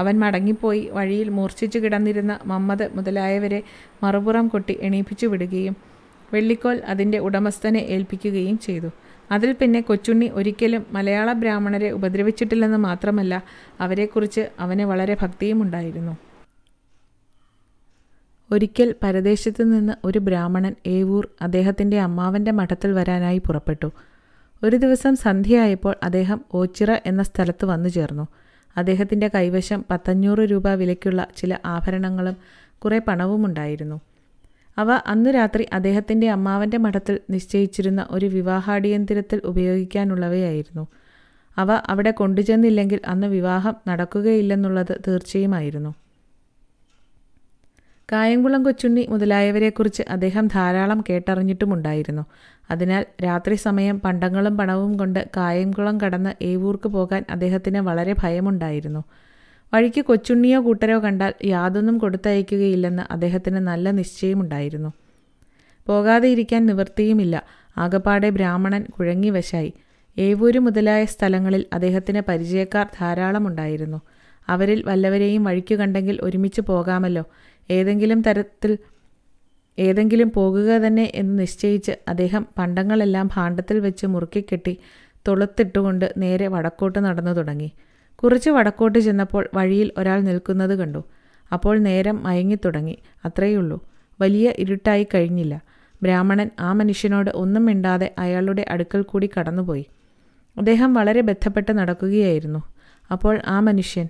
അവൻ മടങ്ങിപ്പോയി വഴിയിൽ മൂർച്ഛിച്ചു കിടന്നിരുന്ന മമ്മദ് മുതലായവരെ മറുപുറം കൊട്ടി എണീപ്പിച്ചു വിടുകയും വെള്ളിക്കോൽ അതിൻ്റെ ഉടമസ്ഥനെ ഏൽപ്പിക്കുകയും ചെയ്തു അതിൽ പിന്നെ കൊച്ചുണ്ണി ഒരിക്കലും മലയാള ബ്രാഹ്മണരെ ഉപദ്രവിച്ചിട്ടില്ലെന്ന് മാത്രമല്ല അവരെക്കുറിച്ച് അവന് വളരെ ഉണ്ടായിരുന്നു ഒരിക്കൽ പരദേശത്തു നിന്ന് ഒരു ബ്രാഹ്മണൻ ഏവൂർ അദ്ദേഹത്തിൻ്റെ അമ്മാവൻ്റെ മഠത്തിൽ വരാനായി പുറപ്പെട്ടു ഒരു ദിവസം സന്ധ്യയായപ്പോൾ അദ്ദേഹം ഓച്ചിറ എന്ന സ്ഥലത്ത് വന്നു ചേർന്നു അദ്ദേഹത്തിൻ്റെ കൈവശം പത്തഞ്ഞൂറ് രൂപ വിലയ്ക്കുള്ള ചില ആഭരണങ്ങളും കുറേ പണവുമുണ്ടായിരുന്നു അവ അന്നു രാത്രി അദ്ദേഹത്തിൻ്റെ അമ്മാവൻ്റെ മഠത്തിൽ നിശ്ചയിച്ചിരുന്ന ഒരു വിവാഹാടിയന്തിരത്തിൽ ഉപയോഗിക്കാനുള്ളവയായിരുന്നു അവ അവിടെ കൊണ്ടുചെന്നില്ലെങ്കിൽ അന്ന് വിവാഹം നടക്കുകയില്ലെന്നുള്ളത് തീർച്ചയുമായിരുന്നു കായംകുളം കൊച്ചുണ്ണി മുതലായവരെക്കുറിച്ച് അദ്ദേഹം ധാരാളം കേട്ടറിഞ്ഞിട്ടുമുണ്ടായിരുന്നു അതിനാൽ രാത്രി സമയം പണ്ടങ്ങളും പണവും കൊണ്ട് കായംകുളം കടന്ന് ഏവൂർക്ക് പോകാൻ അദ്ദേഹത്തിന് വളരെ ഭയമുണ്ടായിരുന്നു വഴിക്ക് കൊച്ചുണ്ണിയോ കൂട്ടരോ കണ്ടാൽ യാതൊന്നും കൊടുത്തയക്കുകയില്ലെന്ന് അദ്ദേഹത്തിന് നല്ല നിശ്ചയമുണ്ടായിരുന്നു പോകാതെ ഇരിക്കാൻ നിവൃത്തിയുമില്ല ആകപ്പാടെ ബ്രാഹ്മണൻ കുഴങ്ങിവശായി ഏവൂര് മുതലായ സ്ഥലങ്ങളിൽ അദ്ദേഹത്തിന് പരിചയക്കാർ ധാരാളമുണ്ടായിരുന്നു അവരിൽ വല്ലവരെയും വഴിക്കു കണ്ടെങ്കിൽ ഒരുമിച്ച് പോകാമല്ലോ ഏതെങ്കിലും തരത്തിൽ ഏതെങ്കിലും പോകുക തന്നെ എന്ന് നിശ്ചയിച്ച് അദ്ദേഹം പണ്ടങ്ങളെല്ലാം ഭാണ്ഡത്തിൽ വെച്ച് മുറുക്കിക്കെട്ടി തുളത്തിട്ടുകൊണ്ട് നേരെ വടക്കോട്ട് നടന്നു തുടങ്ങി കുറച്ച് വടക്കോട്ട് ചെന്നപ്പോൾ വഴിയിൽ ഒരാൾ നിൽക്കുന്നത് കണ്ടു അപ്പോൾ നേരം മയങ്ങിത്തുടങ്ങി അത്രയുള്ളൂ വലിയ ഇരുട്ടായി കഴിഞ്ഞില്ല ബ്രാഹ്മണൻ ആ മനുഷ്യനോട് ഒന്നും മിണ്ടാതെ അയാളുടെ അടുക്കൽ കൂടി കടന്നുപോയി അദ്ദേഹം വളരെ ബന്ധപ്പെട്ട് നടക്കുകയായിരുന്നു അപ്പോൾ ആ മനുഷ്യൻ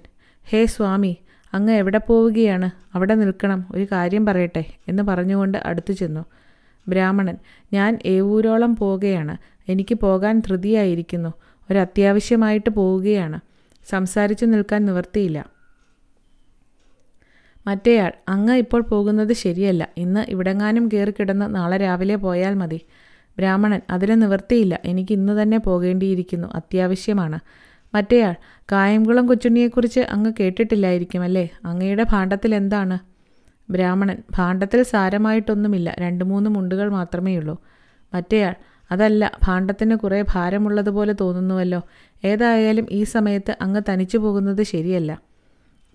ഹേ സ്വാമി അങ്ങ് എവിടെ പോവുകയാണ് അവിടെ നിൽക്കണം ഒരു കാര്യം പറയട്ടെ എന്ന് പറഞ്ഞുകൊണ്ട് അടുത്തു ചെന്നു ബ്രാഹ്മണൻ ഞാൻ ഏവൂരോളം പോവുകയാണ് എനിക്ക് പോകാൻ ധൃതിയായിരിക്കുന്നു ഒരു അത്യാവശ്യമായിട്ട് പോവുകയാണ് സംസാരിച്ചു നിൽക്കാൻ നിവർത്തിയില്ല മറ്റേയാൾ അങ്ങ് ഇപ്പോൾ പോകുന്നത് ശരിയല്ല ഇന്ന് ഇവിടെങ്ങാനും കയറി കിടന്ന് നാളെ രാവിലെ പോയാൽ മതി ബ്രാഹ്മണൻ അതിന് നിവർത്തിയില്ല എനിക്ക് ഇന്ന് തന്നെ പോകേണ്ടിയിരിക്കുന്നു അത്യാവശ്യമാണ് മറ്റേയാൾ കായംകുളം കൊച്ചുണ്ണിയെക്കുറിച്ച് അങ്ങ് കേട്ടിട്ടില്ലായിരിക്കും അല്ലേ അങ്ങയുടെ ഭാണ്ഡത്തിൽ എന്താണ് ബ്രാഹ്മണൻ ഭാണ്ഡത്തിൽ സാരമായിട്ടൊന്നുമില്ല രണ്ട് മൂന്ന് മുണ്ടുകൾ മാത്രമേയുള്ളൂ മറ്റേയാൾ അതല്ല ഭാണ്ഡത്തിന് കുറേ ഭാരമുള്ളതുപോലെ തോന്നുന്നുവല്ലോ ഏതായാലും ഈ സമയത്ത് അങ്ങ് തനിച്ചു പോകുന്നത് ശരിയല്ല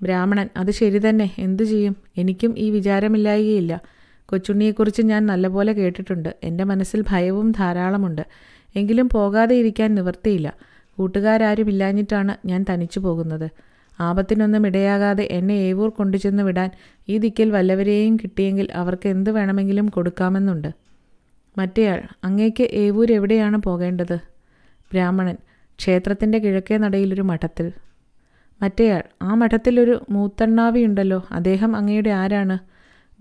ബ്രാഹ്മണൻ അത് ശരി തന്നെ എന്തു ചെയ്യും എനിക്കും ഈ വിചാരമില്ലായികയില്ല കൊച്ചുണ്ണിയെക്കുറിച്ച് ഞാൻ നല്ലപോലെ കേട്ടിട്ടുണ്ട് എൻ്റെ മനസ്സിൽ ഭയവും ധാരാളമുണ്ട് എങ്കിലും പോകാതെ ഇരിക്കാൻ നിവർത്തിയില്ല കൂട്ടുകാരും ഇല്ലാഞ്ഞിട്ടാണ് ഞാൻ തനിച്ചു പോകുന്നത് ആപത്തിനൊന്നും ഇടയാകാതെ എന്നെ ഏവൂർ കൊണ്ടുചെന്ന് വിടാൻ ഈ ദിക്കിൽ വല്ലവരെയും കിട്ടിയെങ്കിൽ അവർക്ക് എന്ത് വേണമെങ്കിലും കൊടുക്കാമെന്നുണ്ട് മറ്റേയാൾ അങ്ങേക്ക് ഏവൂർ എവിടെയാണ് പോകേണ്ടത് ബ്രാഹ്മണൻ ക്ഷേത്രത്തിൻ്റെ കിഴക്കേ നടയിലൊരു മഠത്തിൽ മറ്റേയാൾ ആ മഠത്തിലൊരു മൂത്തണ്ണാവിയുണ്ടല്ലോ അദ്ദേഹം അങ്ങയുടെ ആരാണ്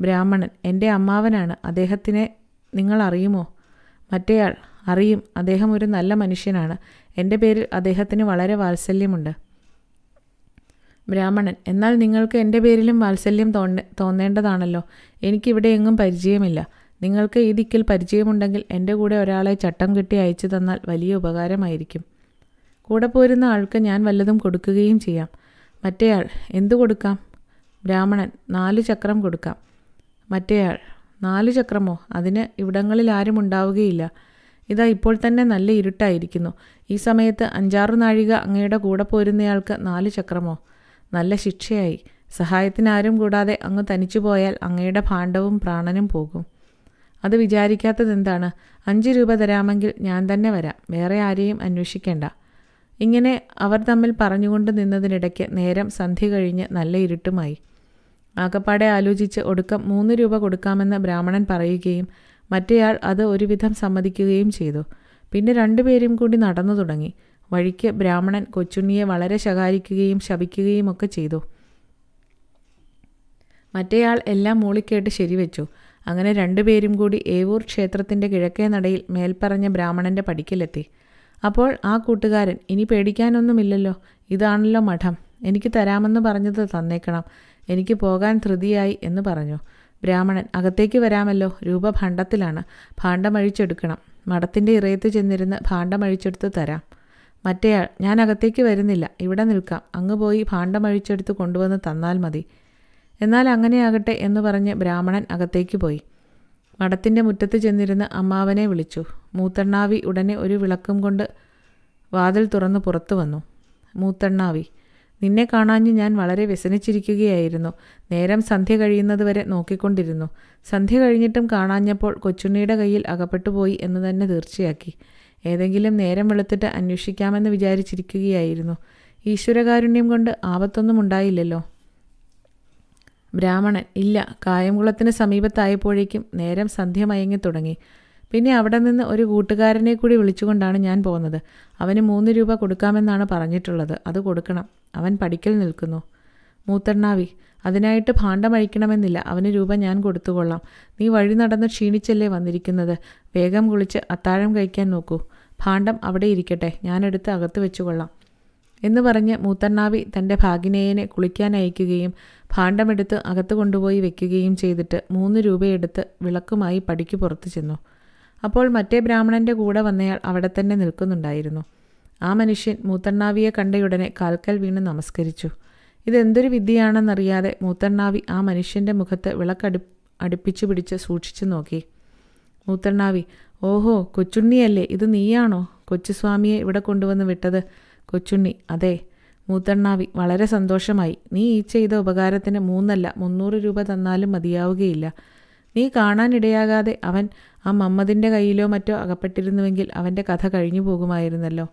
ബ്രാഹ്മണൻ എൻ്റെ അമ്മാവനാണ് അദ്ദേഹത്തിനെ നിങ്ങൾ അറിയുമോ മറ്റേയാൾ അറിയും അദ്ദേഹം ഒരു നല്ല മനുഷ്യനാണ് എൻ്റെ പേരിൽ അദ്ദേഹത്തിന് വളരെ വാത്സല്യമുണ്ട് ബ്രാഹ്മണൻ എന്നാൽ നിങ്ങൾക്ക് എൻ്റെ പേരിലും വാത്സല്യം തോന്നേ തോന്നേണ്ടതാണല്ലോ എനിക്കിവിടെ എങ്ങും പരിചയമില്ല നിങ്ങൾക്ക് ഈ ദിക്കിൽ പരിചയമുണ്ടെങ്കിൽ എൻ്റെ കൂടെ ഒരാളെ ചട്ടം കെട്ടി അയച്ചു തന്നാൽ വലിയ ഉപകാരമായിരിക്കും കൂടെ പോരുന്ന ആൾക്ക് ഞാൻ വല്ലതും കൊടുക്കുകയും ചെയ്യാം മറ്റേയാൾ എന്തു കൊടുക്കാം ബ്രാഹ്മണൻ നാല് ചക്രം കൊടുക്കാം മറ്റേയാൾ നാല് ചക്രമോ അതിന് ഇവിടങ്ങളിൽ ആരും ഉണ്ടാവുകയില്ല ഇതാ ഇപ്പോൾ തന്നെ നല്ല ഇരുട്ടായിരിക്കുന്നു ഈ സമയത്ത് അഞ്ചാറു നാഴിക അങ്ങയുടെ കൂടെ പോരുന്നയാൾക്ക് നാല് ചക്രമോ നല്ല ശിക്ഷയായി സഹായത്തിനാരും കൂടാതെ അങ്ങ് തനിച്ചു പോയാൽ അങ്ങയുടെ ഭാണ്ഡവും പ്രാണനും പോകും അത് വിചാരിക്കാത്തതെന്താണ് അഞ്ച് രൂപ തരാമെങ്കിൽ ഞാൻ തന്നെ വരാം വേറെ ആരെയും അന്വേഷിക്കേണ്ട ഇങ്ങനെ അവർ തമ്മിൽ പറഞ്ഞുകൊണ്ട് നിന്നതിനിടയ്ക്ക് നേരം സന്ധ്യ കഴിഞ്ഞ് നല്ല ഇരുട്ടുമായി ആകപ്പാടെ ആലോചിച്ച് ഒടുക്കം മൂന്ന് രൂപ കൊടുക്കാമെന്ന് ബ്രാഹ്മണൻ പറയുകയും മറ്റേയാൾ അത് ഒരുവിധം സമ്മതിക്കുകയും ചെയ്തു പിന്നെ രണ്ടുപേരും കൂടി നടന്നു തുടങ്ങി വഴിക്ക് ബ്രാഹ്മണൻ കൊച്ചുണ്ണിയെ വളരെ ശകാരിക്കുകയും ശപിക്കുകയും ഒക്കെ ചെയ്തു മറ്റേയാൾ എല്ലാം മൂളിക്കേട്ട് ശരിവെച്ചു അങ്ങനെ രണ്ടുപേരും കൂടി ഏവൂർ ക്ഷേത്രത്തിൻ്റെ കിഴക്കേ നടയിൽ മേൽപ്പറഞ്ഞ ബ്രാഹ്മണൻ്റെ പടിക്കലെത്തി അപ്പോൾ ആ കൂട്ടുകാരൻ ഇനി പേടിക്കാനൊന്നുമില്ലല്ലോ ഇതാണല്ലോ മഠം എനിക്ക് തരാമെന്ന് പറഞ്ഞത് തന്നേക്കണം എനിക്ക് പോകാൻ ധൃതിയായി എന്ന് പറഞ്ഞു ബ്രാഹ്മണൻ അകത്തേക്ക് വരാമല്ലോ രൂപ ഭണ്ഡത്തിലാണ് ഭാണ്ഡമഴിച്ചെടുക്കണം മഠത്തിൻ്റെ ഇറയത്ത് ചെന്നിരുന്ന് ഭാണ്ഡമഴിച്ചെടുത്ത് തരാം മറ്റേയാൾ ഞാൻ അകത്തേക്ക് വരുന്നില്ല ഇവിടെ നിൽക്കാം അങ്ങ് പോയി ഭാണ്ഡമഴിച്ചെടുത്ത് കൊണ്ടുവന്ന് തന്നാൽ മതി എന്നാൽ അങ്ങനെയാകട്ടെ എന്ന് പറഞ്ഞ് ബ്രാഹ്മണൻ അകത്തേക്ക് പോയി മഠത്തിൻ്റെ മുറ്റത്ത് ചെന്നിരുന്ന് അമ്മാവനെ വിളിച്ചു മൂത്തണ്ണാവി ഉടനെ ഒരു വിളക്കും കൊണ്ട് വാതിൽ തുറന്ന് പുറത്തു വന്നു മൂത്തണ്ണാവി നിന്നെ കാണാഞ്ഞ് ഞാൻ വളരെ വ്യസനിച്ചിരിക്കുകയായിരുന്നു നേരം സന്ധ്യ കഴിയുന്നതുവരെ നോക്കിക്കൊണ്ടിരുന്നു സന്ധ്യ കഴിഞ്ഞിട്ടും കാണാഞ്ഞപ്പോൾ കൊച്ചുണ്ണിയുടെ കയ്യിൽ അകപ്പെട്ടുപോയി എന്ന് തന്നെ തീർച്ചയാക്കി ഏതെങ്കിലും നേരം വെളുത്തിട്ട് അന്വേഷിക്കാമെന്ന് വിചാരിച്ചിരിക്കുകയായിരുന്നു ഈശ്വരകാരുണ്യം കൊണ്ട് ആപത്തൊന്നും ഉണ്ടായില്ലല്ലോ ബ്രാഹ്മണൻ ഇല്ല കായംകുളത്തിന് സമീപത്തായപ്പോഴേക്കും നേരം സന്ധ്യ മയങ്ങി തുടങ്ങി പിന്നെ അവിടെ നിന്ന് ഒരു കൂട്ടുകാരനെ കൂടി വിളിച്ചുകൊണ്ടാണ് ഞാൻ പോകുന്നത് അവന് മൂന്ന് രൂപ കൊടുക്കാമെന്നാണ് പറഞ്ഞിട്ടുള്ളത് അത് കൊടുക്കണം അവൻ പഠിക്കൽ നിൽക്കുന്നു മൂത്തണ്ണാവി അതിനായിട്ട് ഭാണ്ഡം അഴിക്കണമെന്നില്ല അവന് രൂപ ഞാൻ കൊടുത്തുകൊള്ളാം നീ വഴി നടന്ന് ക്ഷീണിച്ചല്ലേ വന്നിരിക്കുന്നത് വേഗം കുളിച്ച് അത്താഴം കഴിക്കാൻ നോക്കൂ ഭാണ്ഡം അവിടെ ഇരിക്കട്ടെ ഞാനെടുത്ത് അകത്ത് വെച്ചുകൊള്ളാം എന്ന് പറഞ്ഞ് മൂത്തണ്ണാവി തൻ്റെ ഭാഗിനേയനെ കുളിക്കാൻ അയക്കുകയും ഭാണ്ഡമെടുത്ത് അകത്ത് കൊണ്ടുപോയി വെക്കുകയും ചെയ്തിട്ട് മൂന്ന് രൂപയെടുത്ത് വിളക്കുമായി പടിക്ക് പുറത്തു ചെന്നു അപ്പോൾ മറ്റേ ബ്രാഹ്മണൻ്റെ കൂടെ വന്നയാൾ അവിടെ തന്നെ നിൽക്കുന്നുണ്ടായിരുന്നു ആ മനുഷ്യൻ മൂത്തണ്ണാവിയെ കണ്ടയുടനെ കാൽക്കൽ വീണ് നമസ്കരിച്ചു ഇതെന്തൊരു വിദ്യയാണെന്നറിയാതെ മൂത്തണ്ണാവി ആ മനുഷ്യൻ്റെ മുഖത്ത് വിളക്കടി അടുപ്പിച്ചു പിടിച്ച് സൂക്ഷിച്ചു നോക്കി മൂത്തണ്ണാവി ഓഹോ കൊച്ചുണ്ണിയല്ലേ ഇത് നീയാണോ കൊച്ചുസ്വാമിയെ ഇവിടെ കൊണ്ടുവന്ന് വിട്ടത് കൊച്ചുണ്ണി അതെ മൂത്തണ്ണാവി വളരെ സന്തോഷമായി നീ ഈ ചെയ്ത ഉപകാരത്തിന് മൂന്നല്ല മുന്നൂറ് രൂപ തന്നാലും മതിയാവുകയില്ല നീ കാണാനിടയാകാതെ അവൻ ആ മമ്മതിൻ്റെ കയ്യിലോ മറ്റോ അകപ്പെട്ടിരുന്നുവെങ്കിൽ അവൻ്റെ കഥ കഴിഞ്ഞു പോകുമായിരുന്നല്ലോ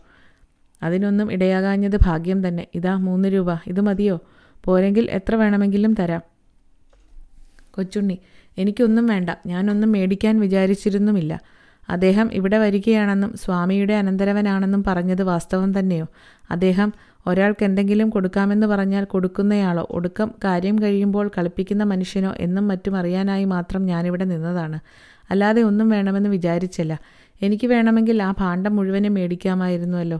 അതിനൊന്നും ഇടയാകാഞ്ഞത് ഭാഗ്യം തന്നെ ഇതാ മൂന്ന് രൂപ ഇത് മതിയോ പോരെങ്കിൽ എത്ര വേണമെങ്കിലും തരാം കൊച്ചുണ്ണി എനിക്കൊന്നും വേണ്ട ഞാനൊന്നും മേടിക്കാൻ വിചാരിച്ചിരുന്നുമില്ല അദ്ദേഹം ഇവിടെ വരികയാണെന്നും സ്വാമിയുടെ അനന്തരവനാണെന്നും പറഞ്ഞത് വാസ്തവം തന്നെയോ അദ്ദേഹം ഒരാൾക്ക് എന്തെങ്കിലും കൊടുക്കാമെന്ന് പറഞ്ഞാൽ കൊടുക്കുന്നയാളോ ഒടുക്കം കാര്യം കഴിയുമ്പോൾ കളിപ്പിക്കുന്ന മനുഷ്യനോ എന്നും മറ്റും അറിയാനായി മാത്രം ഞാനിവിടെ നിന്നതാണ് അല്ലാതെ ഒന്നും വേണമെന്ന് വിചാരിച്ചില്ല എനിക്ക് വേണമെങ്കിൽ ആ ഭാണ്ഡം മുഴുവനും മേടിക്കാമായിരുന്നുവല്ലോ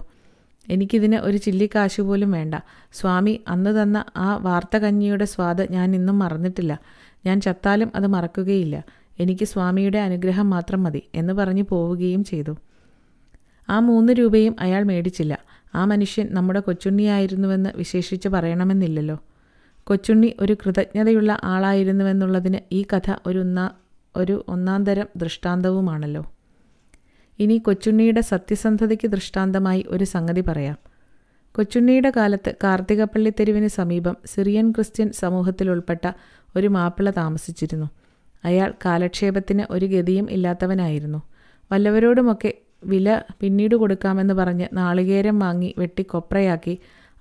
എനിക്കിതിന് ഒരു ചില്ലിക്കാശു പോലും വേണ്ട സ്വാമി അന്ന് തന്ന ആ കഞ്ഞിയുടെ സ്വാദ് ഞാൻ ഇന്നും മറന്നിട്ടില്ല ഞാൻ ചത്താലും അത് മറക്കുകയില്ല എനിക്ക് സ്വാമിയുടെ അനുഗ്രഹം മാത്രം മതി എന്ന് പറഞ്ഞു പോവുകയും ചെയ്തു ആ മൂന്ന് രൂപയും അയാൾ മേടിച്ചില്ല ആ മനുഷ്യൻ നമ്മുടെ കൊച്ചുണ്ണിയായിരുന്നുവെന്ന് വിശേഷിച്ച് പറയണമെന്നില്ലല്ലോ കൊച്ചുണ്ണി ഒരു കൃതജ്ഞതയുള്ള ആളായിരുന്നുവെന്നുള്ളതിന് ഈ കഥ ഒരു ഒന്നാ ഒരു ഒന്നാം തരം ദൃഷ്ടാന്തവുമാണല്ലോ ഇനി കൊച്ചുണ്ണിയുടെ സത്യസന്ധതയ്ക്ക് ദൃഷ്ടാന്തമായി ഒരു സംഗതി പറയാം കൊച്ചുണ്ണിയുടെ കാലത്ത് കാർത്തികപ്പള്ളി തെരുവിന് സമീപം സിറിയൻ ക്രിസ്ത്യൻ സമൂഹത്തിൽ ഉൾപ്പെട്ട ഒരു മാപ്പിള താമസിച്ചിരുന്നു അയാൾ കാലക്ഷേപത്തിന് ഒരു ഗതിയും ഇല്ലാത്തവനായിരുന്നു വല്ലവരോടുമൊക്കെ വില പിന്നീട് കൊടുക്കാമെന്ന് പറഞ്ഞ് നാളികേരം വാങ്ങി വെട്ടി കൊപ്രയാക്കി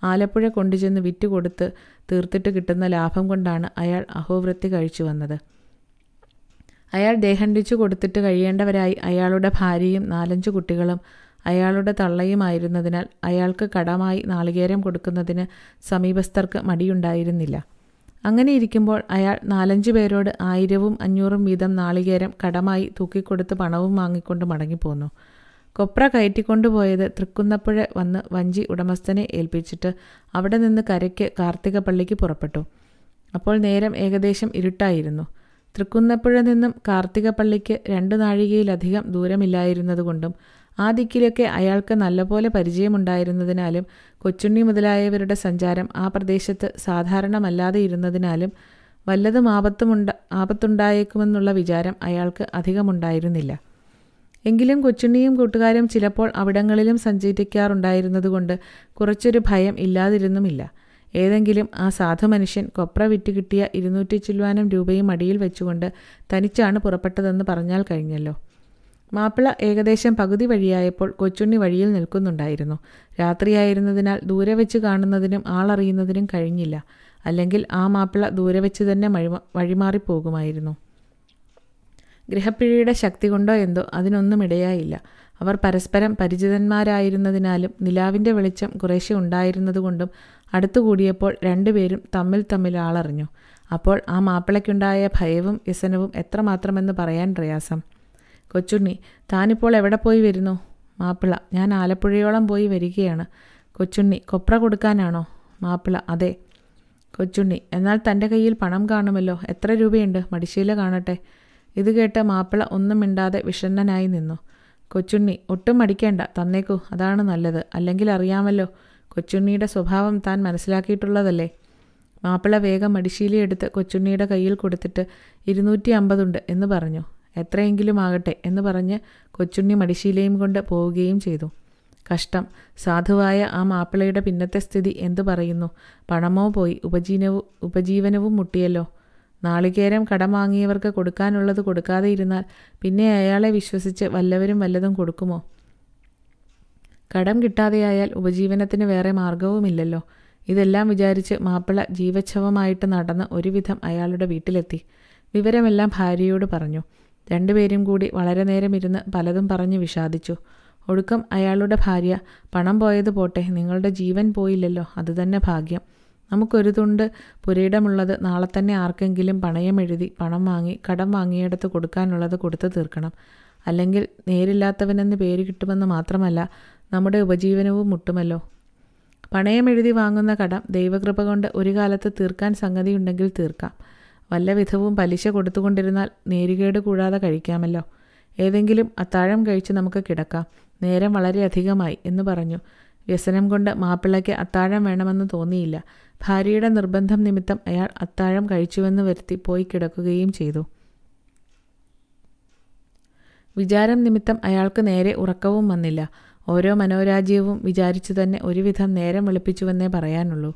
ആലപ്പുഴ കൊണ്ടുചെന്ന് വിറ്റുകൊടുത്ത് തീർത്തിട്ട് കിട്ടുന്ന ലാഭം കൊണ്ടാണ് അയാൾ അഹോവൃത്തി കഴിച്ചു വന്നത് അയാൾ ദേഹണ്ടിച്ചു കൊടുത്തിട്ട് കഴിയേണ്ടവരായി അയാളുടെ ഭാര്യയും നാലഞ്ച് കുട്ടികളും അയാളുടെ തള്ളയുമായിരുന്നതിനാൽ അയാൾക്ക് കടമായി നാളികേരം കൊടുക്കുന്നതിന് സമീപസ്ഥർക്ക് മടിയുണ്ടായിരുന്നില്ല അങ്ങനെ ഇരിക്കുമ്പോൾ അയാൾ നാലഞ്ച് പേരോട് ആയിരവും അഞ്ഞൂറും വീതം നാളികേരം കടമായി തൂക്കിക്കൊടുത്ത് പണവും വാങ്ങിക്കൊണ്ട് മടങ്ങിപ്പോന്നു കൊപ്ര കയറ്റിക്കൊണ്ടുപോയത് തൃക്കുന്നപ്പുഴ വന്ന് വഞ്ചി ഉടമസ്ഥനെ ഏൽപ്പിച്ചിട്ട് അവിടെ നിന്ന് കരയ്ക്ക് കാർത്തികപ്പള്ളിക്ക് പുറപ്പെട്ടു അപ്പോൾ നേരം ഏകദേശം ഇരുട്ടായിരുന്നു തൃക്കുന്നപ്പുഴ നിന്നും കാർത്തികപ്പള്ളിക്ക് രണ്ട് നാഴികയിലധികം ദൂരമില്ലായിരുന്നതുകൊണ്ടും ആ ദിക്കിലൊക്കെ അയാൾക്ക് നല്ലപോലെ പരിചയമുണ്ടായിരുന്നതിനാലും കൊച്ചുണ്ണി മുതലായവരുടെ സഞ്ചാരം ആ പ്രദേശത്ത് സാധാരണമല്ലാതെ ഇരുന്നതിനാലും വല്ലതും ആപത്തുമുണ്ട ആപത്തുണ്ടായേക്കുമെന്നുള്ള വിചാരം അയാൾക്ക് അധികമുണ്ടായിരുന്നില്ല എങ്കിലും കൊച്ചുണ്ണിയും കൂട്ടുകാരും ചിലപ്പോൾ അവിടങ്ങളിലും സഞ്ചരിക്കാറുണ്ടായിരുന്നതുകൊണ്ട് കുറച്ചൊരു ഭയം ഇല്ലാതിരുന്നുമില്ല ഏതെങ്കിലും ആ സാധു മനുഷ്യൻ കൊപ്ര വിറ്റ് കിട്ടിയ ഇരുന്നൂറ്റി ചില്ലുവാനം രൂപയും അടിയിൽ വെച്ചുകൊണ്ട് തനിച്ചാണ് പുറപ്പെട്ടതെന്ന് പറഞ്ഞാൽ കഴിഞ്ഞല്ലോ മാപ്പിള ഏകദേശം പകുതി വഴിയായപ്പോൾ കൊച്ചുണ്ണി വഴിയിൽ നിൽക്കുന്നുണ്ടായിരുന്നു രാത്രിയായിരുന്നതിനാൽ ദൂരെ വെച്ച് കാണുന്നതിനും ആളറിയുന്നതിനും കഴിഞ്ഞില്ല അല്ലെങ്കിൽ ആ മാപ്പിള ദൂരെ വെച്ച് തന്നെ വഴിമാറിപ്പോകുമായിരുന്നു ഗൃഹപ്പിഴിയുടെ ശക്തി കൊണ്ടോ എന്തോ അതിനൊന്നും ഇടയായില്ല അവർ പരസ്പരം പരിചിതന്മാരായിരുന്നതിനാലും നിലാവിൻ്റെ വെളിച്ചം കുറേശ്ശെ ഉണ്ടായിരുന്നതുകൊണ്ടും അടുത്തുകൂടിയപ്പോൾ രണ്ടുപേരും തമ്മിൽ തമ്മിൽ ആളറിഞ്ഞു അപ്പോൾ ആ മാപ്പിളയ്ക്കുണ്ടായ ഭയവും വ്യസനവും എത്രമാത്രമെന്ന് പറയാൻ പ്രയാസം കൊച്ചുണ്ണി താനിപ്പോൾ എവിടെ പോയി വരുന്നു മാപ്പിള ഞാൻ ആലപ്പുഴയോളം പോയി വരികയാണ് കൊച്ചുണ്ണി കൊപ്ര കൊടുക്കാനാണോ മാപ്പിള അതെ കൊച്ചുണ്ണി എന്നാൽ തൻ്റെ കയ്യിൽ പണം കാണുമല്ലോ എത്ര രൂപയുണ്ട് മടിശീല കാണട്ടെ ഇത് കേട്ട മാപ്പിള ഒന്നും മിണ്ടാതെ വിഷണ്ണനായി നിന്നു കൊച്ചുണ്ണി ഒട്ടും മടിക്കേണ്ട തന്നേക്കൂ അതാണ് നല്ലത് അല്ലെങ്കിൽ അറിയാമല്ലോ കൊച്ചുണ്ണിയുടെ സ്വഭാവം താൻ മനസ്സിലാക്കിയിട്ടുള്ളതല്ലേ മാപ്പിള വേഗം മടിശീലിയെടുത്ത് കൊച്ചുണ്ണിയുടെ കയ്യിൽ കൊടുത്തിട്ട് ഇരുന്നൂറ്റി അമ്പതുണ്ട് എന്ന് പറഞ്ഞു എത്രയെങ്കിലും ആകട്ടെ എന്ന് പറഞ്ഞ് കൊച്ചുണ്ണി മടിശീലയും കൊണ്ട് പോവുകയും ചെയ്തു കഷ്ടം സാധുവായ ആ മാപ്പിളയുടെ പിന്നത്തെ സ്ഥിതി എന്തു പറയുന്നു പണമോ പോയി ഉപജീനവും ഉപജീവനവും മുട്ടിയല്ലോ നാളികേരം കടം വാങ്ങിയവർക്ക് കൊടുക്കാനുള്ളത് കൊടുക്കാതെ ഇരുന്നാൽ പിന്നെ അയാളെ വിശ്വസിച്ച് വല്ലവരും വല്ലതും കൊടുക്കുമോ കടം കിട്ടാതെയായാൽ ഉപജീവനത്തിന് വേറെ മാർഗവുമില്ലല്ലോ ഇതെല്ലാം വിചാരിച്ച് മാപ്പിള ജീവച്ഛവമായിട്ട് നടന്ന് ഒരുവിധം അയാളുടെ വീട്ടിലെത്തി വിവരമെല്ലാം ഭാര്യയോട് പറഞ്ഞു രണ്ടുപേരും കൂടി വളരെ നേരം ഇരുന്ന് പലതും പറഞ്ഞ് വിഷാദിച്ചു ഒടുക്കം അയാളുടെ ഭാര്യ പണം പോയത് പോട്ടെ നിങ്ങളുടെ ജീവൻ പോയില്ലല്ലോ അതുതന്നെ ഭാഗ്യം നമുക്കൊരു തുണ്ട് പുരയിടമുള്ളത് നാളെ തന്നെ ആർക്കെങ്കിലും പണയം പണം വാങ്ങി കടം വാങ്ങിയെടുത്ത് കൊടുക്കാനുള്ളത് കൊടുത്തു തീർക്കണം അല്ലെങ്കിൽ നേരില്ലാത്തവനെന്ന് പേര് കിട്ടുമെന്ന് മാത്രമല്ല നമ്മുടെ ഉപജീവനവും മുട്ടുമല്ലോ പണയം വാങ്ങുന്ന കടം ദൈവകൃപ കൊണ്ട് ഒരു കാലത്ത് തീർക്കാൻ സംഗതിയുണ്ടെങ്കിൽ തീർക്കാം വല്ല വിധവും പലിശ കൊടുത്തുകൊണ്ടിരുന്നാൽ നേരുകേട് കൂടാതെ കഴിക്കാമല്ലോ ഏതെങ്കിലും അത്താഴം കഴിച്ച് നമുക്ക് കിടക്കാം നേരം വളരെയധികമായി എന്ന് പറഞ്ഞു വ്യസനം കൊണ്ട് മാപ്പിളയ്ക്ക് അത്താഴം വേണമെന്ന് തോന്നിയില്ല ഭാര്യയുടെ നിർബന്ധം നിമിത്തം അയാൾ അത്താഴം കഴിച്ചുവെന്ന് വരുത്തി പോയി കിടക്കുകയും ചെയ്തു വിചാരം നിമിത്തം അയാൾക്ക് നേരെ ഉറക്കവും വന്നില്ല ഓരോ മനോരാജ്യവും വിചാരിച്ചു തന്നെ ഒരുവിധം നേരം വെളുപ്പിച്ചുവെന്നേ പറയാനുള്ളൂ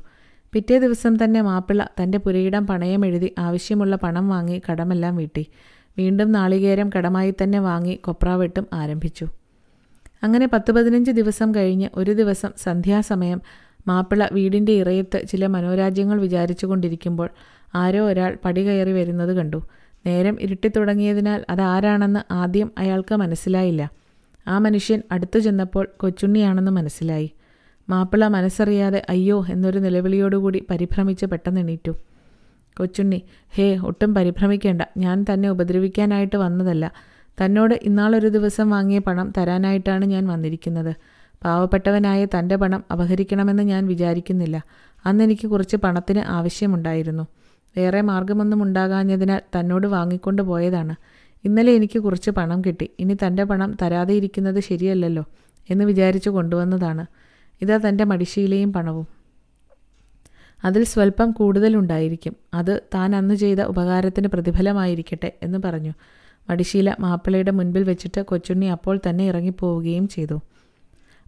പിറ്റേ ദിവസം തന്നെ മാപ്പിള തൻ്റെ പുരയിടം പണയം എഴുതി ആവശ്യമുള്ള പണം വാങ്ങി കടമെല്ലാം വീട്ടി വീണ്ടും നാളികേരം കടമായി തന്നെ വാങ്ങി കൊപ്രാവെട്ടും ആരംഭിച്ചു അങ്ങനെ പത്ത് പതിനഞ്ച് ദിവസം കഴിഞ്ഞ് ഒരു ദിവസം സന്ധ്യാസമയം മാപ്പിള വീടിൻ്റെ ഇറയത്ത് ചില മനോരാജ്യങ്ങൾ വിചാരിച്ചു കൊണ്ടിരിക്കുമ്പോൾ ആരോ ഒരാൾ പടി കയറി വരുന്നത് കണ്ടു നേരം ഇരുട്ടിത്തുടങ്ങിയതിനാൽ അതാരാണെന്ന് ആദ്യം അയാൾക്ക് മനസ്സിലായില്ല ആ മനുഷ്യൻ അടുത്തു ചെന്നപ്പോൾ കൊച്ചുണ്ണിയാണെന്ന് മനസ്സിലായി മാപ്പിള മനസ്സറിയാതെ അയ്യോ എന്നൊരു നിലവിളിയോടുകൂടി പരിഭ്രമിച്ച് പെട്ടെന്ന് എണീറ്റു കൊച്ചുണ്ണി ഹേ ഒട്ടും പരിഭ്രമിക്കേണ്ട ഞാൻ തന്നെ ഉപദ്രവിക്കാനായിട്ട് വന്നതല്ല തന്നോട് ഇന്നാളൊരു ദിവസം വാങ്ങിയ പണം തരാനായിട്ടാണ് ഞാൻ വന്നിരിക്കുന്നത് പാവപ്പെട്ടവനായ തൻ്റെ പണം അപഹരിക്കണമെന്ന് ഞാൻ വിചാരിക്കുന്നില്ല അന്നെനിക്ക് കുറച്ച് പണത്തിന് ആവശ്യമുണ്ടായിരുന്നു വേറെ മാർഗമൊന്നും ഉണ്ടാകാഞ്ഞതിനാൽ തന്നോട് വാങ്ങിക്കൊണ്ട് പോയതാണ് ഇന്നലെ എനിക്ക് കുറച്ച് പണം കിട്ടി ഇനി തൻ്റെ പണം തരാതെ ഇരിക്കുന്നത് ശരിയല്ലല്ലോ എന്ന് വിചാരിച്ചു കൊണ്ടുവന്നതാണ് ഇതാ തൻ്റെ മടിശീലയും പണവും അതിൽ സ്വല്പം കൂടുതലുണ്ടായിരിക്കും അത് താൻ അന്ന് ചെയ്ത ഉപകാരത്തിന് പ്രതിഫലമായിരിക്കട്ടെ എന്ന് പറഞ്ഞു മടിശീല മാപ്പിളയുടെ മുൻപിൽ വെച്ചിട്ട് കൊച്ചുണ്ണി അപ്പോൾ തന്നെ ഇറങ്ങിപ്പോവുകയും ചെയ്തു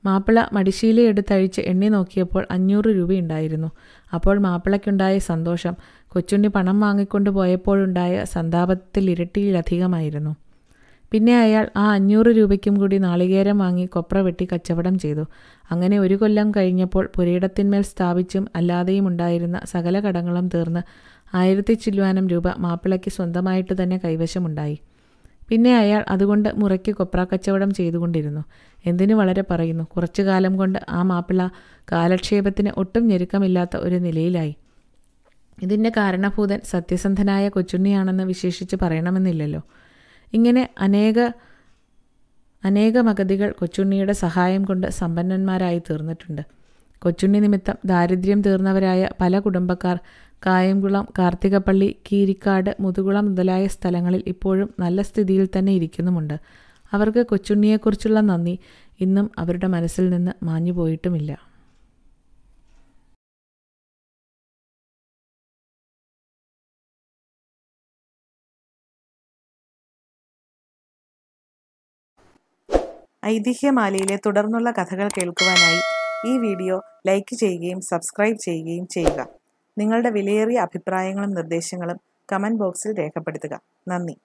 മാപ്പിള മടിശീല എടുത്തഴിച്ച് എണ്ണി നോക്കിയപ്പോൾ അഞ്ഞൂറ് രൂപയുണ്ടായിരുന്നു അപ്പോൾ മാപ്പിളയ്ക്കുണ്ടായ സന്തോഷം കൊച്ചുണ്ണി പണം വാങ്ങിക്കൊണ്ട് പോയപ്പോഴുണ്ടായ സന്താപത്തിൽ ഇരട്ടിയിലധികമായിരുന്നു പിന്നെ അയാൾ ആ അഞ്ഞൂറ് രൂപയ്ക്കും കൂടി നാളികേരം വാങ്ങി കൊപ്ര വെട്ടി കച്ചവടം ചെയ്തു അങ്ങനെ ഒരു കൊല്ലം കഴിഞ്ഞപ്പോൾ പുരയിടത്തിന്മേൽ സ്ഥാപിച്ചും അല്ലാതെയും ഉണ്ടായിരുന്ന സകല കടങ്ങളും തീർന്ന് ആയിരത്തി ചില്ലുവാനം രൂപ മാപ്പിളയ്ക്ക് സ്വന്തമായിട്ട് തന്നെ കൈവശമുണ്ടായി പിന്നെ അയാൾ അതുകൊണ്ട് മുറയ്ക്ക് കൊപ്രാക്കച്ചവടം ചെയ്തുകൊണ്ടിരുന്നു എന്തിനു വളരെ പറയുന്നു കുറച്ചു കാലം കൊണ്ട് ആ മാപ്പിള കാലക്ഷേപത്തിന് ഒട്ടും ഞെരുക്കമില്ലാത്ത ഒരു നിലയിലായി ഇതിൻ്റെ കാരണഭൂതൻ സത്യസന്ധനായ കൊച്ചുണ്ണിയാണെന്ന് വിശേഷിച്ച് പറയണമെന്നില്ലല്ലോ ഇങ്ങനെ അനേക അനേക മഗതികൾ കൊച്ചുണ്ണിയുടെ സഹായം കൊണ്ട് സമ്പന്നന്മാരായി തീർന്നിട്ടുണ്ട് കൊച്ചുണ്ണി നിമിത്തം ദാരിദ്ര്യം തീർന്നവരായ പല കുടുംബക്കാർ കായംകുളം കാർത്തികപ്പള്ളി കീരിക്കാട് മുതുകുളം മുതലായ സ്ഥലങ്ങളിൽ ഇപ്പോഴും നല്ല സ്ഥിതിയിൽ തന്നെ ഇരിക്കുന്നുമുണ്ട് അവർക്ക് കൊച്ചുണ്ണിയെക്കുറിച്ചുള്ള നന്ദി ഇന്നും അവരുടെ മനസ്സിൽ നിന്ന് പോയിട്ടുമില്ല ഐതിഹ്യമാലയിലെ തുടർന്നുള്ള കഥകൾ കേൾക്കുവാനായി ഈ വീഡിയോ ലൈക്ക് ചെയ്യുകയും സബ്സ്ക്രൈബ് ചെയ്യുകയും ചെയ്യുക നിങ്ങളുടെ വിലയേറിയ അഭിപ്രായങ്ങളും നിർദ്ദേശങ്ങളും കമൻറ്റ് ബോക്സിൽ രേഖപ്പെടുത്തുക നന്ദി